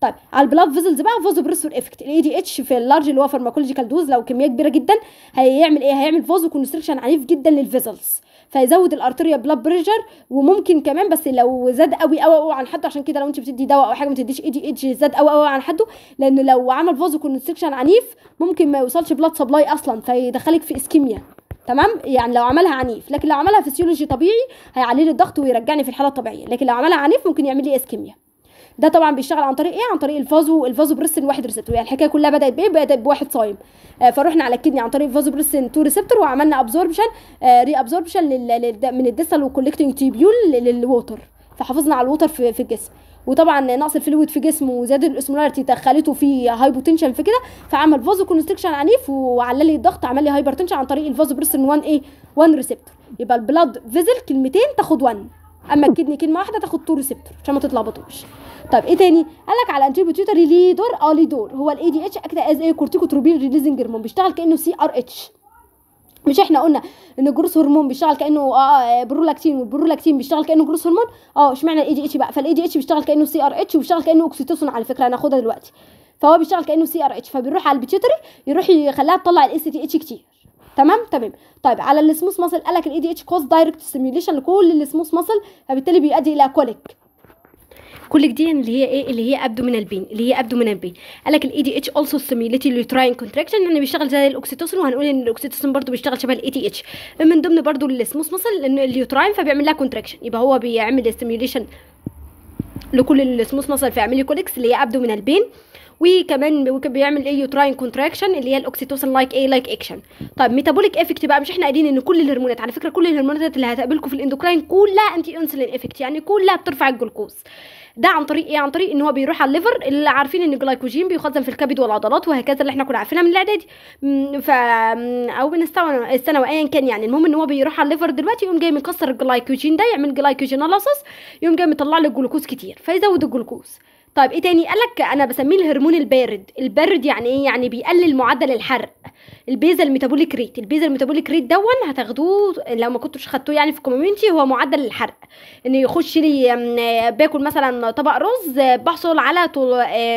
طيب على البلاد فيزلز بقى فازو بريسور افكت الاي دي اتش في اللارج اللي هو فارماكولوجيكال دوز لو كميه كبيره جدا هيعمل ايه هيعمل فازو كونستريكشن عنيف جدا للفيزلز فيزود الارتريا بلاد بريشر وممكن كمان بس لو زاد قوي قوي قوي عن حده عشان كده لو انت بتدي دواء او حاجه ما تديش اي دي اتش زاد قوي قوي عن حده لان لو عمل فازو كونستريكشن عنيف ممكن ما يوصلش بلاد سبلاي اصلا فيدخلك في اسكيميا تمام يعني لو عملها عنيف لكن لو عملها فسيولوجي طبيعي هيعلي لي الضغط ويرجعني في الحاله الطبيعيه لكن لو عملها عنيف ممكن يعمل لي اسكيميا ده طبعا بيشتغل عن طريق ايه عن طريق الفازو الفازو بريسن واحد ريسبتور يعني الحكايه كلها بدات بايه بدات بواحد صايم آه فروحنا على الكدني عن طريق الفازو بريسن 2 ريسبتور وعملنا ابزوربشن آه ري ابزوربشن من الديستال والكولكتنج تيبيول للووتر فحافظنا على الووتر في, في الجسم وطبعا نقص الفلويد في جسمه وزياده الاسمولاريتي دخلته في هايبوتنشن في كده فعمل فازو كونستريكشن عنيف وعلى لي الضغط عمل لي هايبرتنشن عن طريق الفازو بريسن 1 ايه 1 ريسبتور يبقى البلاد فيزل كلمتين تاخد 1 اما الكدني كلمه واحده تاخد 2 ريسبتور عشان ما تتلخبطوش طب ايه تاني قال لك على انتي ليه دور اه ليه دور هو الاي دي اتش اكتر از ايه كورتيكوتروبين ريليزنج هرمون بيشتغل كانه سي ار اتش مش احنا قلنا ان جروس هرمون بيشتغل كانه آه, آه،, آه، برولاكتين والبرولاكتين بيشتغل كانه جروس هرمون اه اشمعنى الاي دي اتش بقى فالاي دي اتش بيشتغل كانه سي ار اتش وبيشتغل كانه اوكسيتوسين على فكره هناخدها دلوقتي فهو بيشتغل كانه سي ار اتش فبيروح على البيتيوتري يروح يخليها تطلع الاس تي اتش كتير تمام تمام طيب على السموث ماسل قال لك الاي دي اتش كوز دايركت ستيميوليشن لكل السموث ماسل فبالتالي بيؤدي الى كوليك كل دي اللي هي ايه اللي هي ابدو من البين اللي هي ابدو من البين قال لك الاي دي اتش اولسو ستيميليت اليوتراين كونتراكشن يعني بيشتغل زي الاوكسيتوسين وهنقول ان الاوكسيتوسين برضو بيشتغل شبه الاي تي اتش من ضمن برضو السموث مصل ان اليوتراين فبيعمل لها كونتراكشن يبقى هو بيعمل ستيميوليشن لكل السموث مصل في عمليه كوليكس اللي هي ابدو من البين وكمان بيعمل ايه يوتراين كونتراكشن اللي هي الاوكسيتوسين لايك ايه لايك اكشن طيب ميتابوليك افكت بقى مش احنا قايلين ان كل الهرمونات على فكره كل الهرمونات اللي هتقابلكم في الاندوكراين كلها انتي انسولين افكت يعني كلها بترفع الجلوكوز ده عن طريق ايه عن طريق ان هو بيروح على الليفر اللي عارفين ان الجلايكوجين بيخزن في الكبد والعضلات وهكذا اللي احنا كنا عارفينها من الاعدادي ف او من الثانوي ايا كان يعني المهم ان هو بيروح على الليفر دلوقتي يقوم جاي مكسر الجلايكوجين ده يعمل جلايكوجين يقوم جاي مطلع لك جلوكوز كتير فيزود الجلوكوز طيب ايه تاني قالك انا بسميه الهرمون البارد البارد يعني ايه يعني بيقلل معدل الحرق البيزا الميتابوليك ريت البيزا الميتابوليك ريت دون هتاخدوه لو ما كنتوش خدتوه يعني في الكوميونتي هو معدل الحرق ان يخش لي باكل مثلا طبق رز بحصل على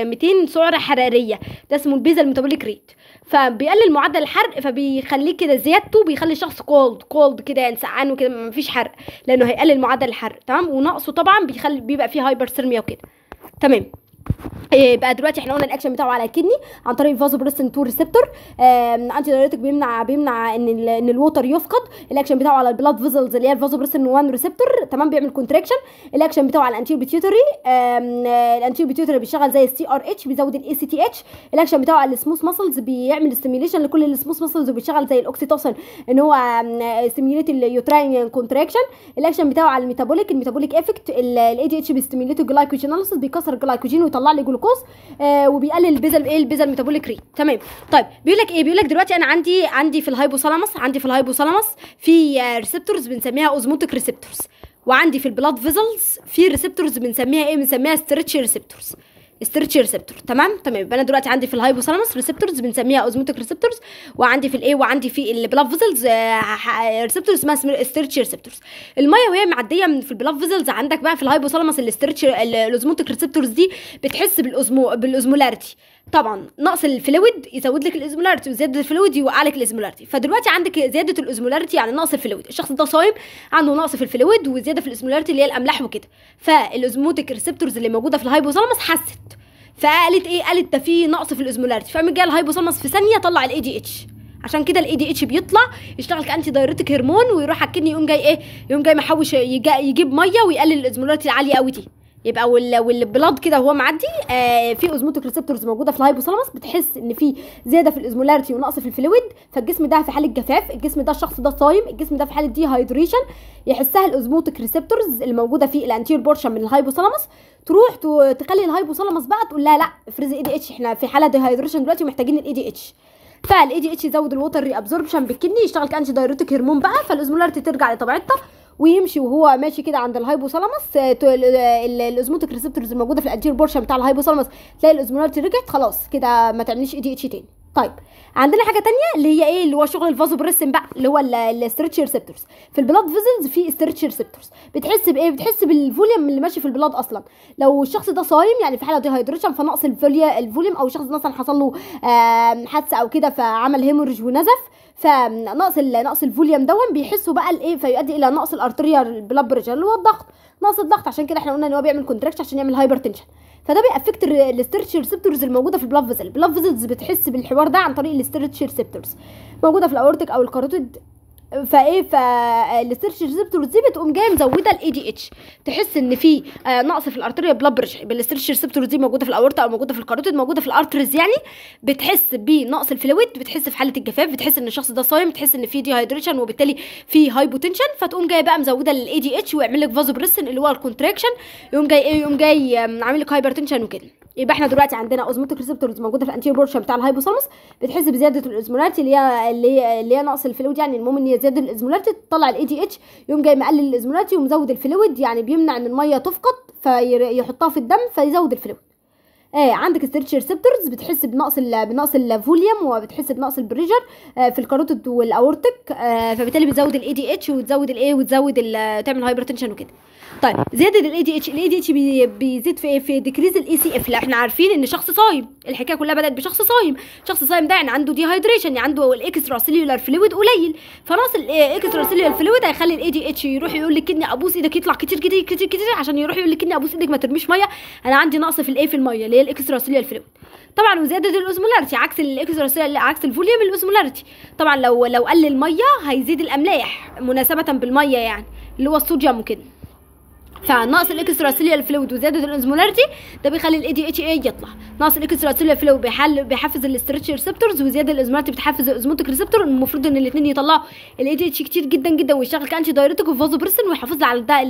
200 سعره حراريه ده اسمه البيزا الميتابوليك ريت فبيقلل معدل الحرق فبيخليك كده زيادته بيخلي الشخص كولد كولد كده يعني سقعان وكده مفيش حرق لانه هيقلل معدل الحرق تمام ونقصه طبعا بيخلي بيبقى فيه هايبر سيرميا وكده تمام يبقى إيه، دلوقتي احنا قلنا الاكشن بتاعه على الكدني عن طريق الفازو بريستن تو ريسبتور انتي دايريتك بيمنع بيمنع ان ال ان الووتر يفقد الاكشن بتاعه على البلاد فيزلز اللي هي الفازو بريستن 1 ريسبتور تمام بيعمل كونتراكشن الاكشن بتاعه على الانتير بيتيوتري الانتير بيتيوتري بيشتغل زي السي ار اتش بيزود الاي سي تي اتش الاكشن بتاعه على السموث ماسلز بيعمل ستيميليشن لكل السموث ماسلز وبيشتغل زي الاوكسيتوسن ان هو ستيميليت اليوتراين كونتراكشن الاكشن بتاعه على الميتابوليك الميتابوليك افكت الاي دي اتش بيستيميليت الجلايكوجيناليسيس بيكسر الجلايكوجين بيطلع لي جلوكوز آه وبيقلل البيزا ايه البيزا الميتابوليك ريت تمام طيب بيقول لك ايه بيقول لك دلوقتي انا عندي عندي في الهايبوثالاموس عندي في الهايبوثالاموس في ريسبتورز بنسميها اوزموتيك ريسبتورز وعندي في البلاد فيزلز في ريسبتورز بنسميها ايه بنسميها ستريتش ريسبتورز استرتشي ريسبتور تمام تمام يبقى انا دلوقتي عندي في الهايبوثالامس ريسبتورز بنسميها اوزموتيك ريسبتورز وعندي في الايه وعندي في البلاف فيزلز ريسبتورز اسمها استرتشي ريسبتورز الميه وهي معديه من في البلاف فيزلز عندك بقى في الهايبوثالامس الاسترتشي الاوزموتيك ريسبتورز دي بتحس بالاوزمو بالاوزمولاريتي طبعا نقص الفلويد يزود لك الاسمولاريتي وزياده الفلويد يوقع لك الاسمولاريتي فدلوقتي عندك زياده الاسمولاريتي يعني نقص الفلويد الشخص ده صايم عنده نقص في الفلويد وزياده في الاسمولاريتي اللي هي الاملاح وكده فالاوزموتيك ريسبتورز اللي موجوده في الهايبوثالامس حست فقالت ايه قالت ده في نقص في الاسمولاريتي فقامت جايه الهايبوثالامس في ثانيه طلع الاي دي اتش عشان كده الاي دي اتش بيطلع يشتغل كانتي دايريتك هرمون ويروح على الكدني يقوم جاي ايه يقوم جاي محوش يجيب ميه ويقلل الازمولاريتي العاليه قوي دي يبقى وال والبلاد كده وهو معدي آه، في اوزموتيك ريسبتورز موجوده في الهايبوثالاموس بتحس ان في زياده في الاوزمولاريتي ونقص في الفلويد فالجسم ده في حاله جفاف الجسم ده الشخص ده صايم الجسم ده في حاله دي هايدريشن يحسها الاوزموتيك ريسبتورز اللي موجوده في الانتير بورشن من الهايبوثالاموس تروح تخلي الهايبوثالاموس بقى تقول لها لا افرزي اي دي اتش احنا في حاله دي هايدريشن دلوقتي ومحتاجين الاي دي اتش فالاي دي اتش يزود الوتر ري ابزوربشن بالكدني يشتغل كانش دايريتك هرمون بقى فالاوزمولاريتي ترجع لطبيعتها ويمشي وهو ماشي كده عند الهايبوثالامس آه، الاوزموتيك ريسبتورز الموجوده في الانتير بورشن بتاع الهايبوثالامس تلاقي الاوزمولاريتي رجعت خلاص كده ما تعمليش اي دي اتش تاني طيب عندنا حاجه تانية اللي هي ايه اللي هو شغل الفازو بريسن بقى اللي هو الاسترتش ريسبتورز في البلاد فيزلز في استرتش ريسبتورز بتحس بايه بتحس بالفوليوم اللي ماشي في البلاد اصلا لو الشخص ده صايم يعني في حاله هيدريشن فنقص الفوليوم الفوليوم او الشخص مثلا حصل له حادثه او كده فعمل هيموريج ونزف فنقص نقص الفوليوم دون بيحسوا بقى الايه فيؤدي الى نقص الارتريال بلاد بريشر اللي هو الضغط نقص الضغط عشان كده احنا قلنا ان هو بيعمل كونتراكشن عشان يعمل هايبر تنشن فده بيأفكت الاسترتش ريسبتورز الموجوده في البلاد فيزل البلاد فيزلز بتحس بالحوار ده عن طريق الاسترتش ريسبتورز موجوده في الاورتيك او الكاروتيد فايه فالسيرش ريسبتور دي بتقوم جايه مزوده الاي دي اتش تحس ان في آه، نقص في الارتريا بلبرش بالسيرش ريسبتور دي موجوده في الاورطه او موجوده في الكاروتيد موجوده في الارترز يعني بتحس بنقص الفلويد بتحس في حاله الجفاف بتحس ان الشخص ده صايم بتحس ان في دي هايدريشن وبالتالي في هايبوتنشن فتقوم جايه بقى مزوده للاي دي اتش ويعمل لك فازوبريسن اللي هو الكونتراكشن يقوم جاي ايه يقوم جاي عامل لك هايبرتنشن وكده يبقى احنا دلوقتي عندنا اوزموتيك ريسبتورز موجوده في الانتيريور بورشن بتاع الهايبوثالموس بتحس بزياده الازمولاريتي اللي هي اللي هي اللي هي نقص الفلويد يعني المهم ان هي زياده الازمولاريتي تطلع الاي دي اتش يقوم جاي مقلل الازمولاريتي ومزود الفلويد يعني بيمنع ان الميه تفقد فيحطها في الدم فيزود الفلويد آه عندك السيرتش ريسبتورز بتحس بنقص ال بنقص الفوليوم وبتحس بنقص البريجر آه في الكاروتيد والاورتك آه فبالتالي بتزود الاي دي اتش وتزود الايه وتزود تعمل هايبرتنشن وكده طيب زياده الاي دي اتش الاي دي اتش بيزيد في ايه في ديكريز الاي سي اف لا احنا عارفين ان شخص صايم الحكايه كلها بدات بشخص صايم شخص صايم ده يعني عنده دي هايدريشن يعني عنده الاكسترا سيلولار فلويد قليل فنقص الاكسترا سيلولار فلويد هيخلي الاي دي اتش يروح يقول لك ابوس ايدك يطلع كتير كتير كتير كتير عشان يروح يقول لك اني ابوس ايدك ما ترميش ميه انا عندي نقص في الايه في الميه ليه للاكسترا سيلولار فلويد طبعا وزياده الاوزمولاريتي عكس الاكسترا عكس الفوليوم الاوزمولاريتي طبعا لو لو قل الميه هيزيد الاملاح مناسبه بالميه يعني اللي هو الصوديوم وكده فنقص الاكسترا سيليال فلويد وزياده الانزمولاريتي ده بيخلي الاي دي اتش اي يطلع نقص الاكسترا سيليال فلويد بيحل بيحفز الاسترتش ريسبتورز وزياده الانزمولاريتي بتحفز الاوزموتيك ريسبتور المفروض ان الاثنين يطلعوا الاي دي اتش كتير جدا جدا ويشتغل كانتي دايريتيك وفازو برسن ويحافظ على ده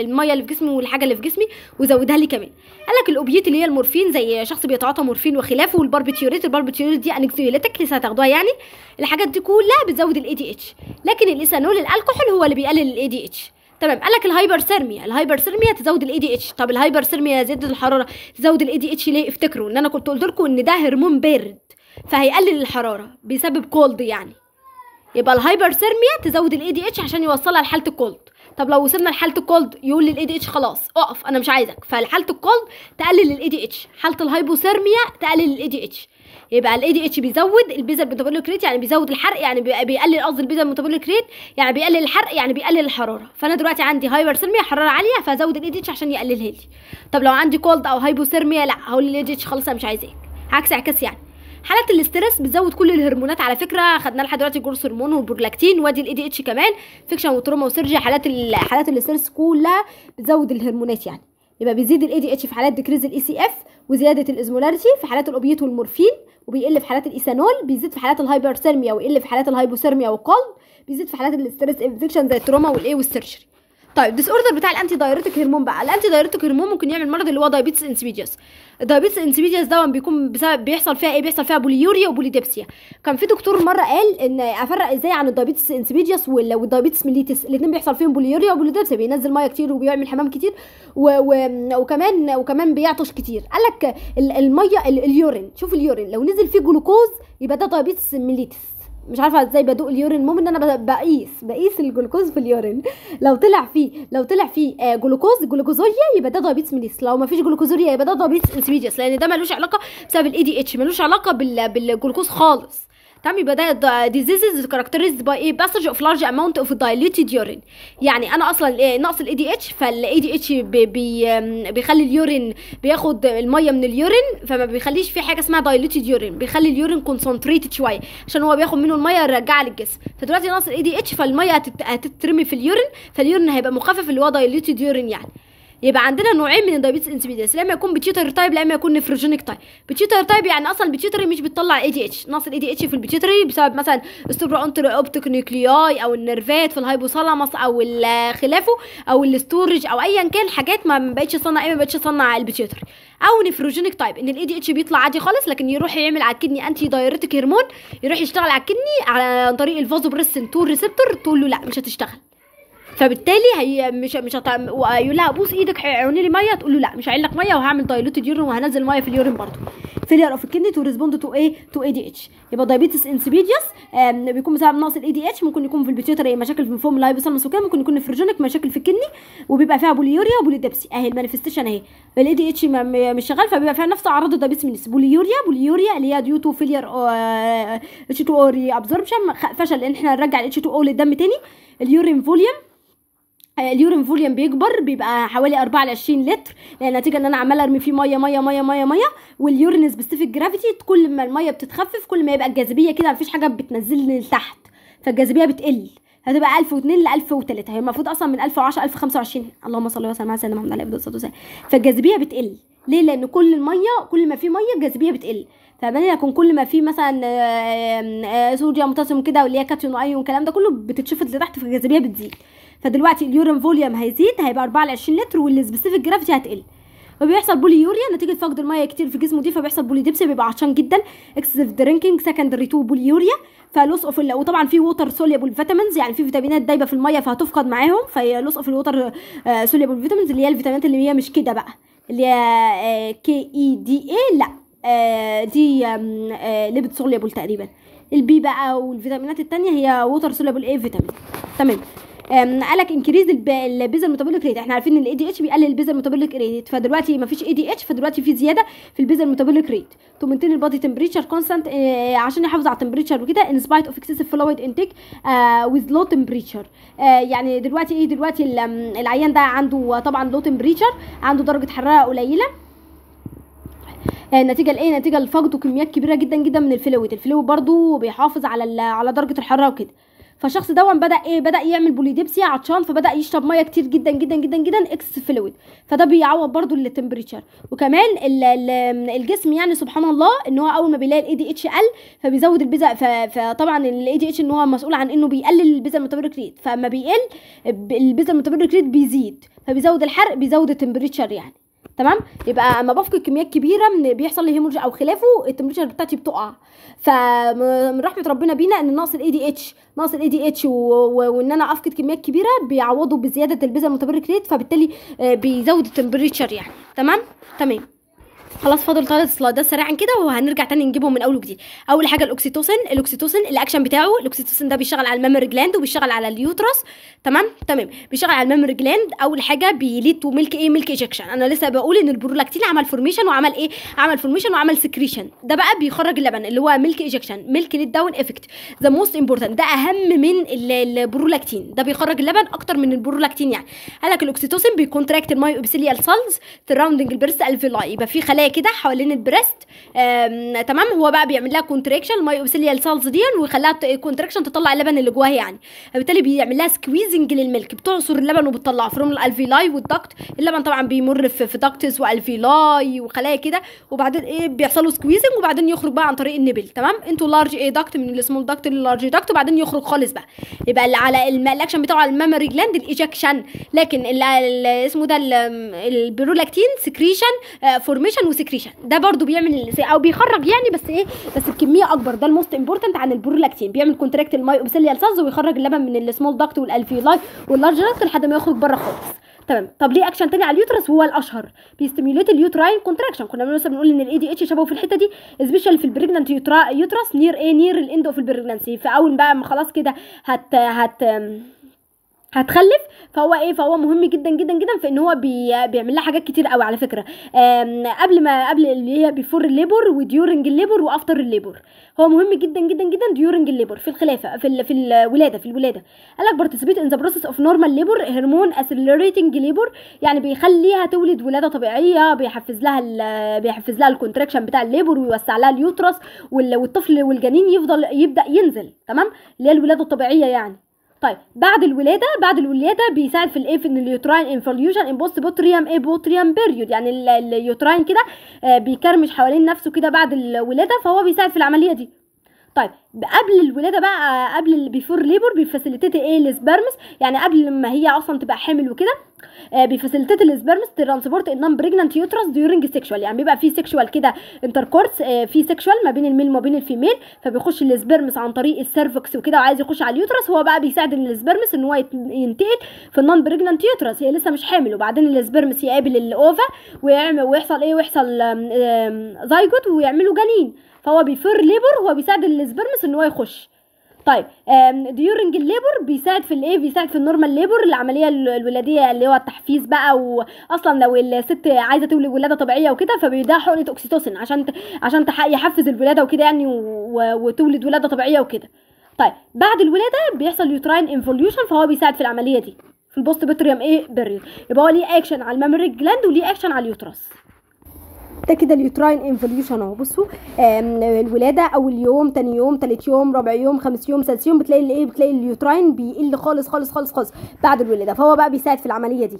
الميه اللي في جسمي والحاجه اللي في جسمي ويزودها لي كمان قال لك الاوبيت اللي هي المورفين زي شخص بيتعاطى مورفين وخلافه والباربيتيوريت الباربيتيوريت دي انكسيوليتك لسه هتاخدوها يعني الحاجات دي كلها بتزود الاي دي اتش لكن الايثانول الالكحول هو اللي بيقلل الاي دي اتش تمام قال لك الهايبر سيرميا الهايبر سيرميا تزود الاي دي اتش طب الهايبر سيرميا زيادة الحرارة تزود الاي دي اتش ليه افتكروا ان انا كنت قلت لكم ان ده هرمون بارد فهيقلل الحرارة بيسبب كولد يعني يبقى الهايبر سيرميا تزود الاي دي اتش عشان يوصلها لحالة الكولد طب لو وصلنا لحاله الكولد يقول لي الاي دي اتش خلاص اقف انا مش عايزك فحاله الكولد تقلل الاي دي اتش حاله الهايبوثيرميا تقلل الاي دي اتش يبقى الاي دي اتش بيزود البيزل ميتابوليك ريت يعني بيزود الحرق يعني بيقلل قصدي البيزل ميتابوليك ريت يعني بيقلل الحرق يعني بيقلل الحراره فانا دلوقتي عندي هايبر سيرميا حراره عاليه فازود الاي دي اتش عشان يقللها لي طب لو عندي كولد او هايبو سيرميا لا هقول الاي دي اتش خلاص انا مش عايزاك عكس اعكاس يعني حالات الاسترس بتزود كل الهرمونات على فكره خدنا لحد دلوقتي جورس هرمون والبرولاكتين وادي الاي دي اتش كمان فيكشن وتروما وسيرجي حالات حالات الاسترس كلها بتزود الهرمونات يعني يبقى بيزيد الاي دي اتش في حالات ديكريز الاي سي اف وزياده الازمولاريتي في حالات الاوبيت والمورفين وبيقل في حالات الايثانول بيزيد في حالات الهايبرثيرميا ويقل في حالات الهايبوثيرميا والقلب بيزيد في حالات الاسترس انفكشن زي التروما والاي والسيرجري طيب ديس اوردر بتاع الانتي دايريتك هرمون بقى الانتي دايريتك هرمون ممكن يعمل مرض اللي هو دايبيتس انسبيديوس الدايبيتس انسبيديوس ده بيكون بسبب بيحصل فيها ايه بيحصل فيها بوليوريا وبوليديبسيا كان في دكتور مره قال ان افرق ازاي عن الدايبيتس انسبيديوس والدايبيتس ميليتس الاثنين بيحصل فيهم بوليوريا وبوليديبسيا بينزل ميه كتير وبيعمل حمام كتير و... و... وكمان وكمان بيعطش كتير قال لك الميه اليورين شوف اليورين لو نزل فيه جلوكوز يبقى ده دايبيتس ميليتس مش عارفه ازاي بدوق اليورين المهم ان انا بقيس بقيس الجلوكوز في اليورين لو طلع فيه لو طلع فيه آه، جلوكوز جلوكوزوريا يبقى ده دايابيتس ميليس لو مفيش جلوكوزوريا يبقى ده دايابيتس انسيميديس لان ده ملوش علاقه بسبب الاي دي اتش ملوش علاقه بالجلوكوز خالص تم يبقى ده diseases characterized by a passage of large amount of diluted urine يعني انا اصلا آه، نقص الاي دي اتش فالاي دي اتش بيخلي اليورين بياخد الميه من اليورين فما بيخليش في حاجه اسمها diluted urine بيخلي اليورين كونسنتريتد شويه عشان هو بياخد منه الميه يرجعها للجسم فدلوقتي نقص الاي دي اتش فالميه هتترمي في اليورين فاليورين هيبقى مخفف اللي هو diluted urine يعني يبقى عندنا نوعين من الدايبيتس انسبيدنس لا اما يكون بتيوتر تايب لا اما يكون نفروجينيك تايب بتيوتر تايب يعني اصلا البتيتري مش بتطلع اي دي اتش نقص الاي دي اتش في البتيتري بسبب مثلا السوبر انتر اوبتيك نيوكلياي او النرفات في الهايبوثالاموس او خلافه او الاستورج او ايا كان حاجات ما بقتش تصنع ايه ما بقتش تصنع البتيتري او نفروجينيك تايب ان الاي دي اتش بيطلع عادي خالص لكن يروح يعمل على الكدني انتي دايريتك هرمون يروح يشتغل على الكدني عن طريق الفازوبريسن تور ريسبتور تقول له لا مش هتشتغل فبالتالي هي مش مش هتعمل ويقول لها بوس ايدك عيوني لي ميه تقول له لا مش هعين لك ميه وهعمل دايلوتد يورين وهنزل ميه في اليورين برضه فيلير اوف الكدني تو ريسبوند تو ايه تو اي دي اتش يبقى دايبيتس انسبيديوس بيكون بسبب نقص الاي دي اتش ممكن يكون في البيتيوتري مشاكل في الفوم لايبوسومس وكده ممكن يكون نفروجينيك مشاكل في الكدني وبيبقى فيها بوليوريا وبوليدبسي آه، اهي المانيفستيشن اهي الاي دي اتش مش شغال فبيبقى فيها نفس اعراض الدايبيتس مينس بوليوريا بوليوريا اللي هي ديو تو فيلير اتش تو او ري ابزوربشن فشل ان احنا نرجع الاتش تو او للدم تاني اليورين فوليوم آه، اليورين فوليوم بيكبر بيبقى حوالي 4 ل 20 لتر لان يعني نتيجه ان انا عمال ارمي فيه ميه ميه ميه ميه ميه واليورين سبيسيفيك جرافيتي كل ما الميه بتتخفف كل ما يبقى الجاذبيه كده مفيش حاجه بتنزلني لتحت فالجاذبيه بتقل هتبقى 1002 ل 1003 هي المفروض اصلا من 1010 1025 اللهم صل وسلم على سيدنا محمد عليه الصلاه والسلام فالجاذبيه بتقل ليه لان كل الميه كل ما في ميه الجاذبيه بتقل فبالتالي يكون كل ما في مثلا آه، آه، صوديوم بوتاسيوم كده واللي هي كاتيون وايون والكلام ده كله بتتشفط لتحت فالجاذبيه بتزيد فدلوقتي اليورين فوليوم هيزيد هيبقى 4 ل 20 لتر والسبيسيفيك جرافيتي هتقل فبيحصل بولي يوريا نتيجه فقد الميه كتير في جسمه دي فبيحصل بولي ديبسي بيبقى عطشان جدا اكسسيف درينكينج سكندري تو بولي يوريا فلوس اوف وطبعا في ووتر سوليبل فيتامينز يعني في فيتامينات دايبه في الميه فهتفقد معاهم فلوس اوف الووتر سوليبل فيتامينز اللي هي الفيتامينات اللي هي مش كده بقى اللي هي كي آه، e اي آه، دي اي لا دي ليبت سوليبل تقريبا البي بقى والفيتامينات التانية هي ووتر سوليبل اي فيتامين تمام قال لك انكريز البيزر الميتابوليك ريت احنا عارفين ان الاي دي اتش بيقلل البيزر الميتابوليك ريت فدلوقتي مفيش اي دي اتش فدلوقتي في زياده في البيزر الميتابوليك ريت تو مينتين البادي تمبريتشر كونستانت عشان يحافظ على التمبريتشر وكده ان سبايت اوف اكسسيف فلويد انتيك ويز لو تمبريتشر يعني دلوقتي ايه دلوقتي العيان ده عنده طبعا لو تمبريتشر عنده درجه حراره قليله آه، نتيجه لايه نتيجه لفقده كميات كبيره جدا جدا من الفلويد الفلويد برضو بيحافظ على على درجه الحراره وكده فالشخص دون بدا ايه بدا يعمل بوليديبسيا عطشان فبدا يشرب ميه كتير جدا جدا جدا جدا اكس فلويد فده بيعوض برده التمبريتشر وكمان الـ الـ الجسم يعني سبحان الله ان هو اول ما بيلاقي الاي دي اتش قل فبيزود البيزا فطبعا الاي دي اتش ان هو مسؤول عن انه بيقلل البيزا الميتابوليك ريت فما بيقل البيزا الميتابوليك ريت بيزيد فبيزود الحرق بيزود التمبريتشر يعني تمام يبقى اما بفقد كميات كبيره من بيحصل لي هيمورج او خلافه التمبريتشر بتاعتي بتقع فمن رحمه ربنا بينا ان نقص الاي دي اتش نقص الاي دي اتش وان انا افقد كميات كبيره بيعوضوا بزياده البيزا المتبرك ريت فبالتالي آه، بيزود التمبريتشر يعني تمام تمام خلاص فاضل ثلاث سلايد ده سريعا كده وهنرجع تاني نجيبهم من اول وجديد اول حاجه الاوكسيتوسن الاوكسيتوسن الاكشن بتاعه الاوكسيتوسن ده بيشتغل على الميموري جلاند وبيشتغل على اليوترس تمام تمام بيشتغل على الميموري جلاند اول حاجه بيليد تو ميلك ايه ميلك ايجكشن انا لسه بقول ان البرولاكتين عمل فورميشن وعمل ايه عمل فورميشن وعمل سكريشن ده بقى بيخرج اللبن اللي هو ميلك ايجكشن ميلك نيت داون افكت ذا موست امبورتنت ده اهم من البرولاكتين ده بيخرج اللبن اكتر من البرولاكتين يعني قال لك الاوكسيتوسن بيكونتراكت المايو اوبسيليال سيلز سراوندنج البرس الفيلاي يبقى في خلايا كده حوالين البريست تمام هو بقى بيعمل لها كونتراكشن المايوبسيليال سالز دي ويخليها كونتراكشن تطلع اللبن اللي جواها يعني فبالتالي بيعمل لها سكويزنج للملك بتعصر اللبن وبتطلعه فروم الالفيلاي والدكت اللبن طبعا بيمر في, في دكتس والفيلاي وخلايا كده وبعدين ايه بيحصل له سكويزنج وبعدين يخرج بقى عن طريق النبل تمام انتوا لارج ايه دكت من السمول دكت للارج دكت وبعدين يخرج خالص بقى يبقى اللي على الاكشن بتاعه على المامري جلاند الايجكشن لكن اللي اسمه ده البرولاكتين سكريشن فورميشن سكريشن ده برضو بيعمل او بيخرج يعني بس ايه بس بكميه اكبر ده الموست امبورتنت عن البرولاكتين بيعمل كونتراكت الماي اوبسيليال سيلز ويخرج اللبن من السمول داكت والالفيلاي واللارج داكت لحد ما يخرج بره خالص تمام طب ليه اكشن تاني على اليوترس هو الاشهر بيستيميوليت اليوتراين كونتراكشن كنا مثلا بنقول ان الاي دي اتش شبهه في الحته دي سبيشال في البريجننت يوترا يوترس نير ايه نير الاند اوف في اول بقى ما خلاص كده هت هت هتخلف فهو ايه فهو مهم جدا جدا جدا في ان هو بي بيعمل لها حاجات كتير قوي على فكره قبل ما قبل اللي هي بيفور الليبر وديورنج الليبر وافتر الليبر هو مهم جدا جدا جدا ديورنج الليبر في الخلافه في ال في الولاده في الولاده قال لك بارتيسيبيت ان ذا بروسيس اوف نورمال ليبر هرمون اسيلريتنج ليبر يعني بيخليها تولد ولاده طبيعيه بيحفز لها بيحفز لها الكونتراكشن بتاع الليبر ويوسع لها اليوترس والطفل والجنين يفضل يبدا ينزل تمام اللي هي الولاده الطبيعيه يعني طيب بعد الولاده بعد الولاده بيساعد في الايه في ان اليوتراين انفوليوشن امبوست بوتريام ايه بوتريام بيريود يعني اليوتراين كده آه، بيكرمش حوالين نفسه كده بعد الولاده فهو بيساعد في العمليه دي طيب قبل الولاده بقى آه، قبل البيفور ليبر بيفاسيليتيت ايه السبرمس يعني قبل ما هي اصلا تبقى حامل وكده آه، بيفاسيلتيت السبيرمز ترانسبورت انام بريجننت يوترس ديورنج سيكشوال يعني بيبقى في سيكشوال كده انتركورس آه، في سيكشوال ما بين الميل وما بين الفيميل فبيخش السبيرمز عن طريق السيرفكس وكده وعايز يخش على اليوترس هو بقى بيساعد ان السبيرمز ان هو ينتقل في النون بريجننت يوترس هي لسه مش حامل وبعدين السبيرمز يقابل الاوفا ويعمل ويحصل ايه ويحصل زايجوت ويعملوا جنين فهو بيفر ليبر هو بيساعد الاسبرمس ان هو يخش طيب ديورنج الليبر بيساعد في الايه بيساعد في النورمال ليبر العمليه الولاديه اللي هو التحفيز بقى واصلا لو الست عايزه تولد ولاده طبيعيه وكده فبيديها حقنه اوكسيتوسين عشان عشان يحفز الولاده وكده يعني وتولد ولاده طبيعيه وكده طيب بعد الولاده بيحصل يوتراين انفوليوشن فهو بيساعد في العمليه دي في البوست بتريوم ايه بريود يبقى هو ليه اكشن على المامري جلاند وليه اكشن على اليوترس ده كده اليوتراين انفوليوشن اهو بصوا الولاده اول يوم تاني يوم تالت يوم رابع يوم خامس يوم سادس يوم بتلاقي الايه بتلاقي اليوتراين بيقل خالص خالص خالص خالص بعد الولاده فهو بقى بيساعد في العمليه دي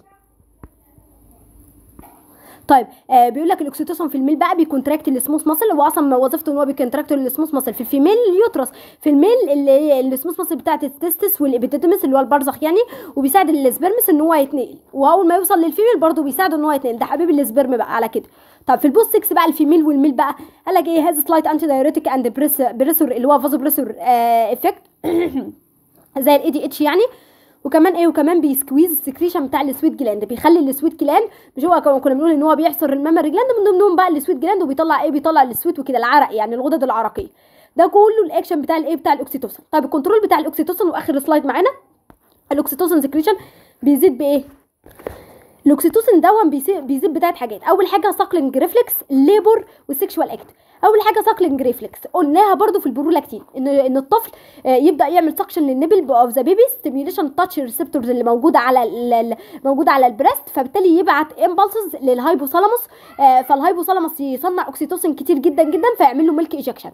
طيب آه بيقول لك الاكسيتوسين في الميل بقى بيكونتراكت السموث ماسل هو اصلا وظيفته ان هو بيكونتراكت السموث ماسل في الفيميل اليوترس في الميل اللي السموث ماسل بتاعت التستس والابيديدمس اللي هو البرزخ يعني وبيساعد السبرمس ان هو يتنقل واول ما يوصل للفيميل برضه بيساعده ان هو يتنقل ده حبيب السبرم بقى على كده طب في البوست 6 بقى الفيميل والميل بقى قال لك ايه هاز سلايت انتي دايوريتك اند بريسور اللي هو فازو بريسور افكت زي الاي دي اتش يعني وكمان ايه وكمان بيسكويز السكريشن بتاع السويت جلاند بيخلي السويت جلاند مش هو كنا بنقول ان هو بيحصر الميموري جلاند من ضمنهم بقى السويت جلاند وبيطلع ايه بيطلع السويت وكده العرق يعني الغدد العرقيه ده كله الاكشن بتاع الايه بتاع الاكسيتوسن طب الكنترول بتاع الاكسيتوسن واخر سلايد معانا الاكسيتوسن سكريشن بيزيد بايه الاكسيتوسين ده بيزيد بتلات حاجات اول حاجه ساكلينج ريفلكس ليبر والسكشوال اكت اول حاجه ساكلينج ريفلكس قلناها برضو في البرولاكتين ان ان الطفل يبدا يعمل ساكشن للنبل اوف ذا بيبي ستيميليشن تاتش ريسبتورز اللي موجوده على موجوده على البريست فبالتالي يبعت امبلسز للهايبوثالاموس فالهايبوثالاموس يصنع اكسيتوسين كتير جدا جدا فيعمل له ميلك ايجكشن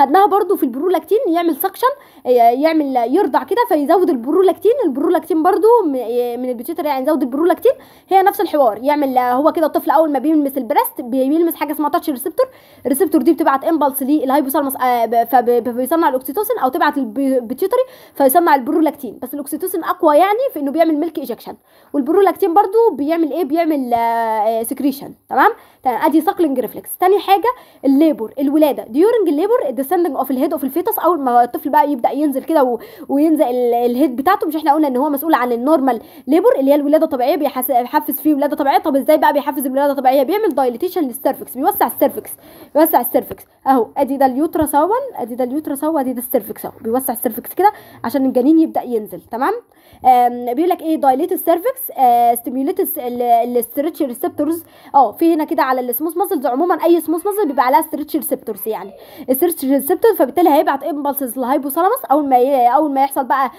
خدناها برضو في البرولاكتين يعمل سكشن إيه، يعمل يرضع كده فيزود البرولاكتين البرولاكتين برضو إيه، من البيتيوتري يعني يزود البرولاكتين هي نفس الحوار يعمل هو كده الطفل اول ما بيلمس البريست بيلمس حاجه اسمها تاتش ريسبتور الريسبتور دي بتبعت امبلس للهايبوثالموس آه، فبيصنع الاكسيتوسين او تبعت البيتيوتري فيصنع البرولاكتين بس الاكسيتوسين اقوى يعني في انه بيعمل ميلك ايجكشن والبرولاكتين برضو بيعمل ايه بيعمل سكريشن آه، آه، تمام ادي ساكلينج ريفلكس تاني حاجه الليبر الولاده ديورنج الليبر descending اوف الهيد اوف الفيتس اول ما الطفل بقى يبدا ينزل كده وينزل الهيد بتاعته مش احنا قلنا ان هو مسؤول عن النورمال ليبر اللي هي الولاده الطبيعيه بيحفز فيه ولاده طبيعيه طب ازاي بقى بيحفز الولاده الطبيعيه بيعمل دايليتيشن للسيرفكس بيوسع السيرفكس بيوسع السيرفكس اهو ادي ده اليوترا سوا ادي ده اليوترا سوا ادي ده السيرفكس اهو بيوسع السيرفكس كده عشان الجنين يبدا ينزل تمام بيقول لك ايه دايليت السيرفكس ستيميوليت الاسترتش ريسبتورز اه في هنا كده على السموث ماسلز عموما اي سموث ماسل بيبقى عليها استرتش ريسبتورز يعني استرتش ريسبتورز فبالتالي هيبعت امبلسز للهايبوثالاموس اول ما اول ما يحصل بقى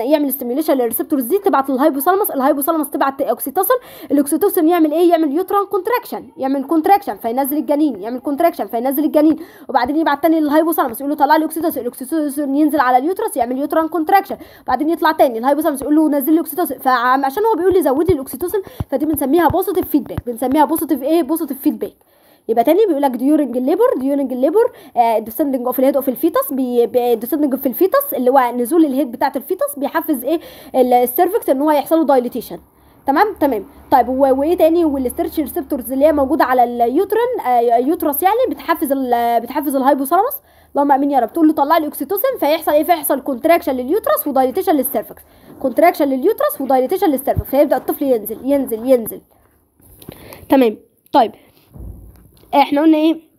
يعمل ستيميوليشن للريسبتورز دي تبعت للهايبوثالاموس الهايبوثالاموس تبعت اوكسيتوسن الاوكسيتوسن يعمل ايه يعمل يوتران كونتراكشن يعمل كونتراكشن فينزل الجنين يعمل كونتراكشن فينزل الجنين وبعدين يبعت تاني للهايبوثالاموس يقول له طلع لي اوكسيتوسن الاوكسيتوسن ينزل على اليوترس يعمل يوتران كونتراكشن بعدين يطلع تاني الهايبوثالاموس بس يقول له نزل لي اوكسيتوسن فعشان هو بيقول لي زودي الاوكسيتوسن فدي بنسميها بوزيتيف فيدباك بنسميها بوزيتيف ايه بوزيتيف فيدباك يبقى تاني بيقول لك ديورنج الليبر ديورنج الليبر ديسندنج اوف الهيد اوف الفيتس ديسندنج اوف الفيتس اللي هو نزول الهيد بتاعت الفيتس بيحفز ايه السيرفكس ان هو يحصل له دايليتيشن تمام تمام طيب وايه تاني والاسترتش ريسبتورز اللي هي موجوده على اليوترن يوترس آه، يعني بتحفز بتحفز الهايبوثالاموس اللهم امين يا رب تقول له طلع لي اوكسيتوسن فيحصل ايه فيحصل كونتراكشن لليوترس ودايليتيشن للسيرفكس كونتراكشن لليوترس ودايليتيشن للسيرفكس فيبدا الطفل ينزل ينزل ينزل تمام طيب احنا قلنا ايه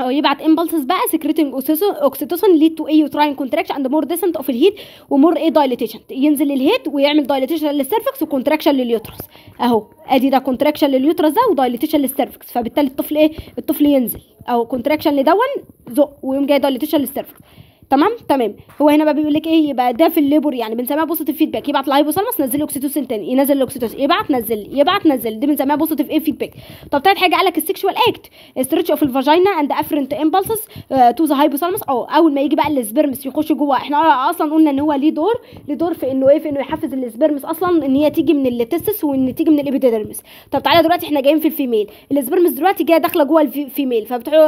او يبعت امبلسز بقى سكريتنج اوكسيتوسن ليد تو ايه يوتراين كونتراكشن اند مور ديسنت اوف الهيت ومور ايه دايليتيشن ينزل الهيت ويعمل دايليتيشن للسيرفكس وكونتراكشن لليوترس اهو ادي ده كونتراكشن لليوترس ده ودايليتيشن للسيرفكس فبالتالي الطفل ايه الطفل ينزل او كونتراكشن لدون زق ويقوم جاي دايليتيشن للسيرفكس تمام تمام هو هنا بقى بيقول لك ايه يبقى ده في الليبر يعني بنسميها بوزيتيف فيدباك يبعت الهايبوثالاموس نزل اوكسيتوسين تاني ينزل اوكسيتوسين يبعت نزل يبعت نزل دي بنسميها بوزيتيف ايه فيدباك طب تالت حاجه قال لك السكشوال اكت ستريتش اوف الفاجينا اند افرنت امبلسز تو ذا هايبوثالاموس او اول ما يجي بقى السبرمس يخش جوه احنا اصلا قلنا ان هو ليه دور ليه دور في انه ايه في انه يحفز السبرمس اصلا ان هي تيجي من التستس وان تيجي من الابيديرمس طب تعالى دلوقتي احنا جايين في الفيميل السبرمس دلوقتي جايه داخله جوه الفيميل فبتروح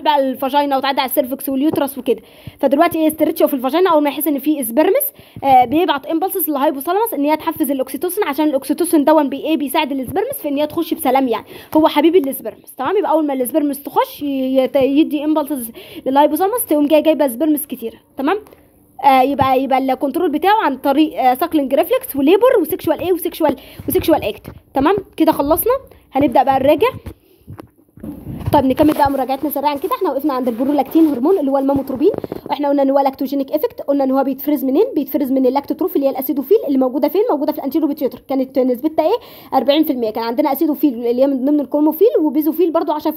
آه، بقى الفاجينا وتعدي على السيرفكس واليوترس وكده فدلوقتي ايه استرتش في الفاجينا اول ما يحس ان في سبرمس آه بيبعت امبلسز للهايبوثالامس ان هي تحفز الاوكسيتوسن عشان الاوكسيتوسن دون بي ايه بيساعد السبرمس في ان هي تخش بسلام يعني هو حبيب السبرمس تمام يبقى اول ما السبرمس تخش يدي امبلسز للهايبوثالامس تقوم جايه جايبه سبرمس كتيره تمام آه يبقى يبقى الكنترول بتاعه عن طريق آه ساكلينج ريفلكس وليبر وسيكشوال ايه وسيكشوال وسيكشوال اكت تمام كده خلصنا هنبدا بقى نراجع طيب نكمل بقى مراجعتنا سريعا كده احنا وقفنا عند البرولاكتين هرمون اللي هو الماموتروبين واحنا قلنا ان هو لاكتوجينيك افكت قلنا ان هو بيتفرز منين بيتفرز من اللاكتوتروف اللي هي الاسيدوفيل اللي موجوده فين موجوده في الانتيروبيتيوتر كانت نسبتها ايه 40% كان عندنا اسيدوفيل اللي هي من ضمن الكورموفيل وبيزوفيل برده 10%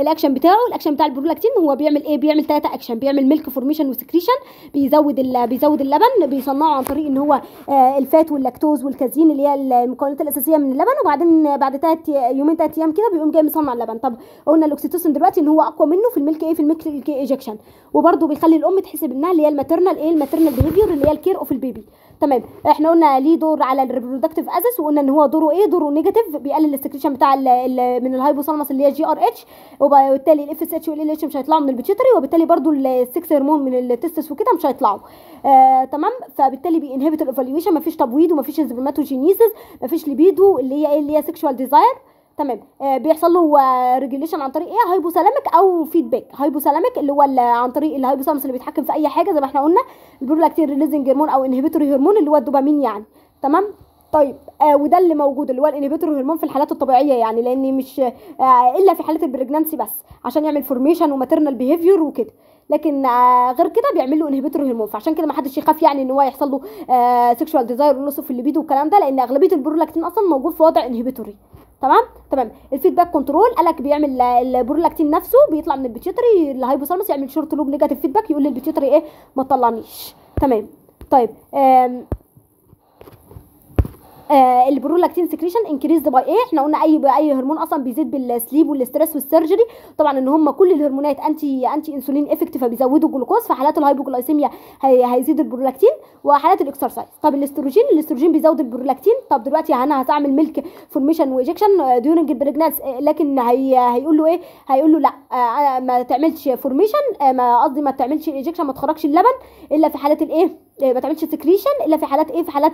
الاكشن بتاعه الاكشن بتاع البرولاكتين هو بيعمل ايه بيعمل ثلاثه اكشن بيعمل ميلك فورميشن وسكريشن بيزود بيزود اللبن بيصنعه عن طريق ان هو آه، الفات واللاكتوز والكازين اللي هي المكونات الاساسيه من اللبن وبعدين بعد ثلاث يومين ثلاث ايام كده بيقوم جاي مصنع اللبن طب قلنا الاوكسيتوسن الاكسيتوسين دلوقتي ان هو اقوى منه في الميلك ايه في الميلك ايه ايجكشن وبرده بيخلي الام تحس بانها اللي هي الماترنال ايه الماترنال بيهيفير اللي هي الكير اوف البيبي تمام احنا قلنا ليه دور على الريبرودكتيف اسس وقلنا ان هو دوره ايه دوره نيجاتيف بيقلل السكريشن بتاع الـ الـ من الهايبوثالاموس اللي هي جي ار اتش وبالتالي الاف اس اتش والال اتش مش هيطلعوا من البيتشيتري وبالتالي برده السكس هرمون من التستس وكده مش هيطلعوا آه تمام فبالتالي بينهبت الايفالويشن مفيش تبويض ومفيش انزيماتوجينيسيس مفيش ليبيدو اللي هي ايه اللي هي سكشوال ديزاير تمام آه بيحصل له ريجوليشن آه، عن طريق ايه هايبوثالاميك او فيدباك هايبوثالاميك اللي هو عن طريق الهايبوثالامس اللي بيتحكم في اي حاجه زي ما احنا قلنا البرولاكتين ريليزنج هرمون او انهبيتوري هرمون اللي هو الدوبامين يعني تمام طيب آه وده اللي موجود اللي هو الانهبيتوري هرمون في الحالات الطبيعيه يعني لان مش آه الا في حالات البريجنانسي بس عشان يعمل فورميشن وماتيرنال بيهيفير وكده لكن آه غير كده بيعمل له انهبيتور هرمون فعشان كده ما حدش يخاف يعني ان هو يحصل له آه سيكشوال ديزاير ونصف الليبيدو والكلام ده لان اغلبيه البرولاكتين اصلا موجود في وضع انهبيتوري تمام تمام الفيدباك كنترول قالك بيعمل البرولاكتين نفسه بيطلع من البيتيوتري الهايبوثالاموس يعمل شورت لوب نيجاتيف فيدباك يقول للبيتيوتري ايه ما تطلعنيش تمام طيب آه البرولاكتين سكريشن انكريزد باي ايه احنا قلنا اي اي هرمون اصلا بيزيد بالسليب والاستريس والسيرجري طبعا ان هم كل الهرمونات انتي انتي انسولين افكت فبيزودوا الجلوكوز في حالات الهايبوجلايسيميا هي هيزيد البرولاكتين وحالات الاكسرسايز طب الاستروجين الاستروجين بيزود البرولاكتين طب دلوقتي انا هتعمل ميلك فورميشن وايجكشن ديورنج البريجنانس لكن هي هيقول له ايه هيقول له لا آه, آه، ما تعملش فورميشن قصدي آه ما, ما تعملش ايجكشن ما تخرجش اللبن الا في حالات الايه آه، ما تعملش سكريشن الا في حالات ايه في حالات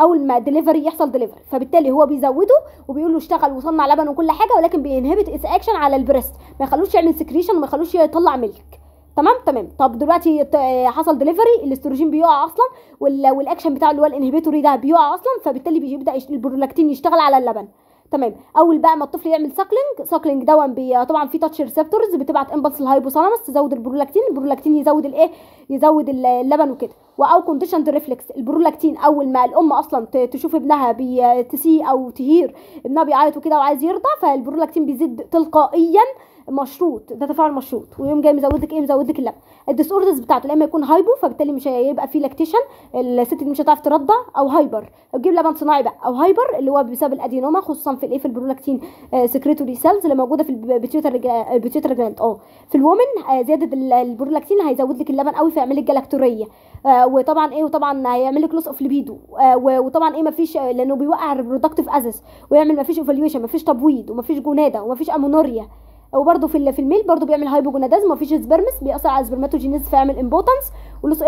اول ما دليفري يحصل دليفري فبالتالي هو بيزوده وبيقول له اشتغل وصنع لبن وكل حاجه ولكن بينهبت اس اكشن على البريست ما يخلوش يعمل سكريشن وما يخلوش يطلع ملك تمام تمام طب دلوقتي آه، حصل دليفري الاستروجين بيقع اصلا والاكشن بتاعه اللي هو الانهبيتوري ده بيقع اصلا فبالتالي بيبدا البرولاكتين يشتغل على اللبن تمام اول بقى ما الطفل يعمل ساكلينج ساكلينج دون بي طبعا في تاتش ريسبتورز بتبعت امبلس الهايبوثالامس تزود البرولاكتين البرولاكتين يزود الايه يزود اللبن وكده واو كونديشن ريفلكس البرولاكتين اول ما الام اصلا تشوف ابنها بتسي او تهير ابنها بيعيط وكده وعايز يرضع فالبرولاكتين بيزيد تلقائيا مشروط ده تفاعل مشروط ويقوم جاي مزودك ايه مزودك اللبن الديس اوردرز بتاعته يا اما يكون هايبو فبالتالي مش هيبقى فيه لاكتيشن الست دي مش هتعرف ترضع او هايبر تجيب لبن صناعي بقى او هايبر اللي هو بسبب الادينوما خصوصا في الايه في البرولاكتين سكريتوري آه، سيلز اللي موجوده في البيتيوتر جلاند آه،, اه في الومن آه، زياده البرولاكتين هيزود لك اللبن قوي فيعمل لك جلاكتوريه وطبعا ايه وطبعا هيعمل لك لوس اوف ليبيدو وطبعا ايه مفيش لانه بيوقع الريبرودكتيف ازس ويعمل مفيش ايفالويشن مفيش تبويض ومفيش جوناده ومفيش امونوريا وبرده في في الميل برده بيعمل هايبوجونادازم مفيش سبرمس بيأثر على السبرماتوجينيز فيعمل امبوتنس ولص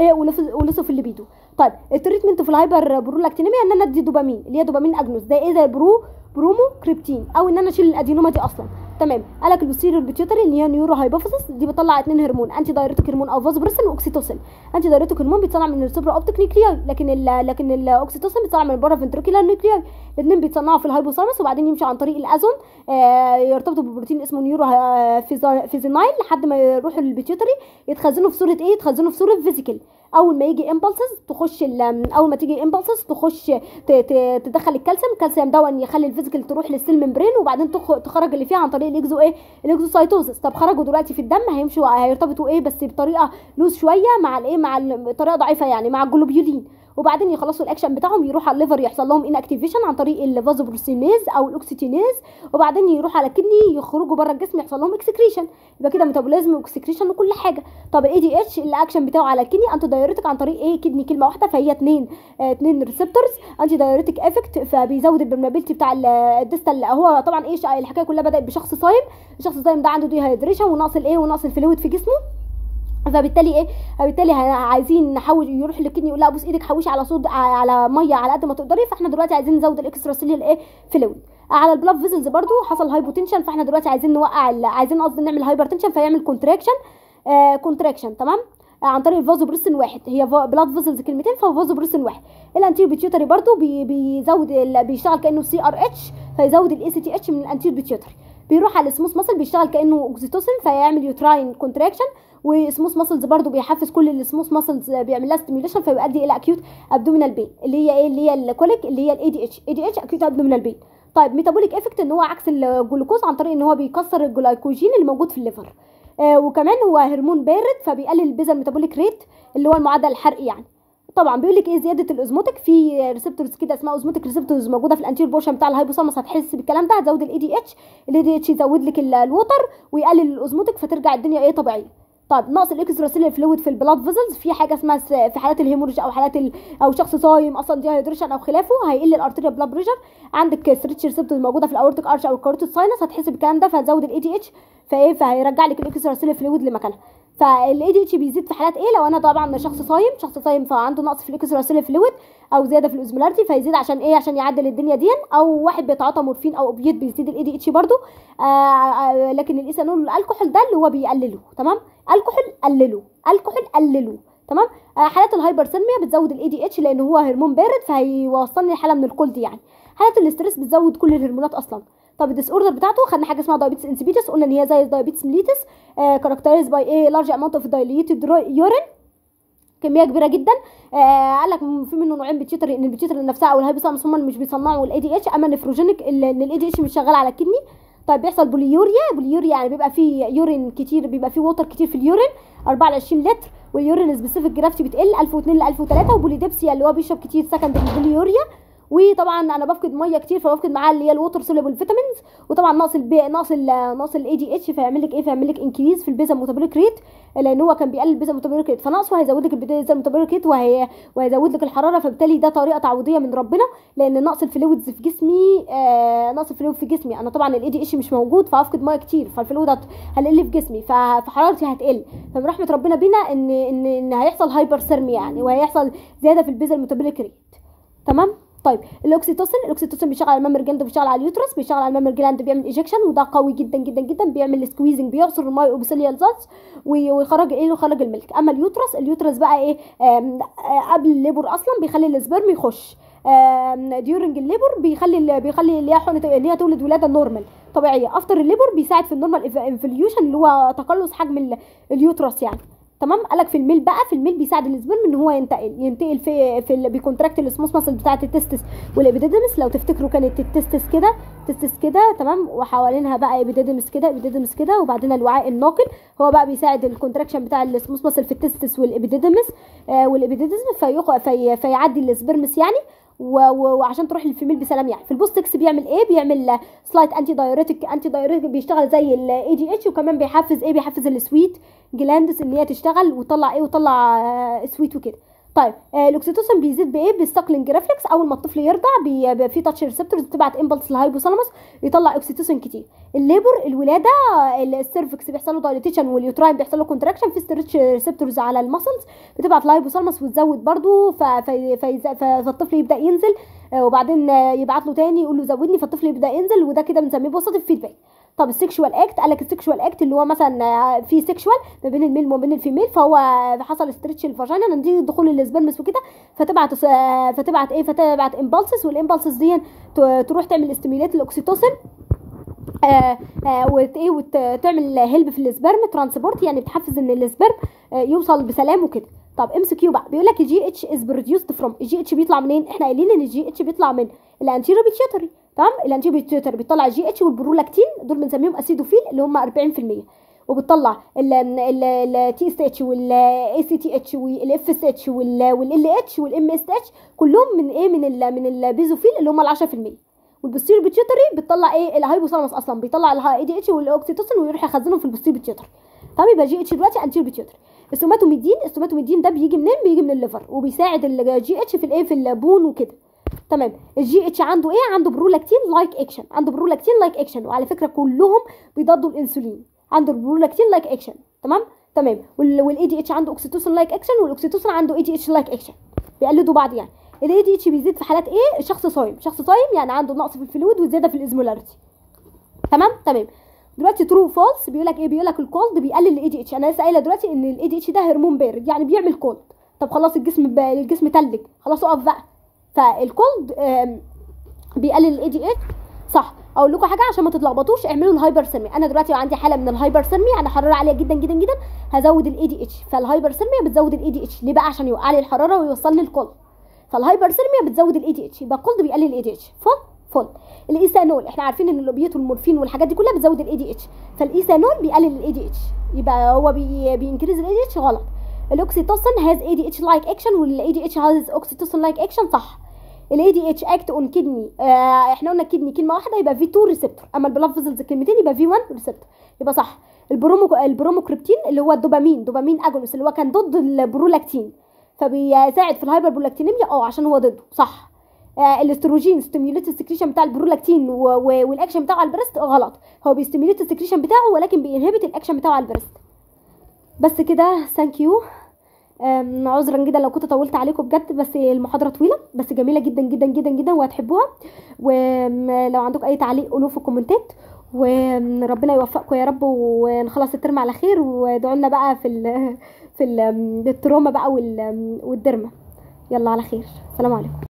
ولص ايه في الليبيدو طيب التريتمنت في الهايبر برولاكتينيميا ان انا ادي دوبامين اللي هي دوبامين اجنوس ده ايه ده برو برومو كريبتين او ان انا اشيل الادينوما دي اصلا تمام قال لك البوستيريور بيتيوتري اللي هي نيورو هايبوفيسس دي بتطلع اتنين هرمون انتي دايريتك هرمون او الفازبرسن واوكسيتوسين انتي دايريتك هرمون بيطلع من السوبرا اوبتيك نيكلياي لكن الـ لكن الاوكسيتوسين بيطلع من البارا فنتريكيولار نيكلياي الاثنين بيتصنعوا في الهايبوثالاموس وبعدين يمشي عن طريق الازون آه يرتبطوا ببروتين اسمه نيورو آه، فيزينايل لحد ما يروحوا للبيتيوتري يتخزنوا في صوره ايه يتخزنوا في صوره فيزيكال اول ما يجي امبلسز تخش اول ما تيجي امبلسز تخش تدخل الكالسيوم الكالسيوم ده يخلي الفيزيكال تروح للسيل ممبرين وبعدين تخرج اللي فيها عن طريق الاكزو ايه الاكزوسايتوزس طب خرجوا دلوقتي في الدم هيمشوا هيرتبطوا ايه بس بطريقه لوز شويه مع الايه مع الطريقه ضعيفه يعني مع الجلوبيولين وبعدين يخلصوا الاكشن بتاعهم يروح على الليفر يحصل لهم ان اكتيفيشن عن طريق الفازوبروسينيز او الاوكسيتينيز وبعدين يروح على الكدني يخرجوا بره الجسم يحصل لهم اكسكريشن يبقى كده ميتابوليزم واكسكريشن وكل حاجه طب الاي دي اتش الاكشن بتاعه على الكدني انتي دايرتك عن طريق ايه كدني كلمه واحده فهي اتنين آه، اتنين ريسبتورز انتي دايرتك افكت فبيزود البرمابيلتي بتاع الديستال هو طبعا ايه الحكايه كلها بدات بشخص صايم الشخص الصايم ده عنده دي هايدريشن ونقص الايه ونقص الفلويد في جسمه فبالتالي ايه فبالتالي عايزين نحوش يروح للكدني يقول لها بص ايدك حوشي على صوت على ميه على قد ما تقدري فاحنا دلوقتي عايزين نزود الاكسترا سيلول ايه فلويد على البلاف فيزلز برضو حصل هايبوتنشن فاحنا دلوقتي عايزين نوقع عايزين قصدي نعمل هايبرتنشن فيعمل كونتراكشن آه كونتراكشن تمام آه، عن طريق الفازو بريسن واحد هي بلاد فيزلز كلمتين ففازو بريسن واحد الانتيو بيتيوتري برضو بيزود بيشتغل كانه سي ار اتش فيزود الاي سي تي اتش من الانتيو بيتيوتري بيروح على السموث ماسل بيشتغل كانه اوكسيتوسن فيعمل يوتراين كونتراكشن والسموث ماسلز برضو بيحفز كل السموث ماسلز بيعمل لها ستيميوليشن فيؤدي الى اكيوت ابدومينال بين اللي هي ايه اللي هي الكوليك اللي هي الاي دي اتش اي دي اتش اكيوت ابدومينال بين طيب ميتابوليك افكت ان هو عكس الجلوكوز عن طريق ان هو بيكسر الجلايكوجين اللي موجود في الليفر آه وكمان هو هرمون بارد فبيقلل البيزا ميتابوليك ريت اللي هو المعدل الحرقي يعني طبعا بيقول لك ايه زياده الاوزموتيك في ريسبتورز كده اسمها اوزموتيك ريسبتورز موجوده في الانتير بورشن بتاع الهايبوثالاموس هتحس بالكلام ده هتزود الاي دي اتش الاي دي اتش يزود لك الوتر ويقلل الاوزموتيك فترجع الدنيا ايه طبيعيه طب نقص الاكسترا سيلر فلويد في البلاد فيزلز في حاجه اسمها في حالات الهيموريج او حالات ال... او شخص صايم اصلا دي هيدريشن او خلافه هيقل الارتيريا بلاد بريشر عندك ستريتش ريسبتورز موجوده في الاورتيك ارش او الكاروتيد ساينس هتحس بالكلام ده فهتزود الاي دي اتش فايه فهيرجع لك سيلر فلويد لمكانها فالاي دي اتش بيزيد في حالات ايه لو انا طبعا شخص صايم شخص صايم فعنده نقص في الاكستراسيلر فلويد او زياده في الاوزمولاريتي فيزيد عشان ايه عشان يعدل الدنيا دي او واحد بيتعاطى مورفين او ابيض بيزيد الاي دي اتش برده لكن الايثانول والكحول ده اللي هو بيقلله تمام الكحول قلله الكحول قلله تمام آه حالات الهايبرسيلميا بتزود الاي دي اتش لان هو هرمون بارد فهيوصلني لحاله من الكولد يعني حالات الاستريس بتزود كل الهرمونات اصلا طب الديس اوردر بتاعته خدنا حاجه اسمها دايابيتس انسبيتس قلنا ان هي زي دايابيتس ميليتس آه، characterized باي ايه لارج امونت اوف دايليتد يورين كميه كبيره جدا آه قال لك في منه نوعين بتشيتر ان البتشيتر نفسها او الهايبوثالاموس هم اللي مش بيصنعوا الاي دي اتش اما النفروجينيك ان الاي دي اتش مش شغال على الكدني طيب بيحصل بوليوريا بوليوريا يعني بيبقى فيه يورين كتير بيبقى فيه ووتر كتير في اليورين 24 لتر واليورين سبيسيفيك جرافتي بتقل 1002 ل 1003 وبوليديبسيا اللي هو بيشرب كتير سكند بوليوريا وطبعا انا بفقد ميه كتير فبفقد معاه اللي هي الووتر سوليبل فيتامينز وطبعا ناقص البي ناقص ناقص الاي دي اتش فيعمل لك ايه فيعمل لك انكريز في البيزا ميتابوليك ريت لان هو كان بيقلل البيزا ميتابوليك ريت فناقصه هيزود لك البيزا ميتابوليك ريت وهي وهيزود لك الحراره فبالتالي ده طريقه تعويضيه من ربنا لان نقص الفلويدز في جسمي آه نقص الفلويد في جسمي انا طبعا الاي دي اتش مش موجود فهفقد ميه كتير فالفلويد هتقل في جسمي فحرارتي هتقل فمن رحمه ربنا بينا ان ان ان هيحصل هايبر سيرميا يعني وهيحصل زياده في البيزا ميتابوليك ريت تمام طيب الاوكسيتوسين الاوكسيتوسين بيشتغل على الممر جلد وبيشتغل على اليوترس بيشتغل على الممر جلاند بيعمل ايجكشن وده قوي جدا جدا جدا بيعمل سكويزنج بيعصر الماي اوبسيليال زاز ويخرج ايه ويخرج الملك اما اليوترس اليوترس بقى ايه آه، قبل الليبر اصلا بيخلي السبرم يخش ديورنج الليبر بيخلي بيخلي اللي هي اللي هي تولد ولاده نورمال طبيعيه افتر الليبر بيساعد في النورمال انفليوشن اللي هو تقلص حجم اليوترس يعني تمام قالك في الميل بقى في الميل بيساعد السبرم ان هو ينتقل ينتقل في في بيكونتراكت السموث ماسل بتاعه التستس والابيديدمس لو تفتكروا كانت التستس كده تستس كده تمام وحوالينها بقى ابيديدمس كده ابيديدمس كده وبعدين الوعاء الناقل هو بقى بيساعد الكونتراكشن بتاع السموث ماسل في التستس والابيديدمس آه والابيديدمس في... في... فيعدي السبرمس يعني وعشان تروح للفيميل بسلام يعني في البوستكس بيعمل ايه بيعمل سلايت انتي دايوريتك انتي دايوريتك بيشتغل زي الاي دي اتش وكمان بيحفز ايه بيحفز السويت جلاندس ان هي تشتغل وتطلع ايه وتطلع سويت وكده طيب الاوكسيتوسن آه، الاكسيتوسين بيزيد بايه بالساكلينج ريفلكس اول ما الطفل يرضع بيبقى في تاتش ريسبتورز بتبعت امبلس للهايبوثالاموس يطلع اكسيتوسين كتير الليبر الولاده السيرفكس بيحصل له دايليتيشن واليوتراين بيحصل له كونتراكشن في ستريتش ريسبتورز على المسلز بتبعت للهايبوثالاموس وتزود برده فالطفل يبدا ينزل آه، وبعدين آه، يبعت له تاني يقول له زودني فالطفل يبدا ينزل وده كده بنسميه بوزيتيف فيدباك طب السكشوال اكت قال لك السكشوال اكت اللي هو مثلا آه، في سكشوال ما بين الميل وما بين الفيميل فهو حصل استرتش الفاجينا دي دخول السبرمس وكده فتبعت آه، فتبعت ايه فتبعت امبالسز والامبالسز دي تروح تعمل استيميلات الاوكسيتوسن آه، وت ايه وتعمل هيلب في السبرم ترانسبورت يعني بتحفز ان السبرم يوصل بسلام وكده طب ام سي كيو بقى بيقول لك الجي اتش از بروديوسد فروم الجي اتش بيطلع منين احنا قايلين ان الجي اتش بيطلع من الانتيرو بيتشيتري تمام الانجيبيتيتر بيطلع جي اتش والبرولاكتين دول بنسميهم اسيدوفيل اللي هم 40% وبتطلع التي اس اتش والاي سي تي اتش والاف اس اتش والال اتش والام اس اتش كلهم من ايه من ال من البيزوفيل اللي هم ال 10% والبستير بيتيوتري بتطلع ايه الهايبوثالاموس اصلا بيطلع اي دي اتش والاوكسيتوسين ويروح يخزنهم في البستير بيتيوتري تمام يبقى جي اتش دلوقتي انتير بيتيوتري السوماتوميدين السوماتوميدين ده بيجي منين بيجي من الليفر وبيساعد الجي اتش في الايه في البون وكده تمام الجي اتش عنده ايه عنده برولاكتين لايك اكشن عنده برولاكتين لايك اكشن وعلى فكره كلهم بيضادوا الانسولين عنده برولاكتين لايك اكشن تمام تمام والاي دي اتش عنده اوكسيتوسن لايك اكشن والاوكسيتوسن عنده اي دي اتش لايك اكشن بيقلدوا بعض يعني الاي دي اتش بيزيد في حالات ايه شخص صايم شخص صايم يعني عنده نقص في الفلويد وزياده في الازمولاريتي تمام تمام دلوقتي ترو فولس بيقول لك ايه بيقول لك الكولد بيقلل الاي دي اتش انا لسه قايله دلوقتي ان الاي دي اتش ده هرمون بارد يعني بيعمل كولد طب خلاص الجسم الجسم تلج خلاص اقف بقى فالكولد بيقلل الاي دي اتش صح اقول لكم حاجه عشان ما تتلخبطوش اعملوا الهايبر الهايبرثيرميا انا دلوقتي عندي حاله من الهايبر الهايبرثيرميا انا حراره عاليه جدا جدا جدا هزود الاي دي اتش فالهايبر فالهايبرثيرميا بتزود الاي دي اتش ليه بقى عشان يوقع لي الحراره ويوصلني الكولد فالهايبر فالهايبرثيرميا بتزود الاي دي اتش يبقى الكولد بيقلل الاي دي اتش فل فل الايثانول احنا عارفين ان اللوبيات والمورفين والحاجات دي كلها بتزود الاي دي اتش فالايثانول بيقلل الاي دي اتش يبقى هو بينكريز الاي دي اتش غلط الاوكسيتوسين هاز اي دي اتش لايك اكشن والاي دي اتش هاز اوكسيتوسين لايك اكشن صح الاي دي اتش اكت اون كدني احنا قلنا كدني كلمه واحده يبقى في 2 ريسبتور اما البلافزلز كلمتين يبقى في 1 ريسبتور يبقى صح البرومو البروموكريبتين اللي هو الدوبامين دوبامين اجونس اللي هو كان ضد البرولاكتين فبيساعد في برولاكتينيميا اه عشان هو ضده صح آه الاستروجين ستيميوليت السكريشن بتاع البرولاكتين والاكشن بتاعه على البريست آه، غلط هو بيستيميوليت السكريشن بتاعه ولكن بينهبت الاكشن بتاعه على البريست بس كده ثانك يو عذرا جدا لو كنت طولت عليكم بجد بس المحاضره طويله بس جميله جدا جدا جدا جدا وهتحبوها ولو عندكم اي تعليق قولوه في الكومنتات وربنا يوفقكم يا رب ونخلص الترم على خير وادعوا لنا بقى في الـ في الـ التروما بقى والدرمه يلا على خير سلام عليكم